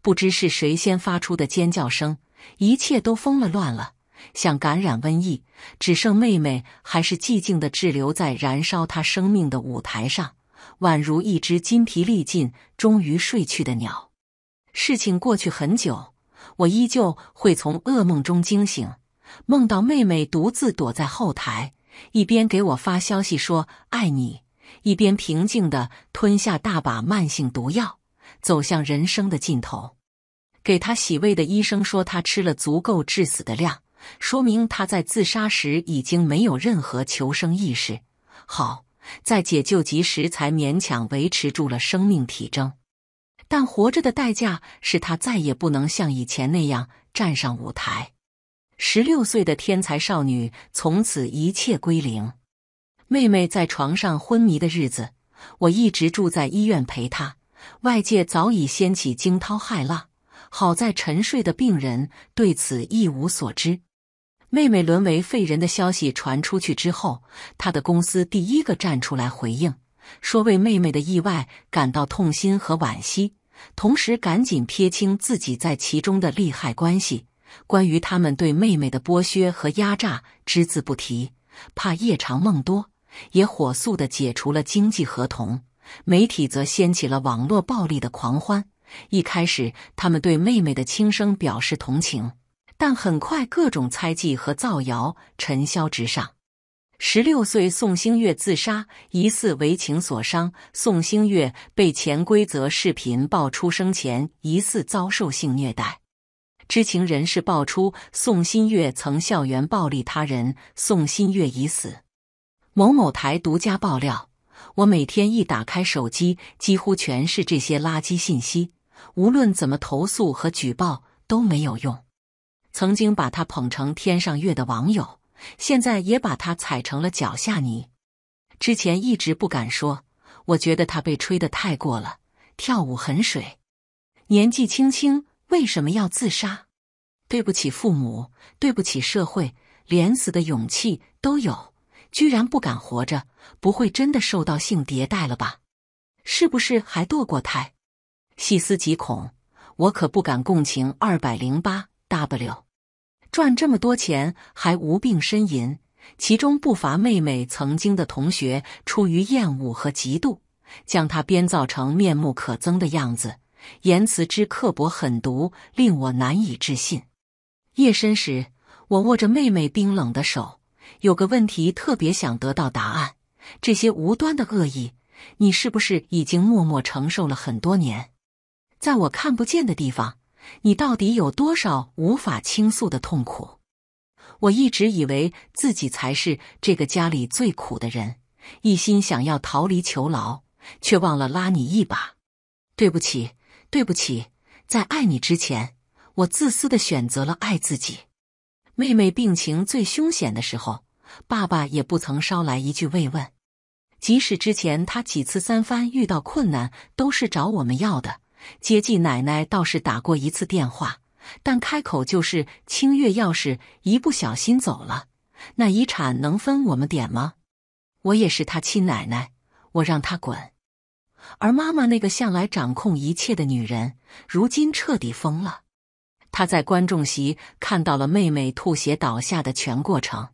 不知是谁先发出的尖叫声，一切都疯了，乱了，像感染瘟疫。只剩妹妹还是寂静的滞留在燃烧她生命的舞台上，宛如一只筋疲力尽、终于睡去的鸟。事情过去很久。我依旧会从噩梦中惊醒，梦到妹妹独自躲在后台，一边给我发消息说“爱你”，一边平静地吞下大把慢性毒药，走向人生的尽头。给她洗胃的医生说，她吃了足够致死的量，说明她在自杀时已经没有任何求生意识。好在解救及时，才勉强维持住了生命体征。但活着的代价是，她再也不能像以前那样站上舞台。十六岁的天才少女从此一切归零。妹妹在床上昏迷的日子，我一直住在医院陪她。外界早已掀起惊涛骇浪，好在沉睡的病人对此一无所知。妹妹沦为废人的消息传出去之后，她的公司第一个站出来回应，说为妹妹的意外感到痛心和惋惜。同时，赶紧撇清自己在其中的利害关系。关于他们对妹妹的剥削和压榨，只字不提，怕夜长梦多。也火速的解除了经济合同。媒体则掀起了网络暴力的狂欢。一开始，他们对妹妹的轻生表示同情，但很快各种猜忌和造谣尘嚣直上。十六岁宋星月自杀，疑似为情所伤。宋星月被潜规则视频曝出生前疑似遭受性虐待，知情人士爆出宋星月曾校园暴力他人。宋星月已死。某某台独家爆料：我每天一打开手机，几乎全是这些垃圾信息，无论怎么投诉和举报都没有用。曾经把他捧成天上月的网友。现在也把他踩成了脚下泥，之前一直不敢说，我觉得他被吹的太过了，跳舞很水，年纪轻轻为什么要自杀？对不起父母，对不起社会，连死的勇气都有，居然不敢活着，不会真的受到性迭代了吧？是不是还堕过胎？细思极恐，我可不敢共情二百零八 w。赚这么多钱还无病呻吟，其中不乏妹妹曾经的同学，出于厌恶和嫉妒，将她编造成面目可憎的样子，言辞之刻薄狠毒，令我难以置信。夜深时，我握着妹妹冰冷的手，有个问题特别想得到答案：这些无端的恶意，你是不是已经默默承受了很多年，在我看不见的地方？你到底有多少无法倾诉的痛苦？我一直以为自己才是这个家里最苦的人，一心想要逃离囚牢，却忘了拉你一把。对不起，对不起，在爱你之前，我自私的选择了爱自己。妹妹病情最凶险的时候，爸爸也不曾捎来一句慰问，即使之前他几次三番遇到困难，都是找我们要的。接济奶奶倒是打过一次电话，但开口就是清月钥匙一不小心走了，那遗产能分我们点吗？我也是她亲奶奶，我让她滚。而妈妈那个向来掌控一切的女人，如今彻底疯了。她在观众席看到了妹妹吐血倒下的全过程。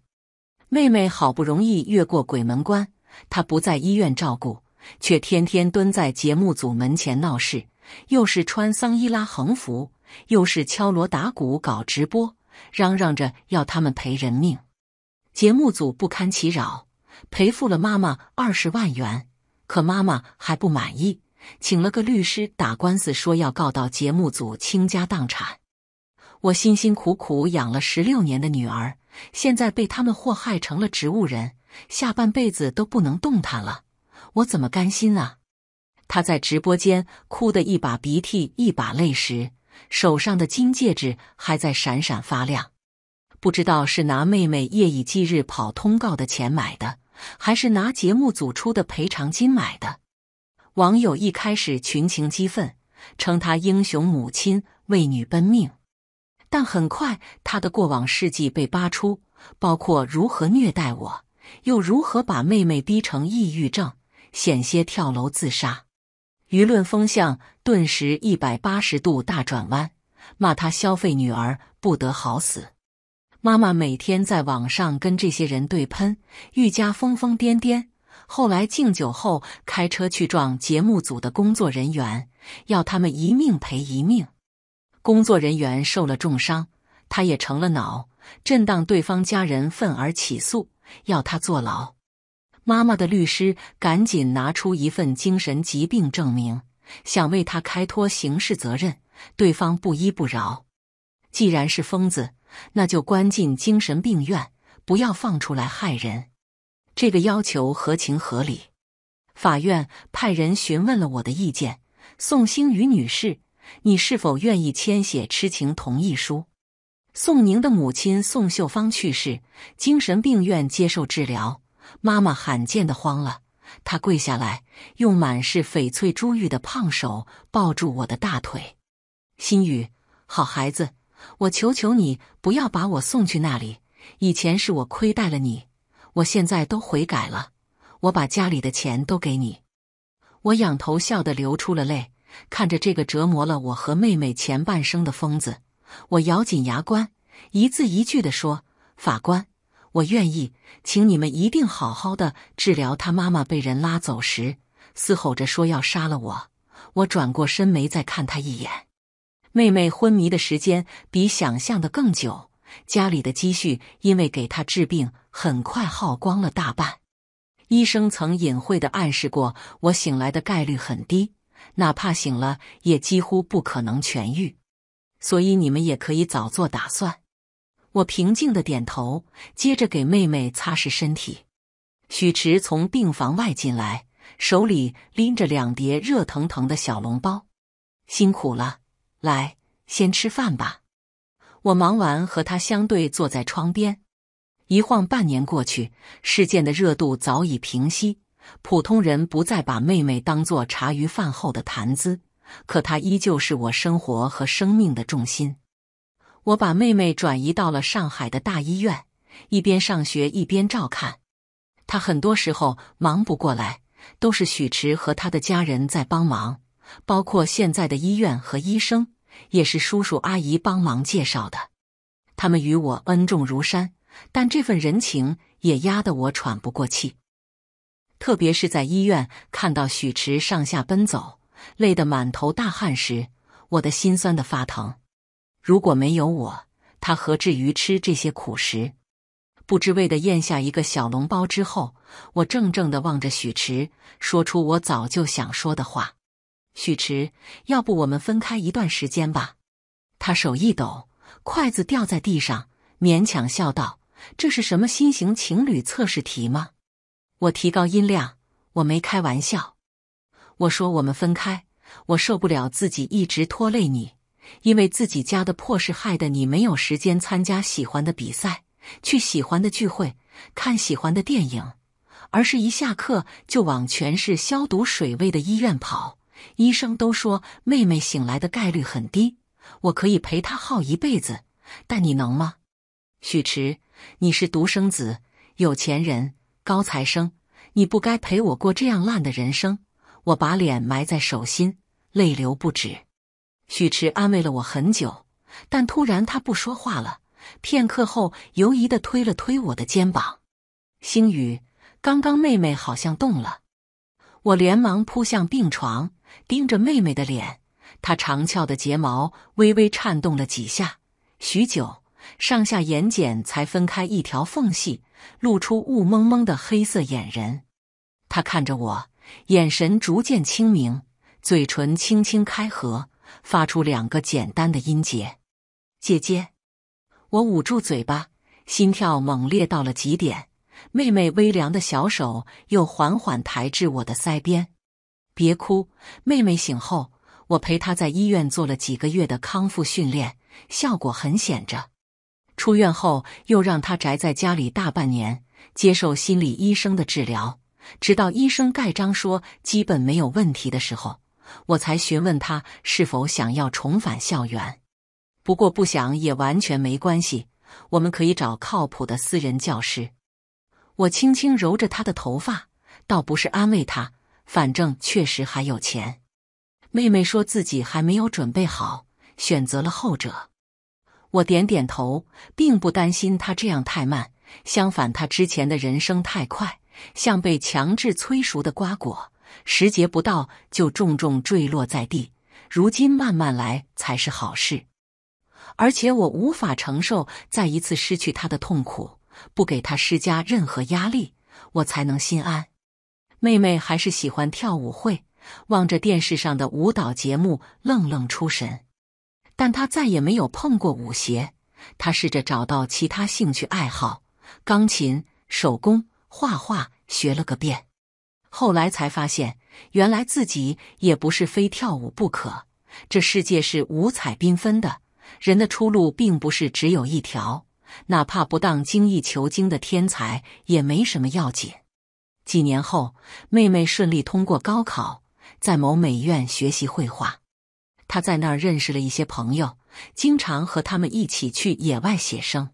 妹妹好不容易越过鬼门关，她不在医院照顾，却天天蹲在节目组门前闹事。又是穿桑伊拉横幅，又是敲锣打鼓搞直播，嚷嚷着要他们赔人命。节目组不堪其扰，赔付了妈妈二十万元，可妈妈还不满意，请了个律师打官司，说要告到节目组倾家荡产。我辛辛苦苦养了十六年的女儿，现在被他们祸害成了植物人，下半辈子都不能动弹了，我怎么甘心啊？他在直播间哭得一把鼻涕一把泪时，手上的金戒指还在闪闪发亮，不知道是拿妹妹夜以继日跑通告的钱买的，还是拿节目组出的赔偿金买的。网友一开始群情激愤，称他英雄母亲为女奔命，但很快他的过往事迹被扒出，包括如何虐待我，又如何把妹妹逼成抑郁症，险些跳楼自杀。舆论风向顿时一百八十度大转弯，骂他消费女儿不得好死。妈妈每天在网上跟这些人对喷，愈加疯疯癫癫。后来敬酒后开车去撞节目组的工作人员，要他们一命赔一命。工作人员受了重伤，他也成了脑震荡。对方家人愤而起诉，要他坐牢。妈妈的律师赶紧拿出一份精神疾病证明，想为他开脱刑事责任。对方不依不饶，既然是疯子，那就关进精神病院，不要放出来害人。这个要求合情合理。法院派人询问了我的意见，宋星宇女士，你是否愿意签写痴情同意书？宋宁的母亲宋秀芳去世，精神病院接受治疗。妈妈罕见的慌了，她跪下来，用满是翡翠珠玉的胖手抱住我的大腿。心雨，好孩子，我求求你，不要把我送去那里。以前是我亏待了你，我现在都悔改了，我把家里的钱都给你。我仰头笑的流出了泪，看着这个折磨了我和妹妹前半生的疯子，我咬紧牙关，一字一句的说：“法官。”我愿意，请你们一定好好的治疗他。妈妈被人拉走时，嘶吼着说要杀了我。我转过身，没再看他一眼。妹妹昏迷的时间比想象的更久，家里的积蓄因为给她治病，很快耗光了大半。医生曾隐晦的暗示过，我醒来的概率很低，哪怕醒了，也几乎不可能痊愈。所以你们也可以早做打算。我平静的点头，接着给妹妹擦拭身体。许池从病房外进来，手里拎着两叠热腾腾的小笼包，辛苦了，来，先吃饭吧。我忙完，和他相对坐在窗边。一晃半年过去，事件的热度早已平息，普通人不再把妹妹当做茶余饭后的谈资，可她依旧是我生活和生命的重心。我把妹妹转移到了上海的大医院，一边上学一边照看。她很多时候忙不过来，都是许池和他的家人在帮忙，包括现在的医院和医生，也是叔叔阿姨帮忙介绍的。他们与我恩重如山，但这份人情也压得我喘不过气。特别是在医院看到许池上下奔走，累得满头大汗时，我的心酸的发疼。如果没有我，他何至于吃这些苦食？不知味的咽下一个小笼包之后，我怔怔的望着许池，说出我早就想说的话：“许池，要不我们分开一段时间吧？”他手一抖，筷子掉在地上，勉强笑道：“这是什么新型情侣测试题吗？”我提高音量：“我没开玩笑，我说我们分开，我受不了自己一直拖累你。”因为自己家的破事害得你没有时间参加喜欢的比赛，去喜欢的聚会，看喜欢的电影，而是一下课就往全市消毒水味的医院跑。医生都说妹妹醒来的概率很低。我可以陪她耗一辈子，但你能吗？许迟，你是独生子，有钱人，高材生，你不该陪我过这样烂的人生。我把脸埋在手心，泪流不止。许迟安慰了我很久，但突然他不说话了。片刻后，犹疑的推了推我的肩膀。星宇，刚刚妹妹好像动了。我连忙扑向病床，盯着妹妹的脸，她长翘的睫毛微微颤动了几下，许久，上下眼睑才分开一条缝隙，露出雾蒙蒙的黑色眼仁。她看着我，眼神逐渐清明，嘴唇轻轻开合。发出两个简单的音节，姐姐，我捂住嘴巴，心跳猛烈到了极点。妹妹微凉的小手又缓缓抬至我的腮边，别哭。妹妹醒后，我陪她在医院做了几个月的康复训练，效果很显着。出院后，又让她宅在家里大半年，接受心理医生的治疗，直到医生盖章说基本没有问题的时候。我才询问他是否想要重返校园，不过不想也完全没关系，我们可以找靠谱的私人教师。我轻轻揉着他的头发，倒不是安慰他，反正确实还有钱。妹妹说自己还没有准备好，选择了后者。我点点头，并不担心他这样太慢，相反，他之前的人生太快，像被强制催熟的瓜果。时节不到就重重坠落在地，如今慢慢来才是好事。而且我无法承受再一次失去他的痛苦，不给他施加任何压力，我才能心安。妹妹还是喜欢跳舞会，望着电视上的舞蹈节目愣愣出神。但她再也没有碰过舞鞋，她试着找到其他兴趣爱好，钢琴、手工、画画学了个遍。后来才发现，原来自己也不是非跳舞不可。这世界是五彩缤纷的，人的出路并不是只有一条。哪怕不当精益求精的天才，也没什么要紧。几年后，妹妹顺利通过高考，在某美院学习绘画。她在那儿认识了一些朋友，经常和他们一起去野外写生。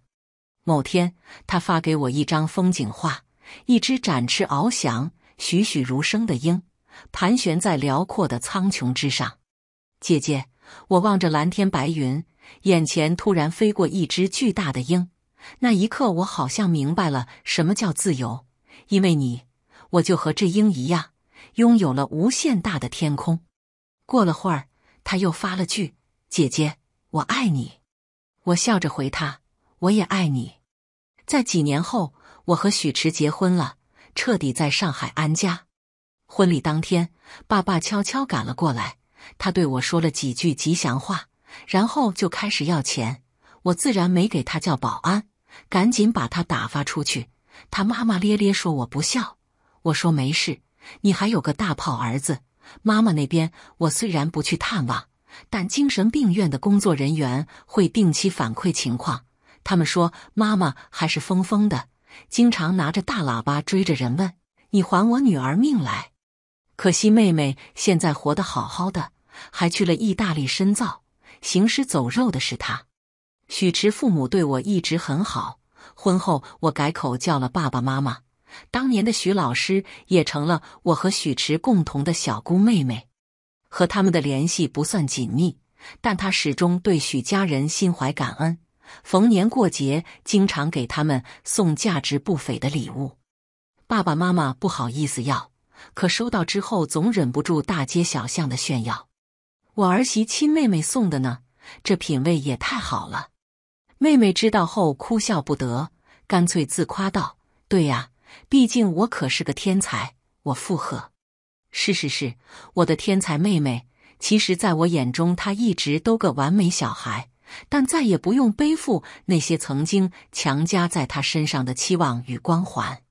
某天，她发给我一张风景画，一只展翅翱翔。栩栩如生的鹰，盘旋在辽阔的苍穹之上。姐姐，我望着蓝天白云，眼前突然飞过一只巨大的鹰。那一刻，我好像明白了什么叫自由。因为你，我就和这鹰一样，拥有了无限大的天空。过了会儿，他又发了句：“姐姐，我爱你。”我笑着回他：“我也爱你。”在几年后，我和许迟结婚了。彻底在上海安家。婚礼当天，爸爸悄悄赶了过来，他对我说了几句吉祥话，然后就开始要钱。我自然没给他叫保安，赶紧把他打发出去。他骂骂咧咧说我不孝。我说没事，你还有个大炮儿子。妈妈那边，我虽然不去探望，但精神病院的工作人员会定期反馈情况。他们说妈妈还是疯疯的。经常拿着大喇叭追着人问：“你还我女儿命来？”可惜妹妹现在活得好好的，还去了意大利深造。行尸走肉的是他。许池父母对我一直很好，婚后我改口叫了爸爸妈妈。当年的许老师也成了我和许池共同的小姑妹妹，和他们的联系不算紧密，但他始终对许家人心怀感恩。逢年过节，经常给他们送价值不菲的礼物。爸爸妈妈不好意思要，可收到之后总忍不住大街小巷的炫耀。我儿媳亲妹妹送的呢，这品味也太好了。妹妹知道后哭笑不得，干脆自夸道：“对呀，毕竟我可是个天才。”我附和：“是是是，我的天才妹妹。其实，在我眼中，她一直都个完美小孩。”但再也不用背负那些曾经强加在他身上的期望与光环，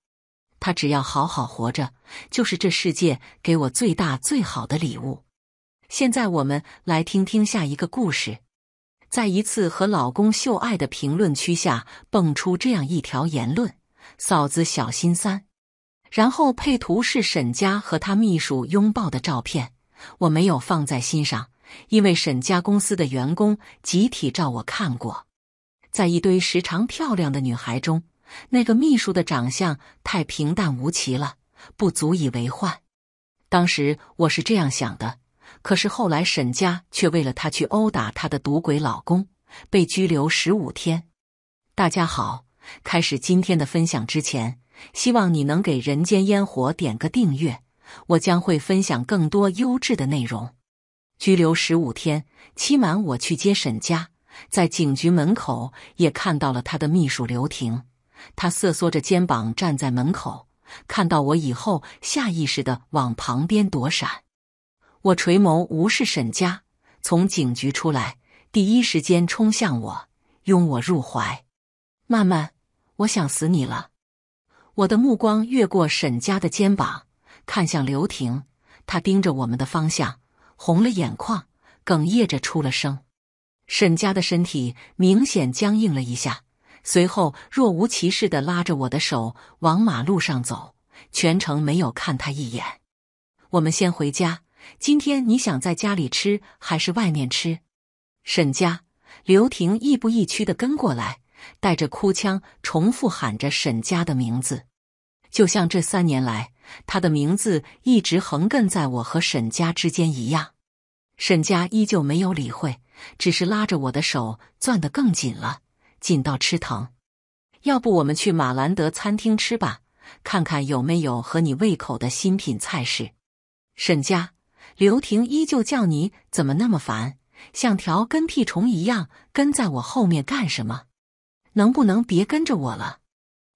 他只要好好活着，就是这世界给我最大最好的礼物。现在我们来听听下一个故事。在一次和老公秀爱的评论区下蹦出这样一条言论：“嫂子小心三。”然后配图是沈佳和他秘书拥抱的照片，我没有放在心上。因为沈家公司的员工集体照，我看过，在一堆时常漂亮的女孩中，那个秘书的长相太平淡无奇了，不足以为患。当时我是这样想的，可是后来沈家却为了她去殴打她的赌鬼老公，被拘留十五天。大家好，开始今天的分享之前，希望你能给人间烟火点个订阅，我将会分享更多优质的内容。拘留十五天，期满我去接沈家，在警局门口也看到了他的秘书刘婷，他瑟缩着肩膀站在门口，看到我以后下意识地往旁边躲闪。我垂眸无视沈家，从警局出来，第一时间冲向我，拥我入怀。曼曼，我想死你了。我的目光越过沈家的肩膀，看向刘婷，他盯着我们的方向。红了眼眶，哽咽着出了声。沈家的身体明显僵硬了一下，随后若无其事的拉着我的手往马路上走，全程没有看他一眼。我们先回家。今天你想在家里吃还是外面吃？沈家，刘婷亦步亦趋的跟过来，带着哭腔重复喊着沈家的名字，就像这三年来。他的名字一直横亘在我和沈家之间一样，沈家依旧没有理会，只是拉着我的手攥得更紧了，紧到吃疼。要不我们去马兰德餐厅吃吧，看看有没有合你胃口的新品菜式。沈家，刘婷依旧叫你怎么那么烦，像条跟屁虫一样跟在我后面干什么？能不能别跟着我了？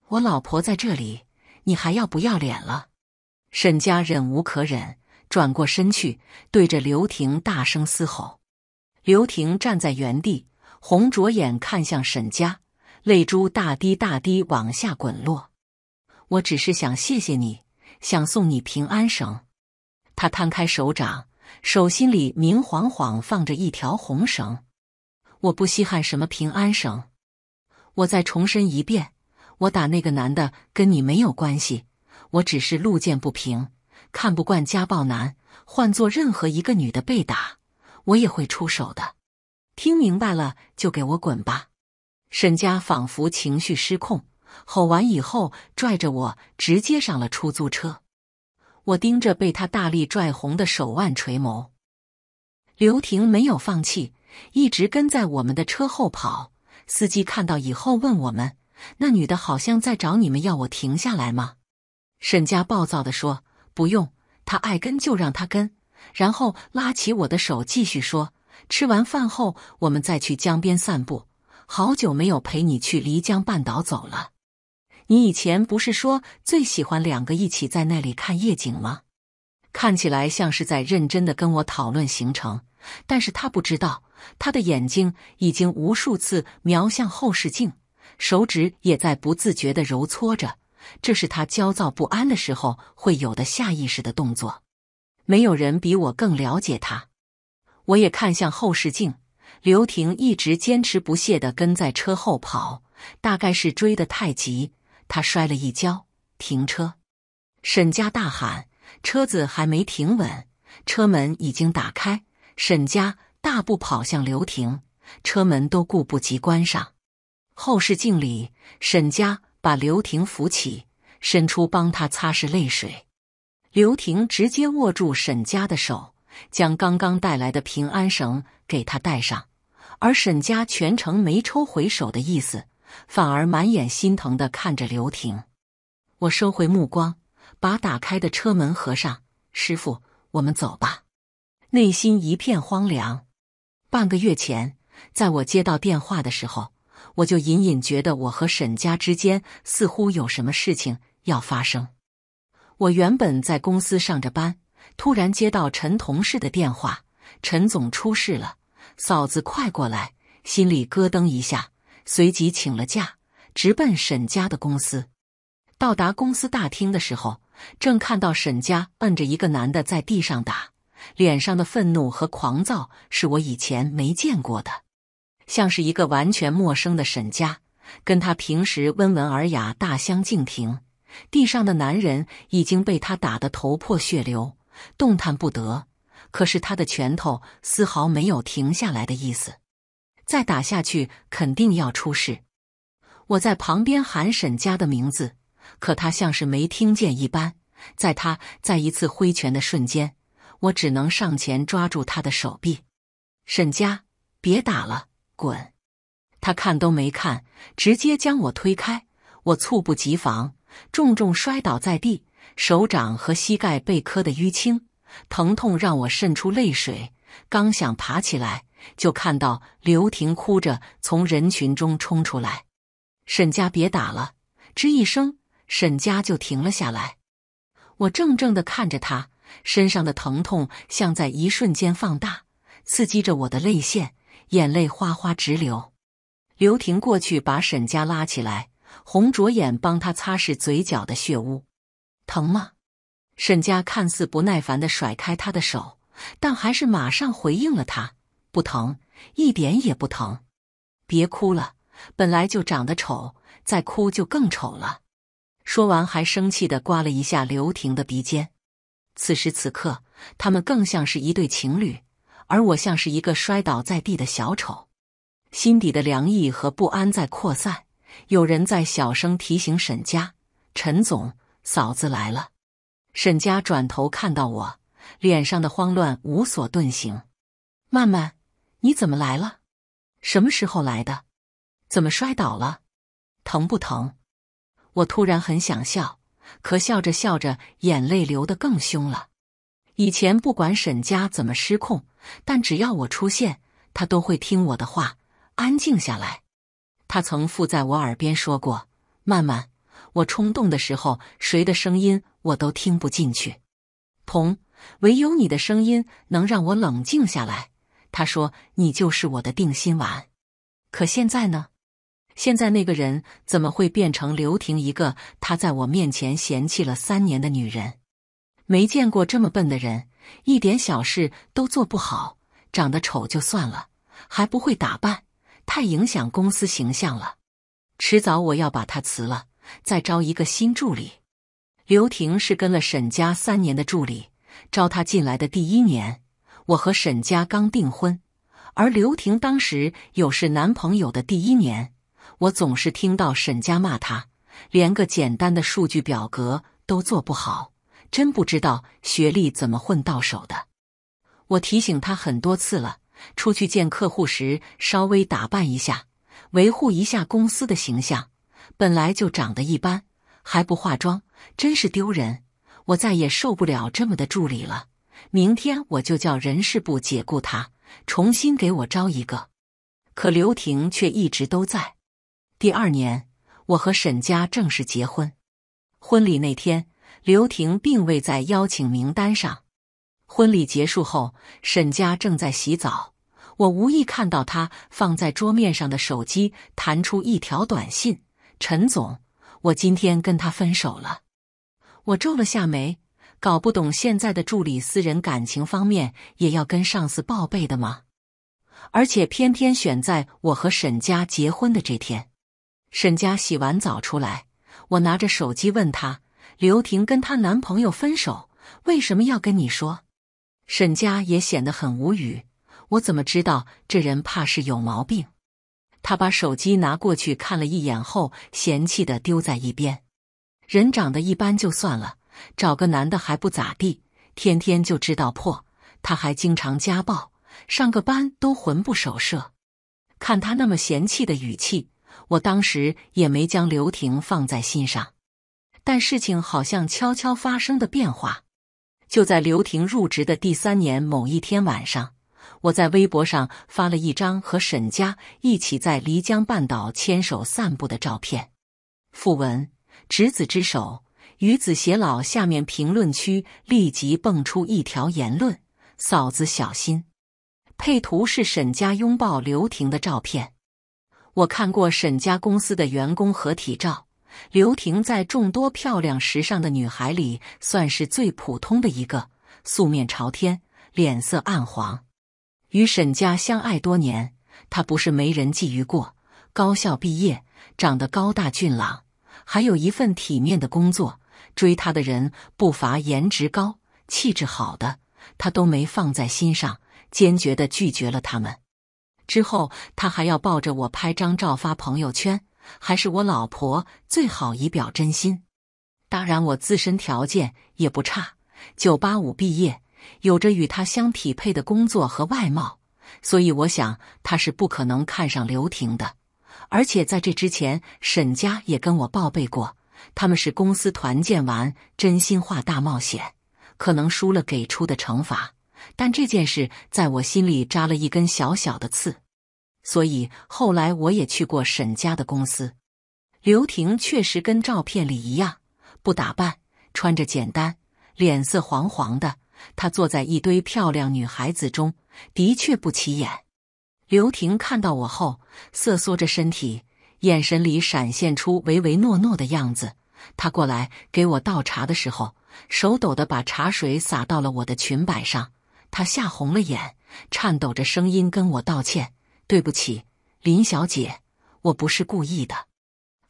我老婆在这里，你还要不要脸了？沈家忍无可忍，转过身去，对着刘婷大声嘶吼。刘婷站在原地，红着眼看向沈家，泪珠大滴大滴往下滚落。我只是想谢谢你，想送你平安绳。他摊开手掌，手心里明晃晃放着一条红绳。我不稀罕什么平安绳。我再重申一遍，我打那个男的跟你没有关系。我只是路见不平，看不惯家暴男。换做任何一个女的被打，我也会出手的。听明白了就给我滚吧！沈佳仿佛情绪失控，吼完以后拽着我直接上了出租车。我盯着被他大力拽红的手腕，垂眸。刘婷没有放弃，一直跟在我们的车后跑。司机看到以后问我们：“那女的好像在找你们，要我停下来吗？”沈佳暴躁的说：“不用，他爱跟就让他跟。”然后拉起我的手，继续说：“吃完饭后，我们再去江边散步。好久没有陪你去漓江半岛走了。你以前不是说最喜欢两个一起在那里看夜景吗？”看起来像是在认真的跟我讨论行程，但是他不知道，他的眼睛已经无数次瞄向后视镜，手指也在不自觉的揉搓着。这是他焦躁不安的时候会有的下意识的动作。没有人比我更了解他。我也看向后视镜，刘婷一直坚持不懈的跟在车后跑，大概是追得太急，他摔了一跤。停车！沈家大喊，车子还没停稳，车门已经打开。沈家大步跑向刘婷，车门都顾不及关上。后视镜里，沈家。把刘婷扶起，伸出帮她擦拭泪水。刘婷直接握住沈家的手，将刚刚带来的平安绳给她带上，而沈家全程没抽回手的意思，反而满眼心疼的看着刘婷。我收回目光，把打开的车门合上。师傅，我们走吧。内心一片荒凉。半个月前，在我接到电话的时候。我就隐隐觉得我和沈家之间似乎有什么事情要发生。我原本在公司上着班，突然接到陈同事的电话：“陈总出事了，嫂子快过来！”心里咯噔一下，随即请了假，直奔沈家的公司。到达公司大厅的时候，正看到沈家摁着一个男的在地上打，脸上的愤怒和狂躁是我以前没见过的。像是一个完全陌生的沈家，跟他平时温文尔雅大相径庭。地上的男人已经被他打得头破血流，动弹不得。可是他的拳头丝毫没有停下来的意思，再打下去肯定要出事。我在旁边喊沈家的名字，可他像是没听见一般。在他再一次挥拳的瞬间，我只能上前抓住他的手臂：“沈家，别打了。”滚！他看都没看，直接将我推开。我猝不及防，重重摔倒在地，手掌和膝盖被磕的淤青，疼痛让我渗出泪水。刚想爬起来，就看到刘婷哭着从人群中冲出来：“沈家，别打了！”吱一声，沈家就停了下来。我怔怔的看着他，身上的疼痛像在一瞬间放大，刺激着我的泪腺。眼泪哗哗直流，刘婷过去把沈佳拉起来，红着眼帮他擦拭嘴角的血污，疼吗？沈佳看似不耐烦地甩开他的手，但还是马上回应了他：“不疼，一点也不疼。别哭了，本来就长得丑，再哭就更丑了。说完还生气地刮了一下刘婷的鼻尖。此时此刻，他们更像是一对情侣。而我像是一个摔倒在地的小丑，心底的凉意和不安在扩散。有人在小声提醒沈家：“陈总嫂子来了。”沈家转头看到我，脸上的慌乱无所遁形。“曼曼，你怎么来了？什么时候来的？怎么摔倒了？疼不疼？”我突然很想笑，可笑着笑着，眼泪流得更凶了。以前不管沈家怎么失控。但只要我出现，他都会听我的话，安静下来。他曾附在我耳边说过：“曼曼，我冲动的时候，谁的声音我都听不进去，同，唯有你的声音能让我冷静下来。”他说：“你就是我的定心丸。”可现在呢？现在那个人怎么会变成刘婷一个？他在我面前嫌弃了三年的女人，没见过这么笨的人。一点小事都做不好，长得丑就算了，还不会打扮，太影响公司形象了。迟早我要把他辞了，再招一个新助理。刘婷是跟了沈家三年的助理，招她进来的第一年，我和沈家刚订婚，而刘婷当时有是男朋友的第一年，我总是听到沈家骂她，连个简单的数据表格都做不好。真不知道学历怎么混到手的。我提醒他很多次了，出去见客户时稍微打扮一下，维护一下公司的形象。本来就长得一般，还不化妆，真是丢人。我再也受不了这么的助理了。明天我就叫人事部解雇他，重新给我招一个。可刘婷却一直都在。第二年，我和沈家正式结婚。婚礼那天。刘婷并未在邀请名单上。婚礼结束后，沈家正在洗澡，我无意看到他放在桌面上的手机弹出一条短信：“陈总，我今天跟他分手了。”我皱了下眉，搞不懂现在的助理，私人感情方面也要跟上司报备的吗？而且偏偏选在我和沈家结婚的这天。沈家洗完澡出来，我拿着手机问他。刘婷跟她男朋友分手，为什么要跟你说？沈佳也显得很无语。我怎么知道这人怕是有毛病？他把手机拿过去看了一眼后，嫌弃的丢在一边。人长得一般就算了，找个男的还不咋地，天天就知道破，他还经常家暴，上个班都魂不守舍。看他那么嫌弃的语气，我当时也没将刘婷放在心上。但事情好像悄悄发生的变化，就在刘婷入职的第三年某一天晚上，我在微博上发了一张和沈家一起在漓江半岛牵手散步的照片。附文：执子之手，与子偕老。下面评论区立即蹦出一条言论：“嫂子小心。”配图是沈家拥抱刘婷的照片。我看过沈家公司的员工合体照。刘婷在众多漂亮时尚的女孩里，算是最普通的一个，素面朝天，脸色暗黄。与沈家相爱多年，她不是没人觊觎过。高校毕业，长得高大俊朗，还有一份体面的工作，追她的人不乏颜值高、气质好的，她都没放在心上，坚决的拒绝了他们。之后，她还要抱着我拍张照发朋友圈。还是我老婆最好，以表真心。当然，我自身条件也不差，985毕业，有着与她相匹配的工作和外貌，所以我想她是不可能看上刘婷的。而且在这之前，沈家也跟我报备过，他们是公司团建完真心话大冒险，可能输了给出的惩罚。但这件事在我心里扎了一根小小的刺。所以后来我也去过沈家的公司，刘婷确实跟照片里一样，不打扮，穿着简单，脸色黄黄的。她坐在一堆漂亮女孩子中，的确不起眼。刘婷看到我后，瑟缩着身体，眼神里闪现出唯唯诺诺的样子。她过来给我倒茶的时候，手抖的把茶水洒到了我的裙摆上。她吓红了眼，颤抖着声音跟我道歉。对不起，林小姐，我不是故意的。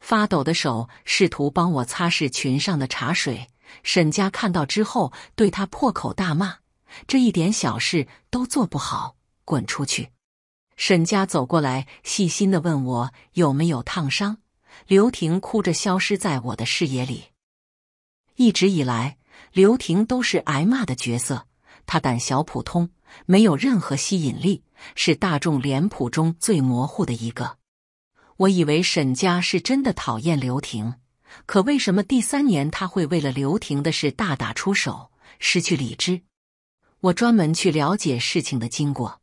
发抖的手试图帮我擦拭裙上的茶水。沈佳看到之后，对他破口大骂：“这一点小事都做不好，滚出去！”沈佳走过来，细心的问我有没有烫伤。刘婷哭着消失在我的视野里。一直以来，刘婷都是挨骂的角色。她胆小普通，没有任何吸引力。是大众脸谱中最模糊的一个。我以为沈家是真的讨厌刘婷，可为什么第三年他会为了刘婷的事大打出手，失去理智？我专门去了解事情的经过。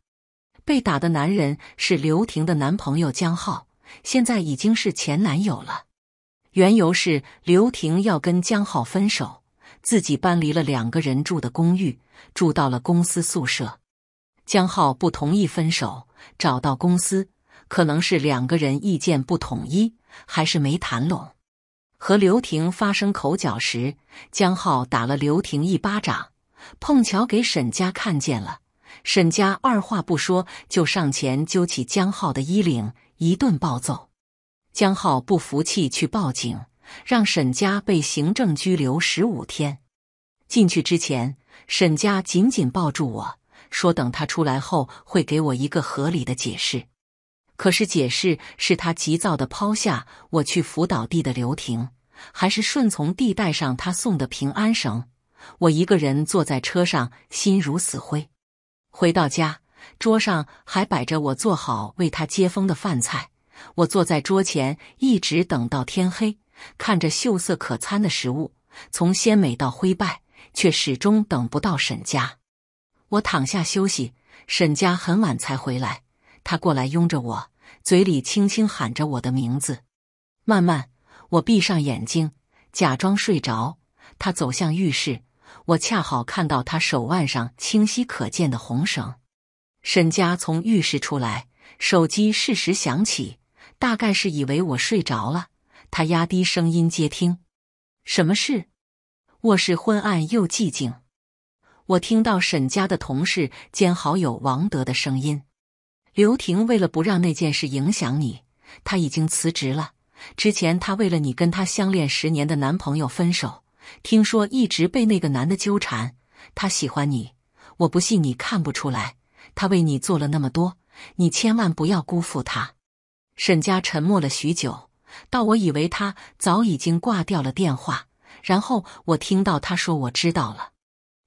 被打的男人是刘婷的男朋友江浩，现在已经是前男友了。缘由是刘婷要跟江浩分手，自己搬离了两个人住的公寓，住到了公司宿舍。江浩不同意分手，找到公司，可能是两个人意见不统一，还是没谈拢。和刘婷发生口角时，江浩打了刘婷一巴掌，碰巧给沈家看见了。沈家二话不说就上前揪起江浩的衣领，一顿暴揍。江浩不服气去报警，让沈家被行政拘留十五天。进去之前，沈家紧紧抱住我。说等他出来后会给我一个合理的解释，可是解释是他急躁的抛下我去辅导地的刘婷，还是顺从地带上他送的平安绳？我一个人坐在车上，心如死灰。回到家，桌上还摆着我做好为他接风的饭菜，我坐在桌前一直等到天黑，看着秀色可餐的食物，从鲜美到灰败，却始终等不到沈家。我躺下休息，沈家很晚才回来。他过来拥着我，嘴里轻轻喊着我的名字。慢慢，我闭上眼睛，假装睡着。他走向浴室，我恰好看到他手腕上清晰可见的红绳。沈家从浴室出来，手机适时响起，大概是以为我睡着了，他压低声音接听：“什么事？”卧室昏暗又寂静。我听到沈家的同事兼好友王德的声音。刘婷为了不让那件事影响你，他已经辞职了。之前她为了你跟他相恋十年的男朋友分手，听说一直被那个男的纠缠。他喜欢你，我不信你看不出来。他为你做了那么多，你千万不要辜负他。沈家沉默了许久，到我以为他早已经挂掉了电话，然后我听到他说：“我知道了。”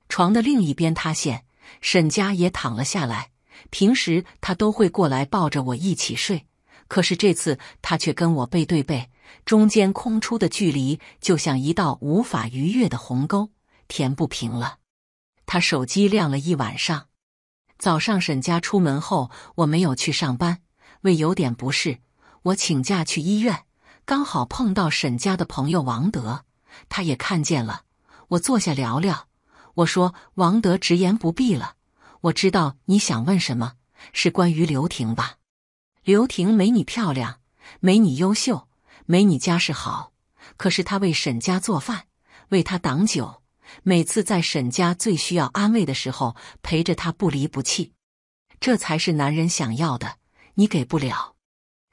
床的另一边塌陷，沈家也躺了下来。平时他都会过来抱着我一起睡，可是这次他却跟我背对背，中间空出的距离就像一道无法逾越的鸿沟，填不平了。他手机亮了一晚上，早上沈家出门后，我没有去上班，胃有点不适，我请假去医院，刚好碰到沈家的朋友王德，他也看见了，我坐下聊聊。我说：“王德，直言不必了。我知道你想问什么，是关于刘婷吧？刘婷没你漂亮，没你优秀，没你家世好。可是她为沈家做饭，为他挡酒，每次在沈家最需要安慰的时候陪着他不离不弃，这才是男人想要的。你给不了。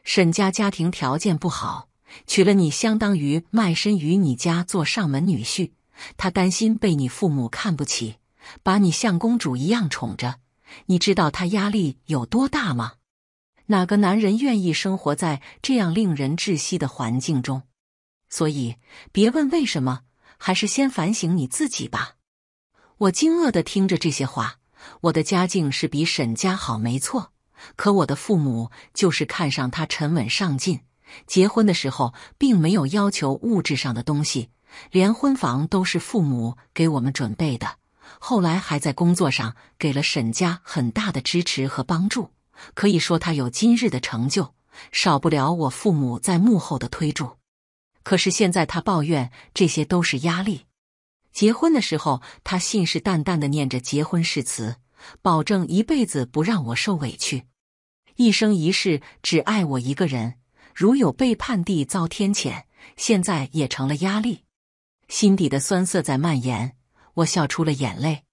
沈家家庭条件不好，娶了你相当于卖身于你家做上门女婿。”他担心被你父母看不起，把你像公主一样宠着。你知道他压力有多大吗？哪个男人愿意生活在这样令人窒息的环境中？所以，别问为什么，还是先反省你自己吧。我惊愕地听着这些话。我的家境是比沈家好，没错，可我的父母就是看上他沉稳上进。结婚的时候，并没有要求物质上的东西。连婚房都是父母给我们准备的，后来还在工作上给了沈家很大的支持和帮助。可以说，他有今日的成就，少不了我父母在幕后的推助。可是现在他抱怨这些都是压力。结婚的时候，他信誓旦旦的念着结婚誓词，保证一辈子不让我受委屈，一生一世只爱我一个人。如有背叛地遭天谴。现在也成了压力。心底的酸涩在蔓延，我笑出了眼泪。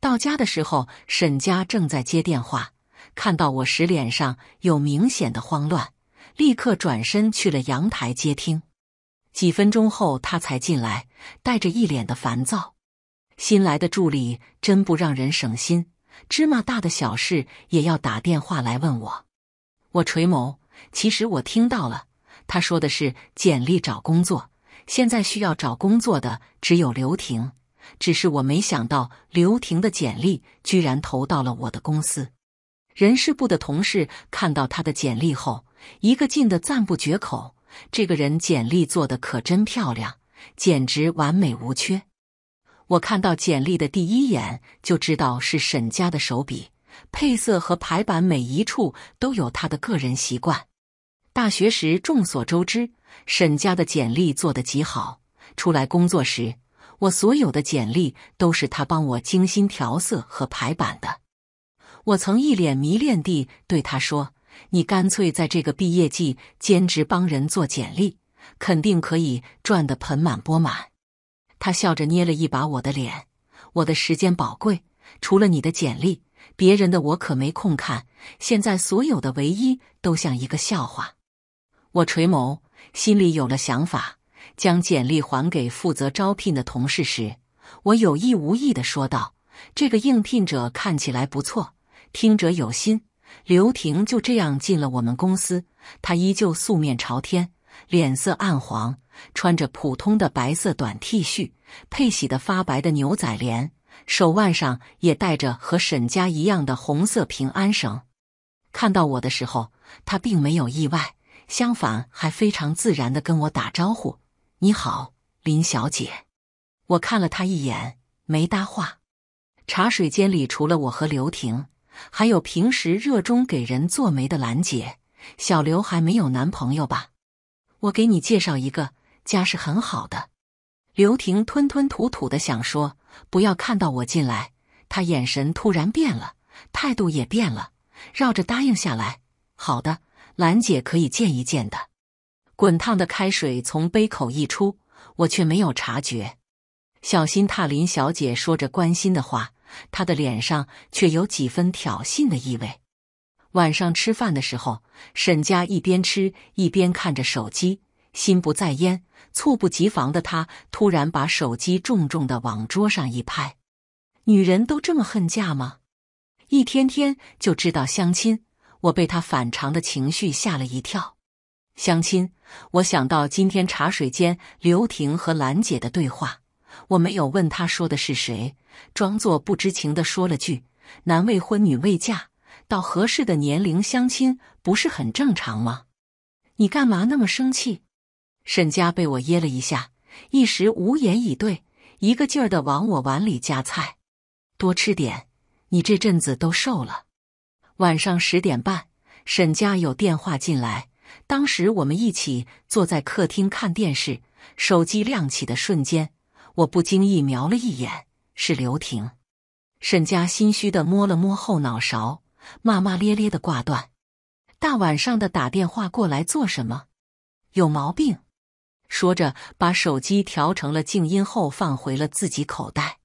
到家的时候，沈佳正在接电话，看到我时脸上有明显的慌乱，立刻转身去了阳台接听。几分钟后，他才进来，带着一脸的烦躁。新来的助理真不让人省心，芝麻大的小事也要打电话来问我。我垂眸，其实我听到了，他说的是简历找工作。现在需要找工作的只有刘婷，只是我没想到刘婷的简历居然投到了我的公司。人事部的同事看到她的简历后，一个劲的赞不绝口：“这个人简历做的可真漂亮，简直完美无缺。”我看到简历的第一眼就知道是沈家的手笔，配色和排版每一处都有他的个人习惯。大学时众所周知。沈家的简历做得极好，出来工作时，我所有的简历都是他帮我精心调色和排版的。我曾一脸迷恋地对他说：“你干脆在这个毕业季兼职帮人做简历，肯定可以赚得盆满钵满。”他笑着捏了一把我的脸。我的时间宝贵，除了你的简历，别人的我可没空看。现在所有的唯一都像一个笑话。我垂眸。心里有了想法，将简历还给负责招聘的同事时，我有意无意的说道：“这个应聘者看起来不错，听者有心。”刘婷就这样进了我们公司。她依旧素面朝天，脸色暗黄，穿着普通的白色短 T 恤，配洗的发白的牛仔连，手腕上也戴着和沈家一样的红色平安绳。看到我的时候，她并没有意外。相反，还非常自然的跟我打招呼：“你好，林小姐。”我看了他一眼，没搭话。茶水间里除了我和刘婷，还有平时热衷给人做媒的兰姐。小刘还没有男朋友吧？我给你介绍一个，家世很好的。刘婷吞吞吐吐的想说：“不要看到我进来。”她眼神突然变了，态度也变了，绕着答应下来：“好的。”兰姐可以见一见的。滚烫的开水从杯口溢出，我却没有察觉。小心踏林小姐说着关心的话，她的脸上却有几分挑衅的意味。晚上吃饭的时候，沈佳一边吃一边看着手机，心不在焉。猝不及防的她突然把手机重重的往桌上一拍：“女人都这么恨嫁吗？一天天就知道相亲。”我被他反常的情绪吓了一跳，相亲。我想到今天茶水间刘婷和兰姐的对话，我没有问她说的是谁，装作不知情的说了句：“男未婚，女未嫁，到合适的年龄相亲不是很正常吗？”你干嘛那么生气？沈佳被我噎了一下，一时无言以对，一个劲儿的往我碗里夹菜，多吃点，你这阵子都瘦了。晚上十点半，沈家有电话进来。当时我们一起坐在客厅看电视，手机亮起的瞬间，我不经意瞄了一眼，是刘婷。沈家心虚的摸了摸后脑勺，骂骂咧咧的挂断。大晚上的打电话过来做什么？有毛病！说着，把手机调成了静音后放回了自己口袋。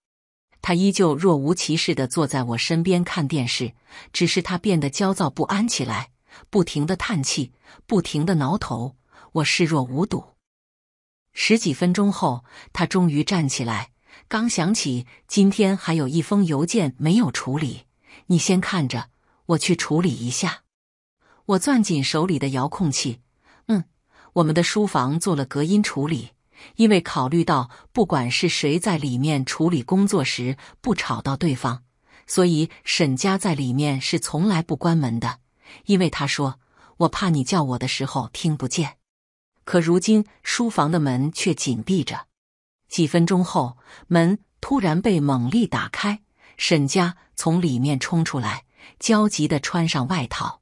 他依旧若无其事地坐在我身边看电视，只是他变得焦躁不安起来，不停地叹气，不停地挠头。我视若无睹。十几分钟后，他终于站起来，刚想起今天还有一封邮件没有处理，你先看着，我去处理一下。我攥紧手里的遥控器，嗯，我们的书房做了隔音处理。因为考虑到不管是谁在里面处理工作时不吵到对方，所以沈家在里面是从来不关门的。因为他说：“我怕你叫我的时候听不见。”可如今书房的门却紧闭着。几分钟后，门突然被猛力打开，沈家从里面冲出来，焦急地穿上外套。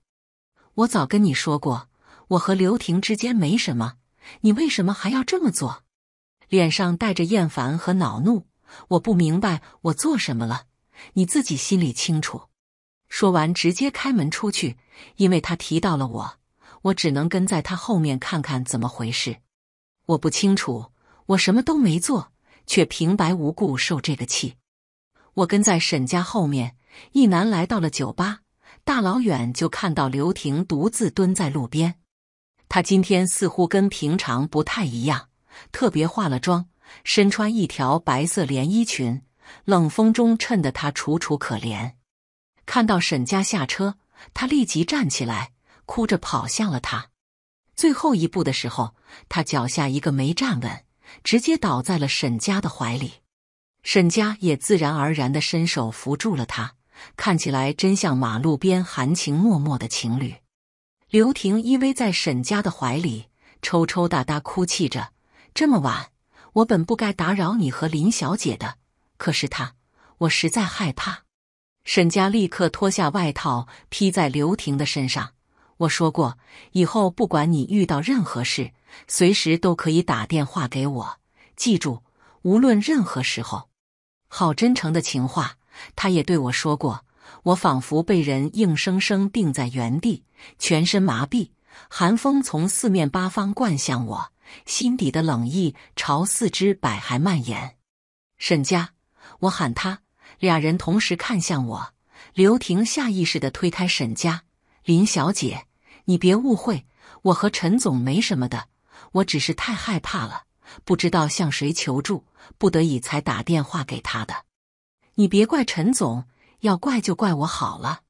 我早跟你说过，我和刘婷之间没什么，你为什么还要这么做？脸上带着厌烦和恼怒，我不明白我做什么了，你自己心里清楚。说完，直接开门出去，因为他提到了我，我只能跟在他后面看看怎么回事。我不清楚，我什么都没做，却平白无故受这个气。我跟在沈家后面，一男来到了酒吧，大老远就看到刘婷独自蹲在路边，他今天似乎跟平常不太一样。特别化了妆，身穿一条白色连衣裙，冷风中衬得她楚楚可怜。看到沈家下车，她立即站起来，哭着跑向了他。最后一步的时候，她脚下一个没站稳，直接倒在了沈家的怀里。沈家也自然而然的伸手扶住了她，看起来真像马路边含情脉脉的情侣。刘婷依偎在沈家的怀里，抽抽搭搭哭泣着。这么晚，我本不该打扰你和林小姐的。可是她，我实在害怕。沈佳立刻脱下外套披在刘婷的身上。我说过，以后不管你遇到任何事，随时都可以打电话给我。记住，无论任何时候。好真诚的情话，他也对我说过。我仿佛被人硬生生定在原地，全身麻痹，寒风从四面八方灌向我。心底的冷意朝四肢百骸蔓延。沈家，我喊他，俩人同时看向我。刘婷下意识的推开沈家。林小姐，你别误会，我和陈总没什么的。我只是太害怕了，不知道向谁求助，不得已才打电话给他的。你别怪陈总，要怪就怪我好了。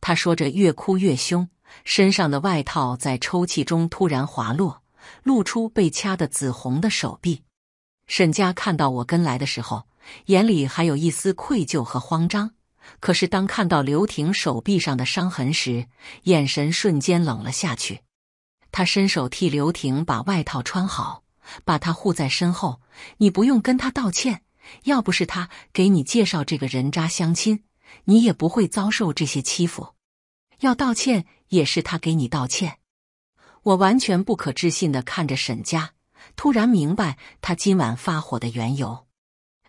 他说着越哭越凶，身上的外套在抽泣中突然滑落。露出被掐得紫红的手臂。沈佳看到我跟来的时候，眼里还有一丝愧疚和慌张。可是当看到刘婷手臂上的伤痕时，眼神瞬间冷了下去。他伸手替刘婷把外套穿好，把她护在身后。你不用跟他道歉，要不是他给你介绍这个人渣相亲，你也不会遭受这些欺负。要道歉也是他给你道歉。我完全不可置信的看着沈家，突然明白他今晚发火的缘由。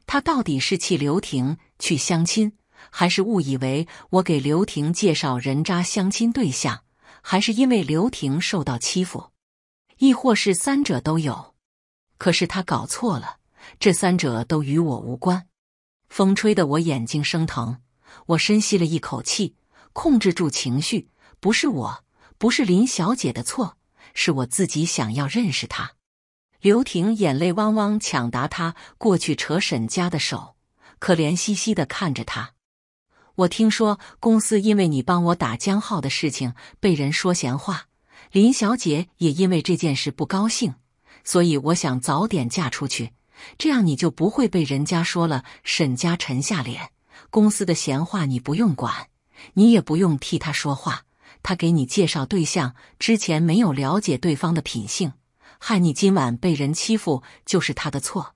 他到底是气刘婷去相亲，还是误以为我给刘婷介绍人渣相亲对象，还是因为刘婷受到欺负，亦或是三者都有？可是他搞错了，这三者都与我无关。风吹得我眼睛生疼，我深吸了一口气，控制住情绪。不是我，不是林小姐的错。是我自己想要认识他。刘婷眼泪汪汪，抢答他过去扯沈家的手，可怜兮兮的看着他。我听说公司因为你帮我打江浩的事情被人说闲话，林小姐也因为这件事不高兴，所以我想早点嫁出去，这样你就不会被人家说了。沈家沉下脸，公司的闲话你不用管，你也不用替他说话。他给你介绍对象之前没有了解对方的品性，害你今晚被人欺负就是他的错。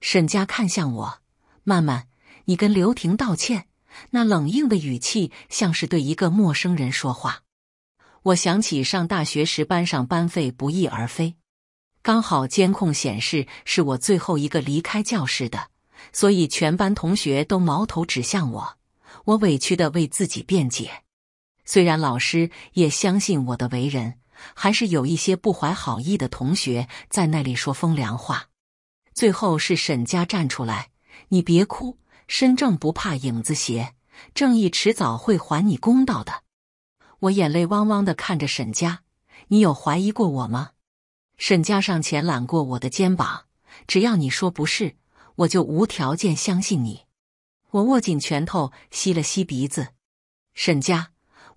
沈佳看向我，曼曼，你跟刘婷道歉。那冷硬的语气像是对一个陌生人说话。我想起上大学时班上班费不翼而飞，刚好监控显示是我最后一个离开教室的，所以全班同学都矛头指向我。我委屈的为自己辩解。虽然老师也相信我的为人，还是有一些不怀好意的同学在那里说风凉话。最后是沈家站出来：“你别哭，身正不怕影子斜，正义迟早会还你公道的。”我眼泪汪汪的看着沈家：“你有怀疑过我吗？”沈家上前揽过我的肩膀：“只要你说不是，我就无条件相信你。”我握紧拳头，吸了吸鼻子，沈家。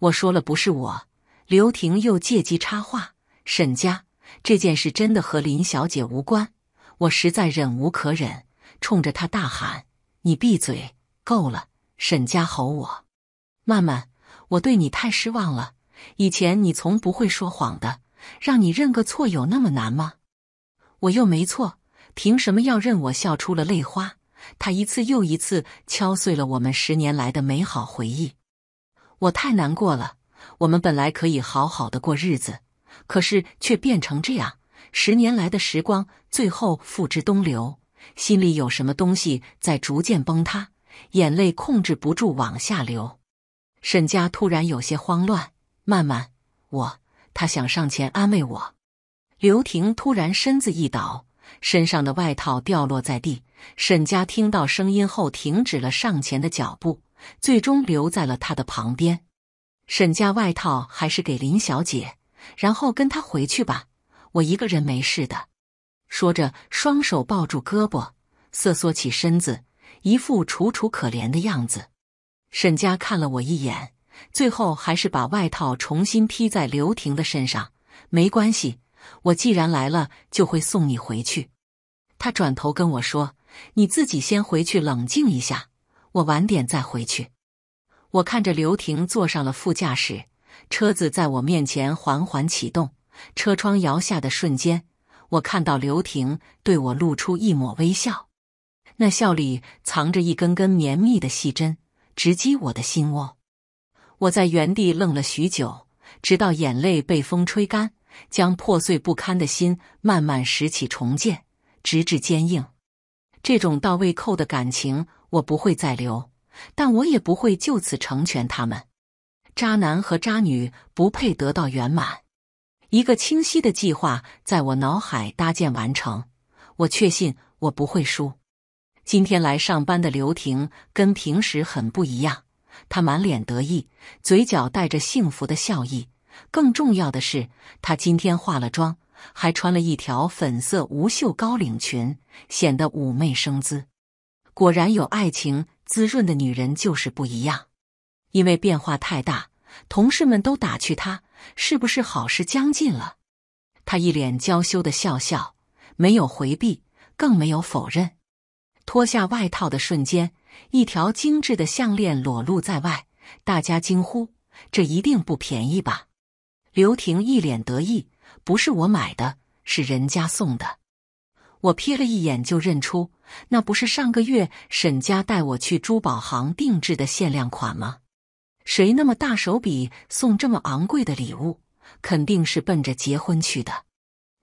我说了不是我，刘婷又借机插话：“沈家这件事真的和林小姐无关。”我实在忍无可忍，冲着她大喊：“你闭嘴，够了！”沈家吼我：“曼曼，我对你太失望了。以前你从不会说谎的，让你认个错有那么难吗？我又没错，凭什么要认？”我笑出了泪花，他一次又一次敲碎了我们十年来的美好回忆。我太难过了，我们本来可以好好的过日子，可是却变成这样。十年来的时光最后付之东流，心里有什么东西在逐渐崩塌，眼泪控制不住往下流。沈佳突然有些慌乱，慢慢，我……他想上前安慰我。刘婷突然身子一倒，身上的外套掉落在地。沈佳听到声音后停止了上前的脚步。最终留在了他的旁边。沈家外套还是给林小姐，然后跟她回去吧，我一个人没事的。说着，双手抱住胳膊，瑟缩起身子，一副楚楚可怜的样子。沈家看了我一眼，最后还是把外套重新披在刘婷的身上。没关系，我既然来了，就会送你回去。他转头跟我说：“你自己先回去，冷静一下。”我晚点再回去。我看着刘婷坐上了副驾驶，车子在我面前缓缓启动，车窗摇下的瞬间，我看到刘婷对我露出一抹微笑，那笑里藏着一根根绵密的细针，直击我的心窝。我在原地愣了许久，直到眼泪被风吹干，将破碎不堪的心慢慢拾起重建，直至坚硬。这种到位扣的感情。我不会再留，但我也不会就此成全他们。渣男和渣女不配得到圆满。一个清晰的计划在我脑海搭建完成，我确信我不会输。今天来上班的刘婷跟平时很不一样，她满脸得意，嘴角带着幸福的笑意。更重要的是，她今天化了妆，还穿了一条粉色无袖高领裙，显得妩媚生姿。果然有爱情滋润的女人就是不一样，因为变化太大，同事们都打趣她：“是不是好事将近了？”她一脸娇羞的笑笑，没有回避，更没有否认。脱下外套的瞬间，一条精致的项链裸露在外，大家惊呼：“这一定不便宜吧？”刘婷一脸得意：“不是我买的，是人家送的。”我瞥了一眼，就认出那不是上个月沈家带我去珠宝行定制的限量款吗？谁那么大手笔送这么昂贵的礼物？肯定是奔着结婚去的。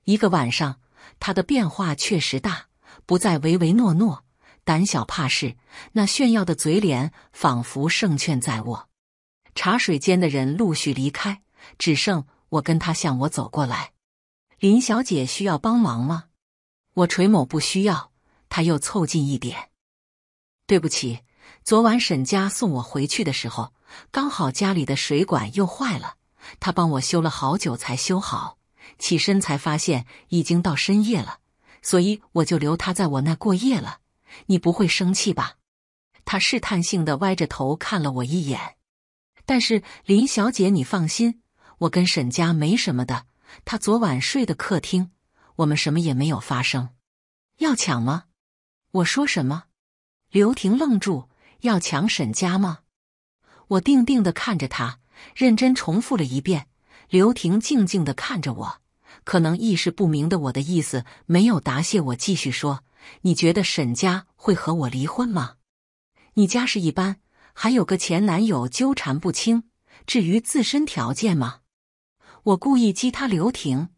一个晚上，他的变化确实大，不再唯唯诺诺、胆小怕事，那炫耀的嘴脸仿佛胜券在握。茶水间的人陆续离开，只剩我跟他向我走过来。林小姐需要帮忙吗？我垂某不需要，他又凑近一点。对不起，昨晚沈家送我回去的时候，刚好家里的水管又坏了，他帮我修了好久才修好。起身才发现已经到深夜了，所以我就留他在我那过夜了。你不会生气吧？他试探性的歪着头看了我一眼。但是林小姐，你放心，我跟沈家没什么的。他昨晚睡的客厅。我们什么也没有发生，要抢吗？我说什么？刘婷愣住，要抢沈家吗？我定定的看着他，认真重复了一遍。刘婷静静的看着我，可能意识不明的我的意思，没有答谢我，继续说：“你觉得沈家会和我离婚吗？你家世一般，还有个前男友纠缠不清，至于自身条件吗？”我故意激他，刘婷。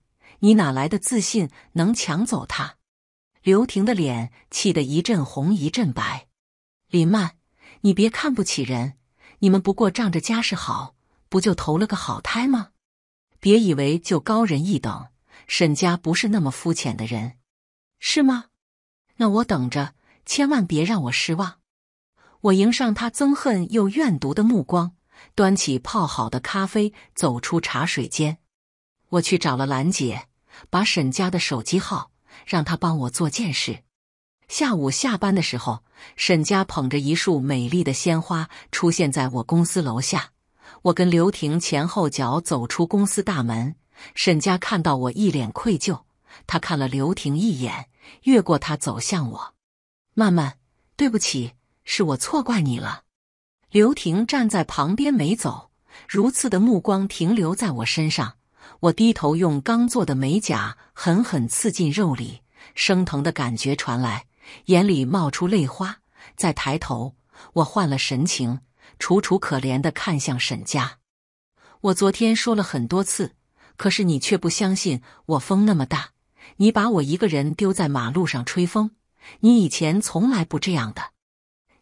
你哪来的自信能抢走他？刘婷的脸气得一阵红一阵白。林曼，你别看不起人，你们不过仗着家世好，不就投了个好胎吗？别以为就高人一等，沈家不是那么肤浅的人，是吗？那我等着，千万别让我失望。我迎上他憎恨又怨毒的目光，端起泡好的咖啡，走出茶水间。我去找了兰姐。把沈家的手机号，让他帮我做件事。下午下班的时候，沈家捧着一束美丽的鲜花出现在我公司楼下。我跟刘婷前后脚走出公司大门。沈家看到我，一脸愧疚。他看了刘婷一眼，越过他走向我：“曼曼，对不起，是我错怪你了。”刘婷站在旁边没走，如刺的目光停留在我身上。我低头用刚做的美甲狠狠刺进肉里，生疼的感觉传来，眼里冒出泪花。再抬头，我换了神情，楚楚可怜的看向沈家。我昨天说了很多次，可是你却不相信我。风那么大，你把我一个人丢在马路上吹风，你以前从来不这样的。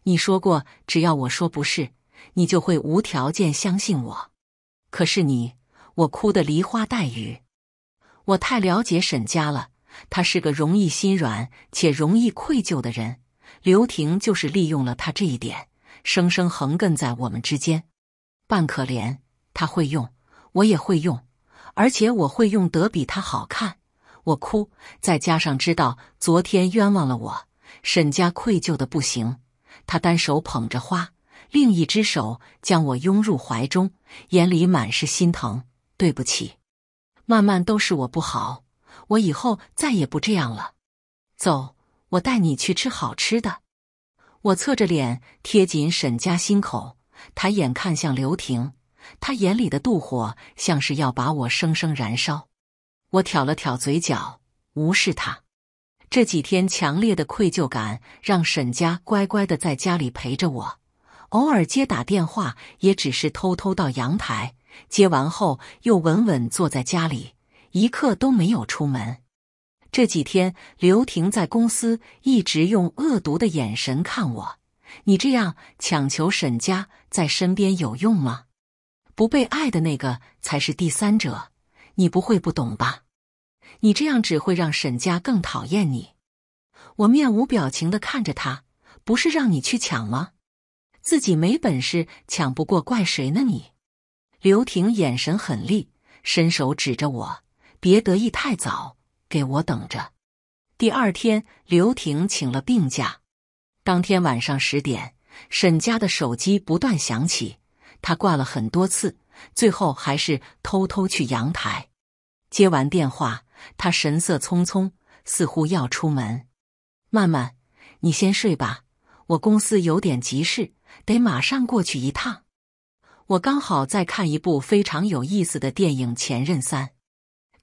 你说过，只要我说不是，你就会无条件相信我。可是你。我哭得梨花带雨，我太了解沈家了，他是个容易心软且容易愧疚的人。刘婷就是利用了他这一点，生生横亘在我们之间，扮可怜。他会用，我也会用，而且我会用得比他好看。我哭，再加上知道昨天冤枉了我，沈家愧疚的不行。他单手捧着花，另一只手将我拥入怀中，眼里满是心疼。对不起，慢慢都是我不好，我以后再也不这样了。走，我带你去吃好吃的。我侧着脸贴紧沈家心口，抬眼看向刘婷，她眼里的妒火像是要把我生生燃烧。我挑了挑嘴角，无视他。这几天强烈的愧疚感让沈家乖乖的在家里陪着我，偶尔接打电话也只是偷偷到阳台。接完后，又稳稳坐在家里，一刻都没有出门。这几天，刘婷在公司一直用恶毒的眼神看我。你这样强求沈家在身边有用吗？不被爱的那个才是第三者，你不会不懂吧？你这样只会让沈家更讨厌你。我面无表情的看着他，不是让你去抢吗？自己没本事抢不过，怪谁呢？你？刘婷眼神狠厉，伸手指着我：“别得意太早，给我等着。”第二天，刘婷请了病假。当天晚上十点，沈家的手机不断响起，他挂了很多次，最后还是偷偷去阳台接完电话。他神色匆匆，似乎要出门。“曼曼，你先睡吧，我公司有点急事，得马上过去一趟。”我刚好在看一部非常有意思的电影《前任三》，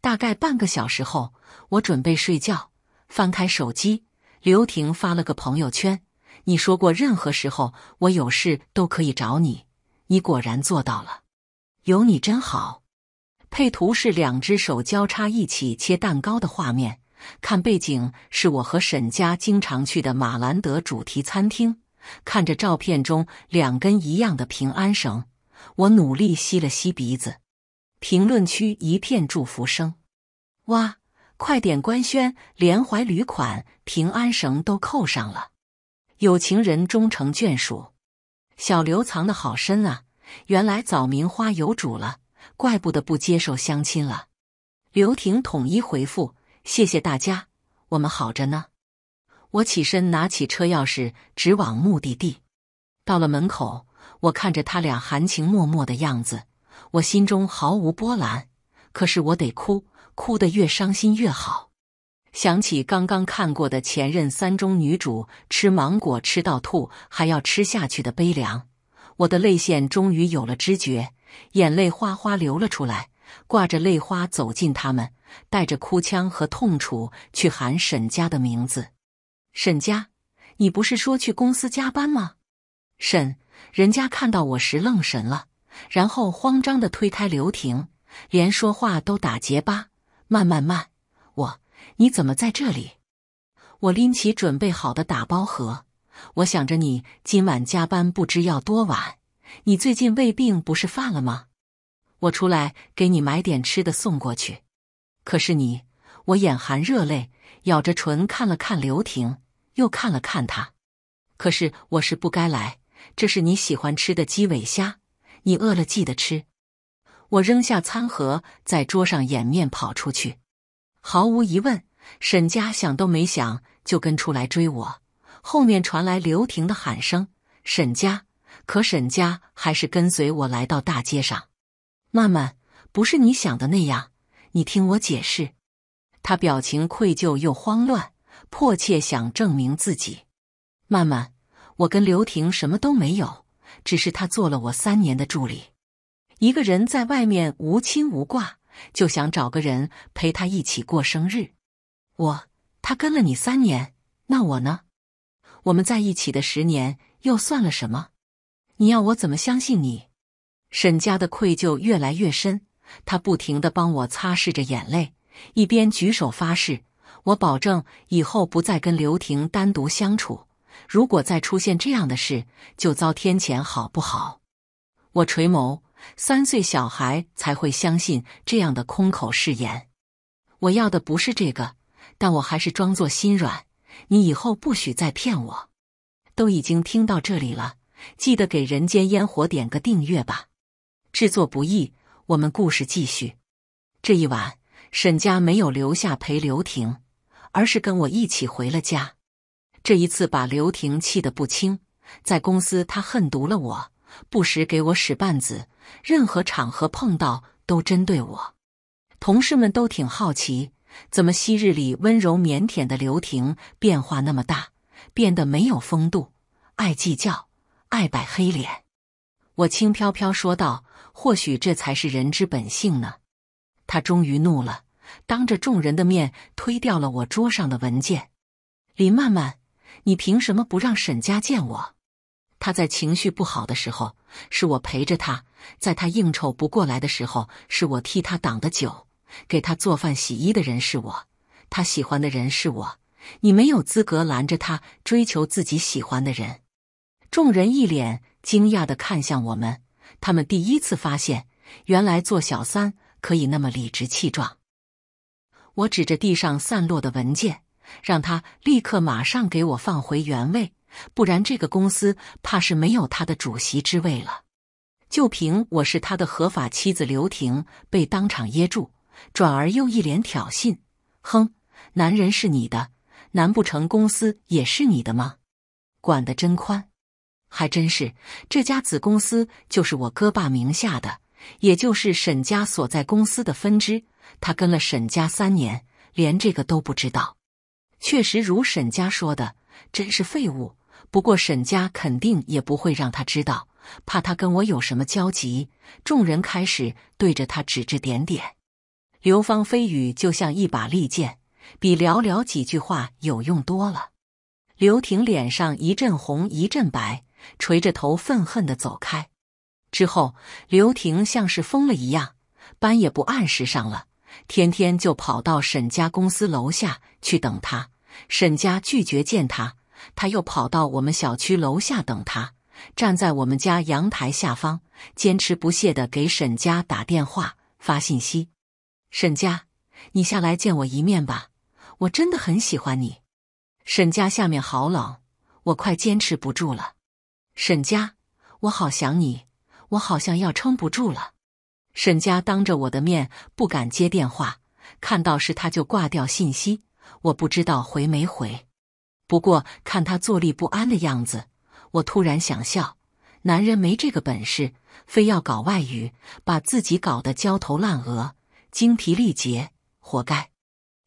大概半个小时后，我准备睡觉，翻开手机，刘婷发了个朋友圈：“你说过任何时候我有事都可以找你，你果然做到了，有你真好。”配图是两只手交叉一起切蛋糕的画面，看背景是我和沈佳经常去的马兰德主题餐厅。看着照片中两根一样的平安绳。我努力吸了吸鼻子，评论区一片祝福声。哇，快点官宣，连怀旅款、平安绳都扣上了，有情人终成眷属。小刘藏的好深啊，原来早明花有主了，怪不得不接受相亲了。刘婷统一回复：“谢谢大家，我们好着呢。”我起身拿起车钥匙，直往目的地。到了门口。我看着他俩含情脉脉的样子，我心中毫无波澜。可是我得哭，哭得越伤心越好。想起刚刚看过的前任三中女主吃芒果吃到吐还要吃下去的悲凉，我的泪腺终于有了知觉，眼泪哗哗流了出来，挂着泪花走进他们，带着哭腔和痛楚去喊沈家的名字：“沈家，你不是说去公司加班吗？”沈。人家看到我时愣神了，然后慌张的推开刘婷，连说话都打结巴。慢慢慢，我，你怎么在这里？我拎起准备好的打包盒，我想着你今晚加班不知要多晚，你最近胃病不是犯了吗？我出来给你买点吃的送过去。可是你，我眼含热泪，咬着唇看了看刘婷，又看了看他。可是我是不该来。这是你喜欢吃的鸡尾虾，你饿了记得吃。我扔下餐盒，在桌上掩面跑出去。毫无疑问，沈家想都没想就跟出来追我。后面传来刘婷的喊声：“沈家！”可沈家还是跟随我来到大街上。曼曼，不是你想的那样，你听我解释。他表情愧疚又慌乱，迫切想证明自己。曼曼。我跟刘婷什么都没有，只是她做了我三年的助理，一个人在外面无亲无挂，就想找个人陪她一起过生日。我，她跟了你三年，那我呢？我们在一起的十年又算了什么？你要我怎么相信你？沈家的愧疚越来越深，他不停的帮我擦拭着眼泪，一边举手发誓：“我保证以后不再跟刘婷单独相处。”如果再出现这样的事，就遭天谴，好不好？我垂眸，三岁小孩才会相信这样的空口誓言。我要的不是这个，但我还是装作心软。你以后不许再骗我。都已经听到这里了，记得给人间烟火点个订阅吧。制作不易，我们故事继续。这一晚，沈家没有留下陪刘婷，而是跟我一起回了家。这一次把刘婷气得不轻，在公司她恨毒了我，不时给我使绊子，任何场合碰到都针对我。同事们都挺好奇，怎么昔日里温柔腼腆的刘婷变化那么大，变得没有风度，爱计较，爱摆黑脸。我轻飘飘说道：“或许这才是人之本性呢。”他终于怒了，当着众人的面推掉了我桌上的文件。林曼曼。你凭什么不让沈家见我？他在情绪不好的时候，是我陪着他；在他应酬不过来的时候，是我替他挡的酒，给他做饭、洗衣的人是我。他喜欢的人是我。你没有资格拦着他追求自己喜欢的人。众人一脸惊讶的看向我们，他们第一次发现，原来做小三可以那么理直气壮。我指着地上散落的文件。让他立刻马上给我放回原位，不然这个公司怕是没有他的主席之位了。就凭我是他的合法妻子，刘婷被当场噎住，转而又一脸挑衅：“哼，男人是你的，难不成公司也是你的吗？管得真宽，还真是这家子公司就是我哥爸名下的，也就是沈家所在公司的分支。他跟了沈家三年，连这个都不知道。”确实如沈家说的，真是废物。不过沈家肯定也不会让他知道，怕他跟我有什么交集。众人开始对着他指指点点，流芳飞语就像一把利剑，比寥寥几句话有用多了。刘婷脸上一阵红一阵白，垂着头愤恨的走开。之后，刘婷像是疯了一样，班也不按时上了。天天就跑到沈家公司楼下去等他，沈家拒绝见他，他又跑到我们小区楼下等他，站在我们家阳台下方，坚持不懈的给沈家打电话发信息。沈家，你下来见我一面吧，我真的很喜欢你。沈家，下面好冷，我快坚持不住了。沈家，我好想你，我好像要撑不住了。沈佳当着我的面不敢接电话，看到是他就挂掉信息。我不知道回没回，不过看他坐立不安的样子，我突然想笑。男人没这个本事，非要搞外语，把自己搞得焦头烂额、精疲力竭，活该。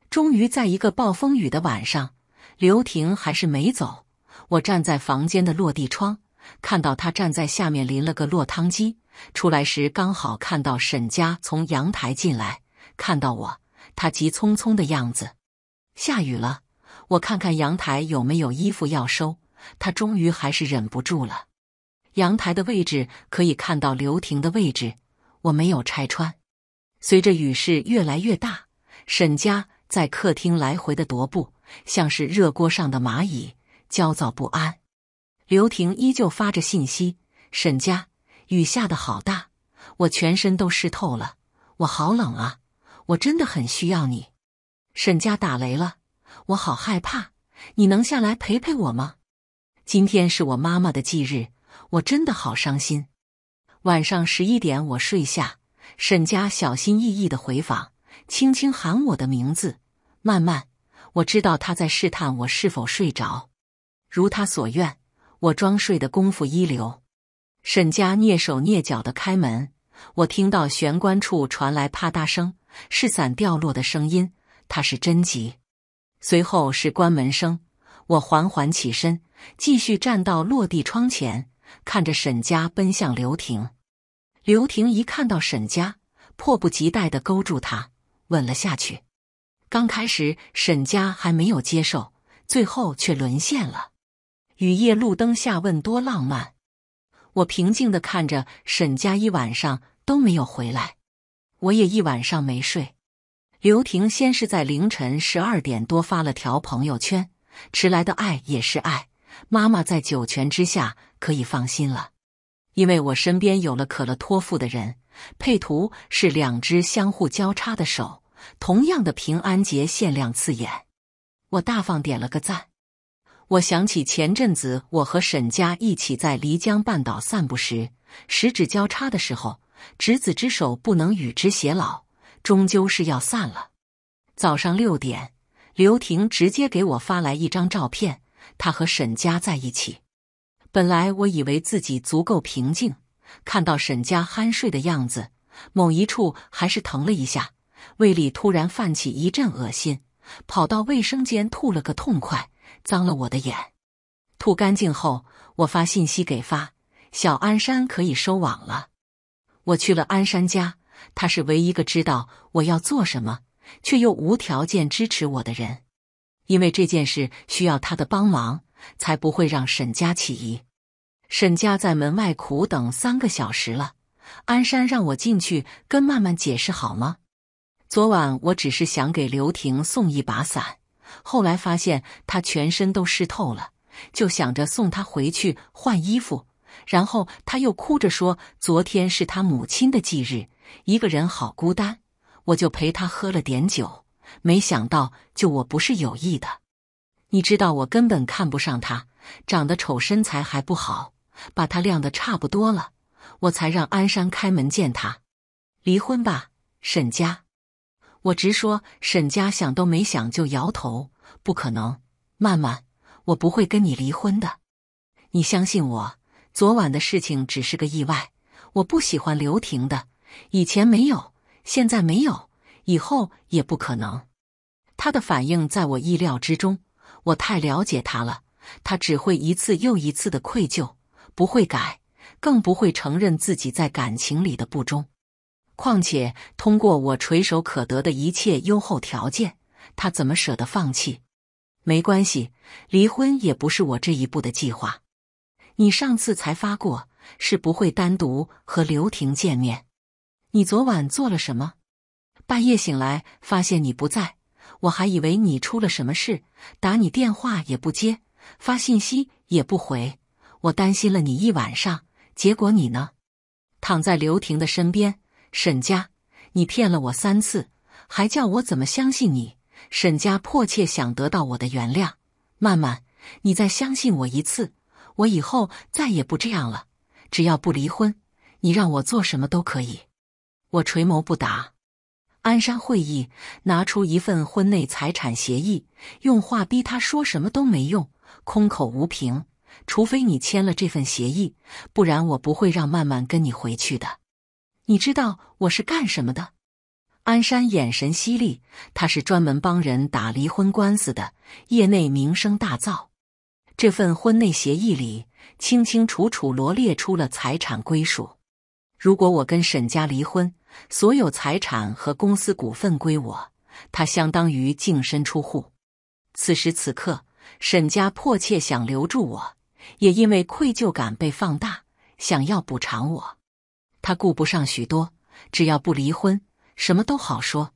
终于在一个暴风雨的晚上，刘婷还是没走。我站在房间的落地窗，看到他站在下面，淋了个落汤鸡。出来时刚好看到沈家从阳台进来，看到我，他急匆匆的样子。下雨了，我看看阳台有没有衣服要收。他终于还是忍不住了。阳台的位置可以看到刘婷的位置，我没有拆穿。随着雨势越来越大，沈家在客厅来回的踱步，像是热锅上的蚂蚁，焦躁不安。刘婷依旧发着信息，沈家。雨下的好大，我全身都湿透了，我好冷啊！我真的很需要你。沈家打雷了，我好害怕，你能下来陪陪我吗？今天是我妈妈的忌日，我真的好伤心。晚上十一点，我睡下。沈家小心翼翼的回访，轻轻喊我的名字，慢慢，我知道他在试探我是否睡着。如他所愿，我装睡的功夫一流。沈家蹑手蹑脚的开门，我听到玄关处传来啪嗒声，是伞掉落的声音。他是真急，随后是关门声。我缓缓起身，继续站到落地窗前，看着沈家奔向刘婷。刘婷一看到沈家，迫不及待的勾住他，吻了下去。刚开始沈家还没有接受，最后却沦陷了。雨夜路灯下，问多浪漫。我平静的看着沈佳一晚上都没有回来，我也一晚上没睡。刘婷先是在凌晨十二点多发了条朋友圈：“迟来的爱也是爱，妈妈在九泉之下可以放心了，因为我身边有了可乐托付的人。”配图是两只相互交叉的手，同样的平安节限量刺眼。我大方点了个赞。我想起前阵子我和沈家一起在漓江半岛散步时，十指交叉的时候，执子之手不能与之偕老，终究是要散了。早上六点，刘婷直接给我发来一张照片，她和沈家在一起。本来我以为自己足够平静，看到沈家酣睡的样子，某一处还是疼了一下，胃里突然泛起一阵恶心，跑到卫生间吐了个痛快。脏了我的眼，吐干净后，我发信息给发小安山，可以收网了。我去了安山家，他是唯一一个知道我要做什么，却又无条件支持我的人。因为这件事需要他的帮忙，才不会让沈家起疑。沈家在门外苦等三个小时了，安山让我进去跟曼曼解释好吗？昨晚我只是想给刘婷送一把伞。后来发现他全身都湿透了，就想着送他回去换衣服。然后他又哭着说：“昨天是他母亲的忌日，一个人好孤单。”我就陪他喝了点酒，没想到就我不是有意的。你知道我根本看不上他，长得丑，身材还不好，把他晾得差不多了，我才让安山开门见他。离婚吧，沈家。我直说，沈家想都没想就摇头：“不可能，曼曼，我不会跟你离婚的。你相信我，昨晚的事情只是个意外。我不喜欢刘婷的，以前没有，现在没有，以后也不可能。”他的反应在我意料之中，我太了解他了，他只会一次又一次的愧疚，不会改，更不会承认自己在感情里的不忠。况且，通过我垂手可得的一切优厚条件，他怎么舍得放弃？没关系，离婚也不是我这一步的计划。你上次才发过，是不会单独和刘婷见面。你昨晚做了什么？半夜醒来发现你不在，我还以为你出了什么事，打你电话也不接，发信息也不回，我担心了你一晚上。结果你呢？躺在刘婷的身边。沈家，你骗了我三次，还叫我怎么相信你？沈家迫切想得到我的原谅。曼曼，你再相信我一次，我以后再也不这样了。只要不离婚，你让我做什么都可以。我垂眸不答。安山会议拿出一份婚内财产协议，用话逼他说什么都没用，空口无凭。除非你签了这份协议，不然我不会让曼曼跟你回去的。你知道我是干什么的？安山眼神犀利，他是专门帮人打离婚官司的，业内名声大噪。这份婚内协议里清清楚楚罗列出了财产归属。如果我跟沈家离婚，所有财产和公司股份归我，他相当于净身出户。此时此刻，沈家迫切想留住我，也因为愧疚感被放大，想要补偿我。他顾不上许多，只要不离婚，什么都好说。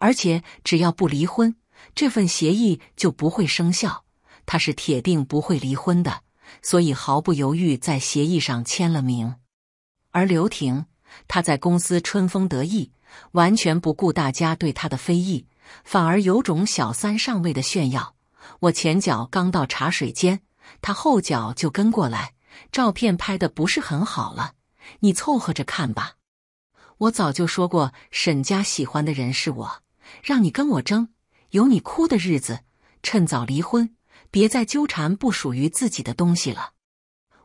而且只要不离婚，这份协议就不会生效。他是铁定不会离婚的，所以毫不犹豫在协议上签了名。而刘婷，她在公司春风得意，完全不顾大家对她的非议，反而有种小三上位的炫耀。我前脚刚到茶水间，他后脚就跟过来。照片拍得不是很好了。你凑合着看吧。我早就说过，沈家喜欢的人是我，让你跟我争，有你哭的日子。趁早离婚，别再纠缠不属于自己的东西了。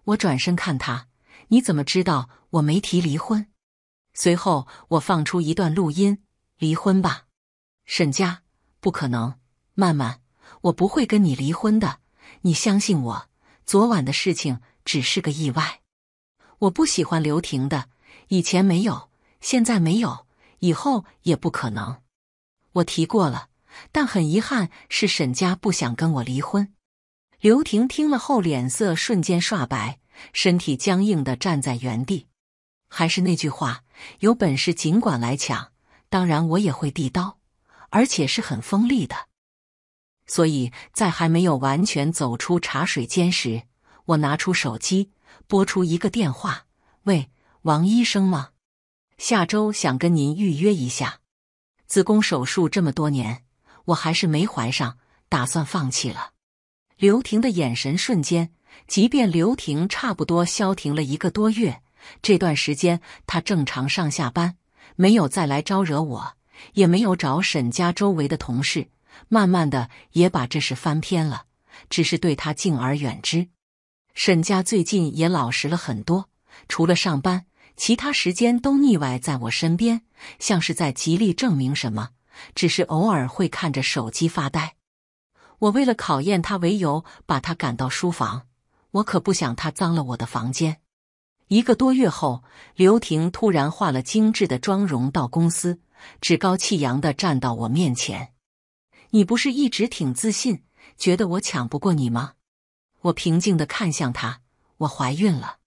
我转身看他，你怎么知道我没提离婚？随后，我放出一段录音：“离婚吧，沈家，不可能。曼曼，我不会跟你离婚的。你相信我，昨晚的事情只是个意外。”我不喜欢刘婷的，以前没有，现在没有，以后也不可能。我提过了，但很遗憾是沈家不想跟我离婚。刘婷听了后，脸色瞬间刷白，身体僵硬的站在原地。还是那句话，有本事尽管来抢，当然我也会递刀，而且是很锋利的。所以在还没有完全走出茶水间时，我拿出手机。拨出一个电话，喂，王医生吗？下周想跟您预约一下子宫手术。这么多年，我还是没怀上，打算放弃了。刘婷的眼神瞬间，即便刘婷差不多消停了一个多月，这段时间她正常上下班，没有再来招惹我，也没有找沈家周围的同事，慢慢的也把这事翻篇了，只是对她敬而远之。沈家最近也老实了很多，除了上班，其他时间都腻歪在我身边，像是在极力证明什么。只是偶尔会看着手机发呆。我为了考验他为由，把他赶到书房，我可不想他脏了我的房间。一个多月后，刘婷突然化了精致的妆容到公司，趾高气扬的站到我面前：“你不是一直挺自信，觉得我抢不过你吗？”我平静地看向他，我怀孕了，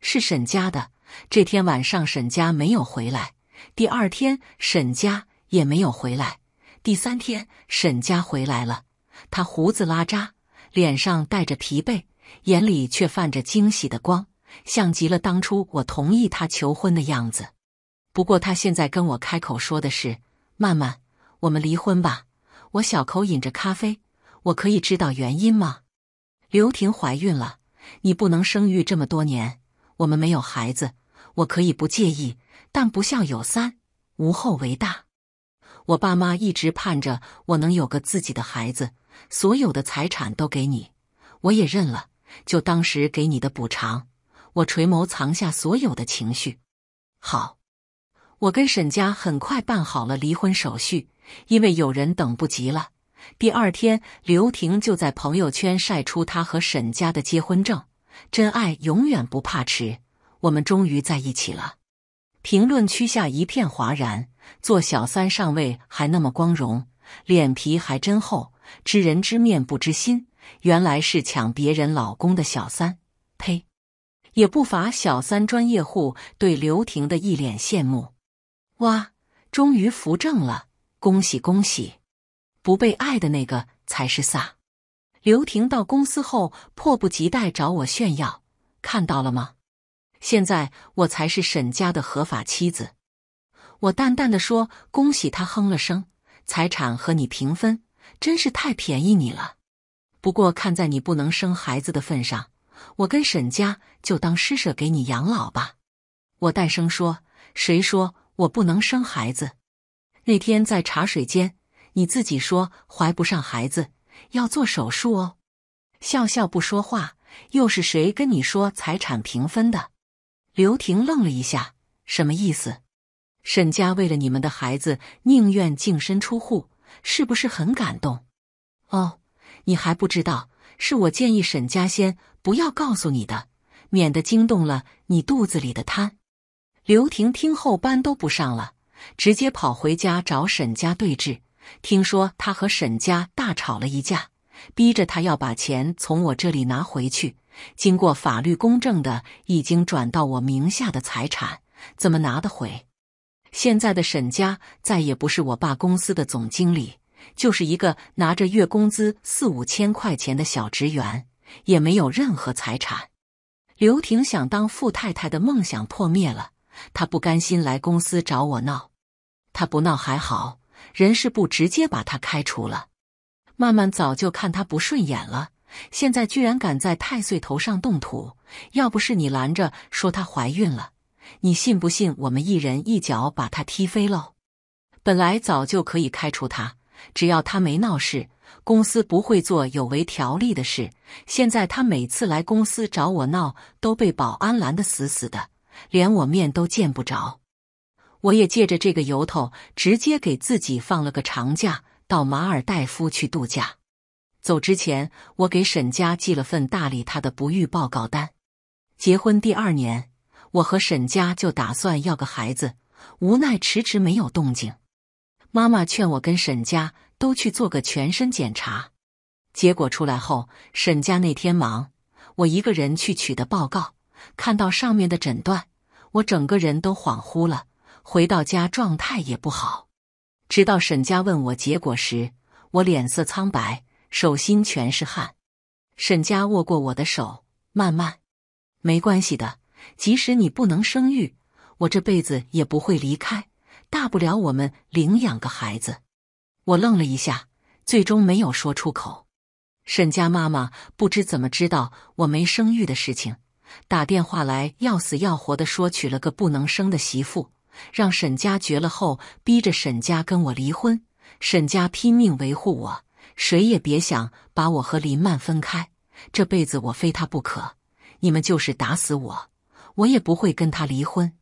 是沈家的。这天晚上沈家没有回来，第二天沈家也没有回来，第三天沈家回来了。他胡子拉碴，脸上带着疲惫，眼里却泛着惊喜的光，像极了当初我同意他求婚的样子。不过他现在跟我开口说的是：“曼曼，我们离婚吧。”我小口饮着咖啡，我可以知道原因吗？刘婷怀孕了，你不能生育这么多年，我们没有孩子，我可以不介意，但不孝有三，无后为大。我爸妈一直盼着我能有个自己的孩子，所有的财产都给你，我也认了。就当时给你的补偿，我垂眸藏下所有的情绪。好，我跟沈家很快办好了离婚手续，因为有人等不及了。第二天，刘婷就在朋友圈晒出她和沈家的结婚证。真爱永远不怕迟，我们终于在一起了。评论区下一片哗然：做小三上位还那么光荣，脸皮还真厚。知人知面不知心，原来是抢别人老公的小三。呸！也不乏小三专业户对刘婷的一脸羡慕。哇，终于扶正了，恭喜恭喜！不被爱的那个才是撒。刘婷到公司后迫不及待找我炫耀，看到了吗？现在我才是沈家的合法妻子。我淡淡的说：“恭喜他。”哼了声，财产和你平分，真是太便宜你了。不过看在你不能生孩子的份上，我跟沈家就当施舍给你养老吧。我大声说：“谁说我不能生孩子？”那天在茶水间。你自己说怀不上孩子要做手术哦，笑笑不说话，又是谁跟你说财产平分的？刘婷愣了一下，什么意思？沈家为了你们的孩子宁愿净身出户，是不是很感动？哦，你还不知道，是我建议沈家先不要告诉你的，免得惊动了你肚子里的胎。刘婷听后班都不上了，直接跑回家找沈家对峙。听说他和沈家大吵了一架，逼着他要把钱从我这里拿回去。经过法律公证的，已经转到我名下的财产，怎么拿得回？现在的沈家再也不是我爸公司的总经理，就是一个拿着月工资四五千块钱的小职员，也没有任何财产。刘婷想当富太太的梦想破灭了，她不甘心来公司找我闹，她不闹还好。人事部直接把他开除了。曼曼早就看他不顺眼了，现在居然敢在太岁头上动土！要不是你拦着说她怀孕了，你信不信我们一人一脚把她踢飞喽？本来早就可以开除他，只要他没闹事，公司不会做有违条例的事。现在他每次来公司找我闹，都被保安拦得死死的，连我面都见不着。我也借着这个由头，直接给自己放了个长假，到马尔代夫去度假。走之前，我给沈家寄了份大礼——他的不育报告单。结婚第二年，我和沈家就打算要个孩子，无奈迟迟没有动静。妈妈劝我跟沈家都去做个全身检查。结果出来后，沈家那天忙，我一个人去取的报告。看到上面的诊断，我整个人都恍惚了。回到家，状态也不好。直到沈家问我结果时，我脸色苍白，手心全是汗。沈家握过我的手，慢慢，没关系的。即使你不能生育，我这辈子也不会离开。大不了我们领养个孩子。我愣了一下，最终没有说出口。沈家妈妈不知怎么知道我没生育的事情，打电话来，要死要活的说娶了个不能生的媳妇。让沈家绝了后，逼着沈家跟我离婚。沈家拼命维护我，谁也别想把我和林曼分开。这辈子我非他不可。你们就是打死我，我也不会跟他离婚。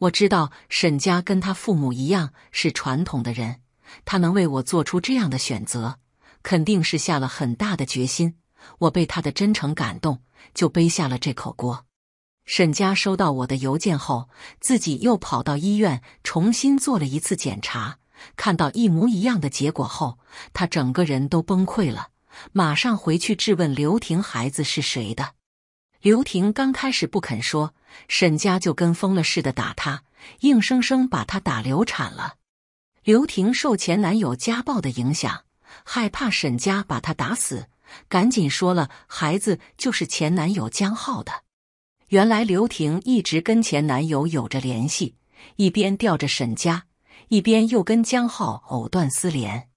我知道沈家跟他父母一样是传统的人，他能为我做出这样的选择，肯定是下了很大的决心。我被他的真诚感动，就背下了这口锅。沈家收到我的邮件后，自己又跑到医院重新做了一次检查，看到一模一样的结果后，他整个人都崩溃了，马上回去质问刘婷：“孩子是谁的？”刘婷刚开始不肯说，沈家就跟疯了似的打他，硬生生把他打流产了。刘婷受前男友家暴的影响，害怕沈家把他打死，赶紧说了：“孩子就是前男友江浩的。”原来刘婷一直跟前男友有着联系，一边吊着沈家，一边又跟江浩藕断丝连。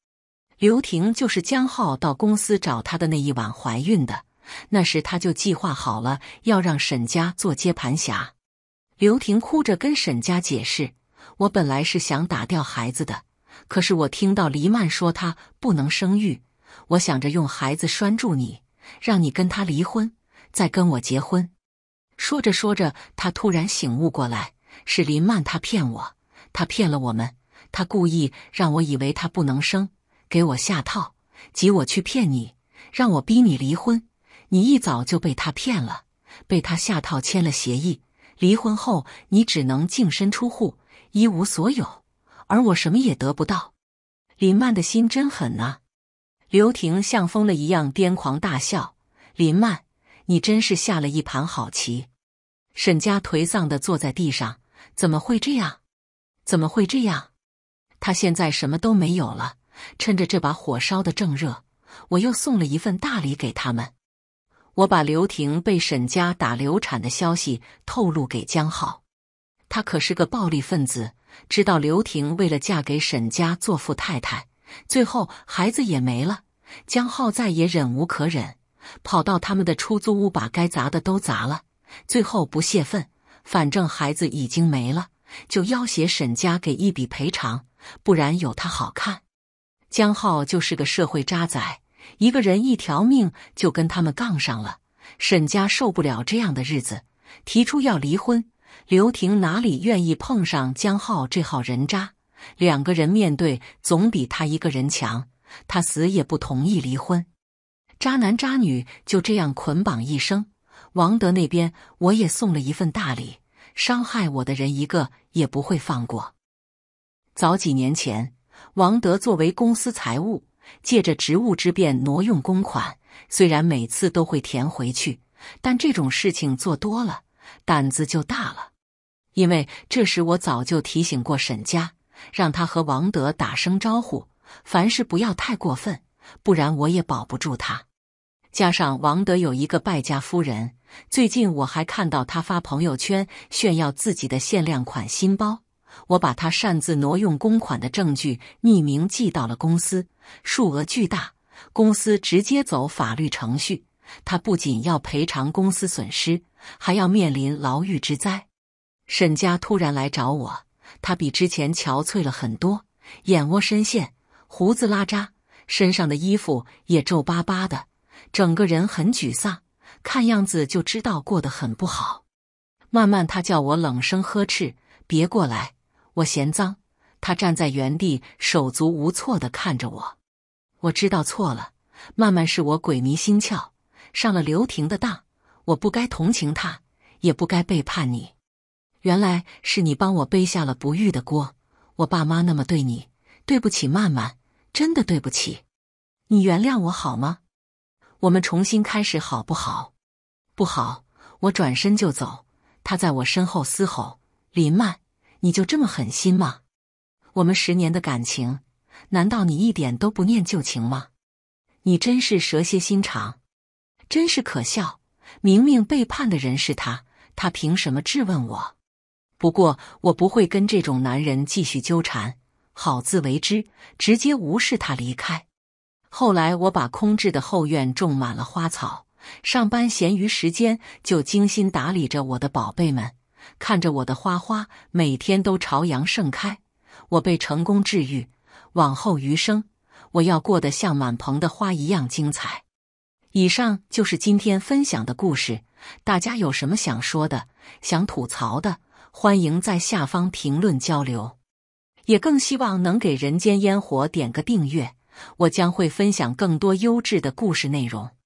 刘婷就是江浩到公司找她的那一晚怀孕的，那时他就计划好了要让沈家做接盘侠。刘婷哭着跟沈家解释：“我本来是想打掉孩子的，可是我听到黎曼说她不能生育，我想着用孩子拴住你，让你跟他离婚，再跟我结婚。”说着说着，他突然醒悟过来，是林曼，他骗我，他骗了我们，他故意让我以为他不能生，给我下套，及我去骗你，让我逼你离婚。你一早就被他骗了，被他下套签了协议，离婚后你只能净身出户，一无所有，而我什么也得不到。林曼的心真狠啊！刘婷像疯了一样癫狂大笑，林曼。你真是下了一盘好棋，沈家颓丧地坐在地上。怎么会这样？怎么会这样？他现在什么都没有了。趁着这把火烧得正热，我又送了一份大礼给他们。我把刘婷被沈家打流产的消息透露给江浩，他可是个暴力分子。知道刘婷为了嫁给沈家做富太太，最后孩子也没了，江浩再也忍无可忍。跑到他们的出租屋，把该砸的都砸了，最后不泄愤，反正孩子已经没了，就要挟沈家给一笔赔偿，不然有他好看。江浩就是个社会渣仔，一个人一条命就跟他们杠上了。沈家受不了这样的日子，提出要离婚。刘婷哪里愿意碰上江浩这号人渣？两个人面对总比他一个人强，他死也不同意离婚。渣男渣女就这样捆绑一生。王德那边我也送了一份大礼，伤害我的人一个也不会放过。早几年前，王德作为公司财务，借着职务之便挪用公款，虽然每次都会填回去，但这种事情做多了，胆子就大了。因为这时我早就提醒过沈家，让他和王德打声招呼，凡事不要太过分，不然我也保不住他。加上王德有一个败家夫人，最近我还看到他发朋友圈炫耀自己的限量款新包。我把他擅自挪用公款的证据匿名寄到了公司，数额巨大，公司直接走法律程序，他不仅要赔偿公司损失，还要面临牢狱之灾。沈家突然来找我，他比之前憔悴了很多，眼窝深陷，胡子拉碴，身上的衣服也皱巴巴的。整个人很沮丧，看样子就知道过得很不好。慢慢，他叫我冷声呵斥：“别过来，我嫌脏。”他站在原地，手足无措地看着我。我知道错了，慢慢是我鬼迷心窍，上了刘婷的当。我不该同情他，也不该背叛你。原来是你帮我背下了不育的锅。我爸妈那么对你，对不起，慢慢，真的对不起。你原谅我好吗？我们重新开始好不好？不好，我转身就走。他在我身后嘶吼：“林曼，你就这么狠心吗？我们十年的感情，难道你一点都不念旧情吗？你真是蛇蝎心肠，真是可笑！明明背叛的人是他，他凭什么质问我？不过我不会跟这种男人继续纠缠，好自为之，直接无视他离开。”后来，我把空置的后院种满了花草，上班闲余时间就精心打理着我的宝贝们，看着我的花花每天都朝阳盛开。我被成功治愈，往后余生，我要过得像满棚的花一样精彩。以上就是今天分享的故事，大家有什么想说的、想吐槽的，欢迎在下方评论交流，也更希望能给人间烟火点个订阅。我将会分享更多优质的故事内容。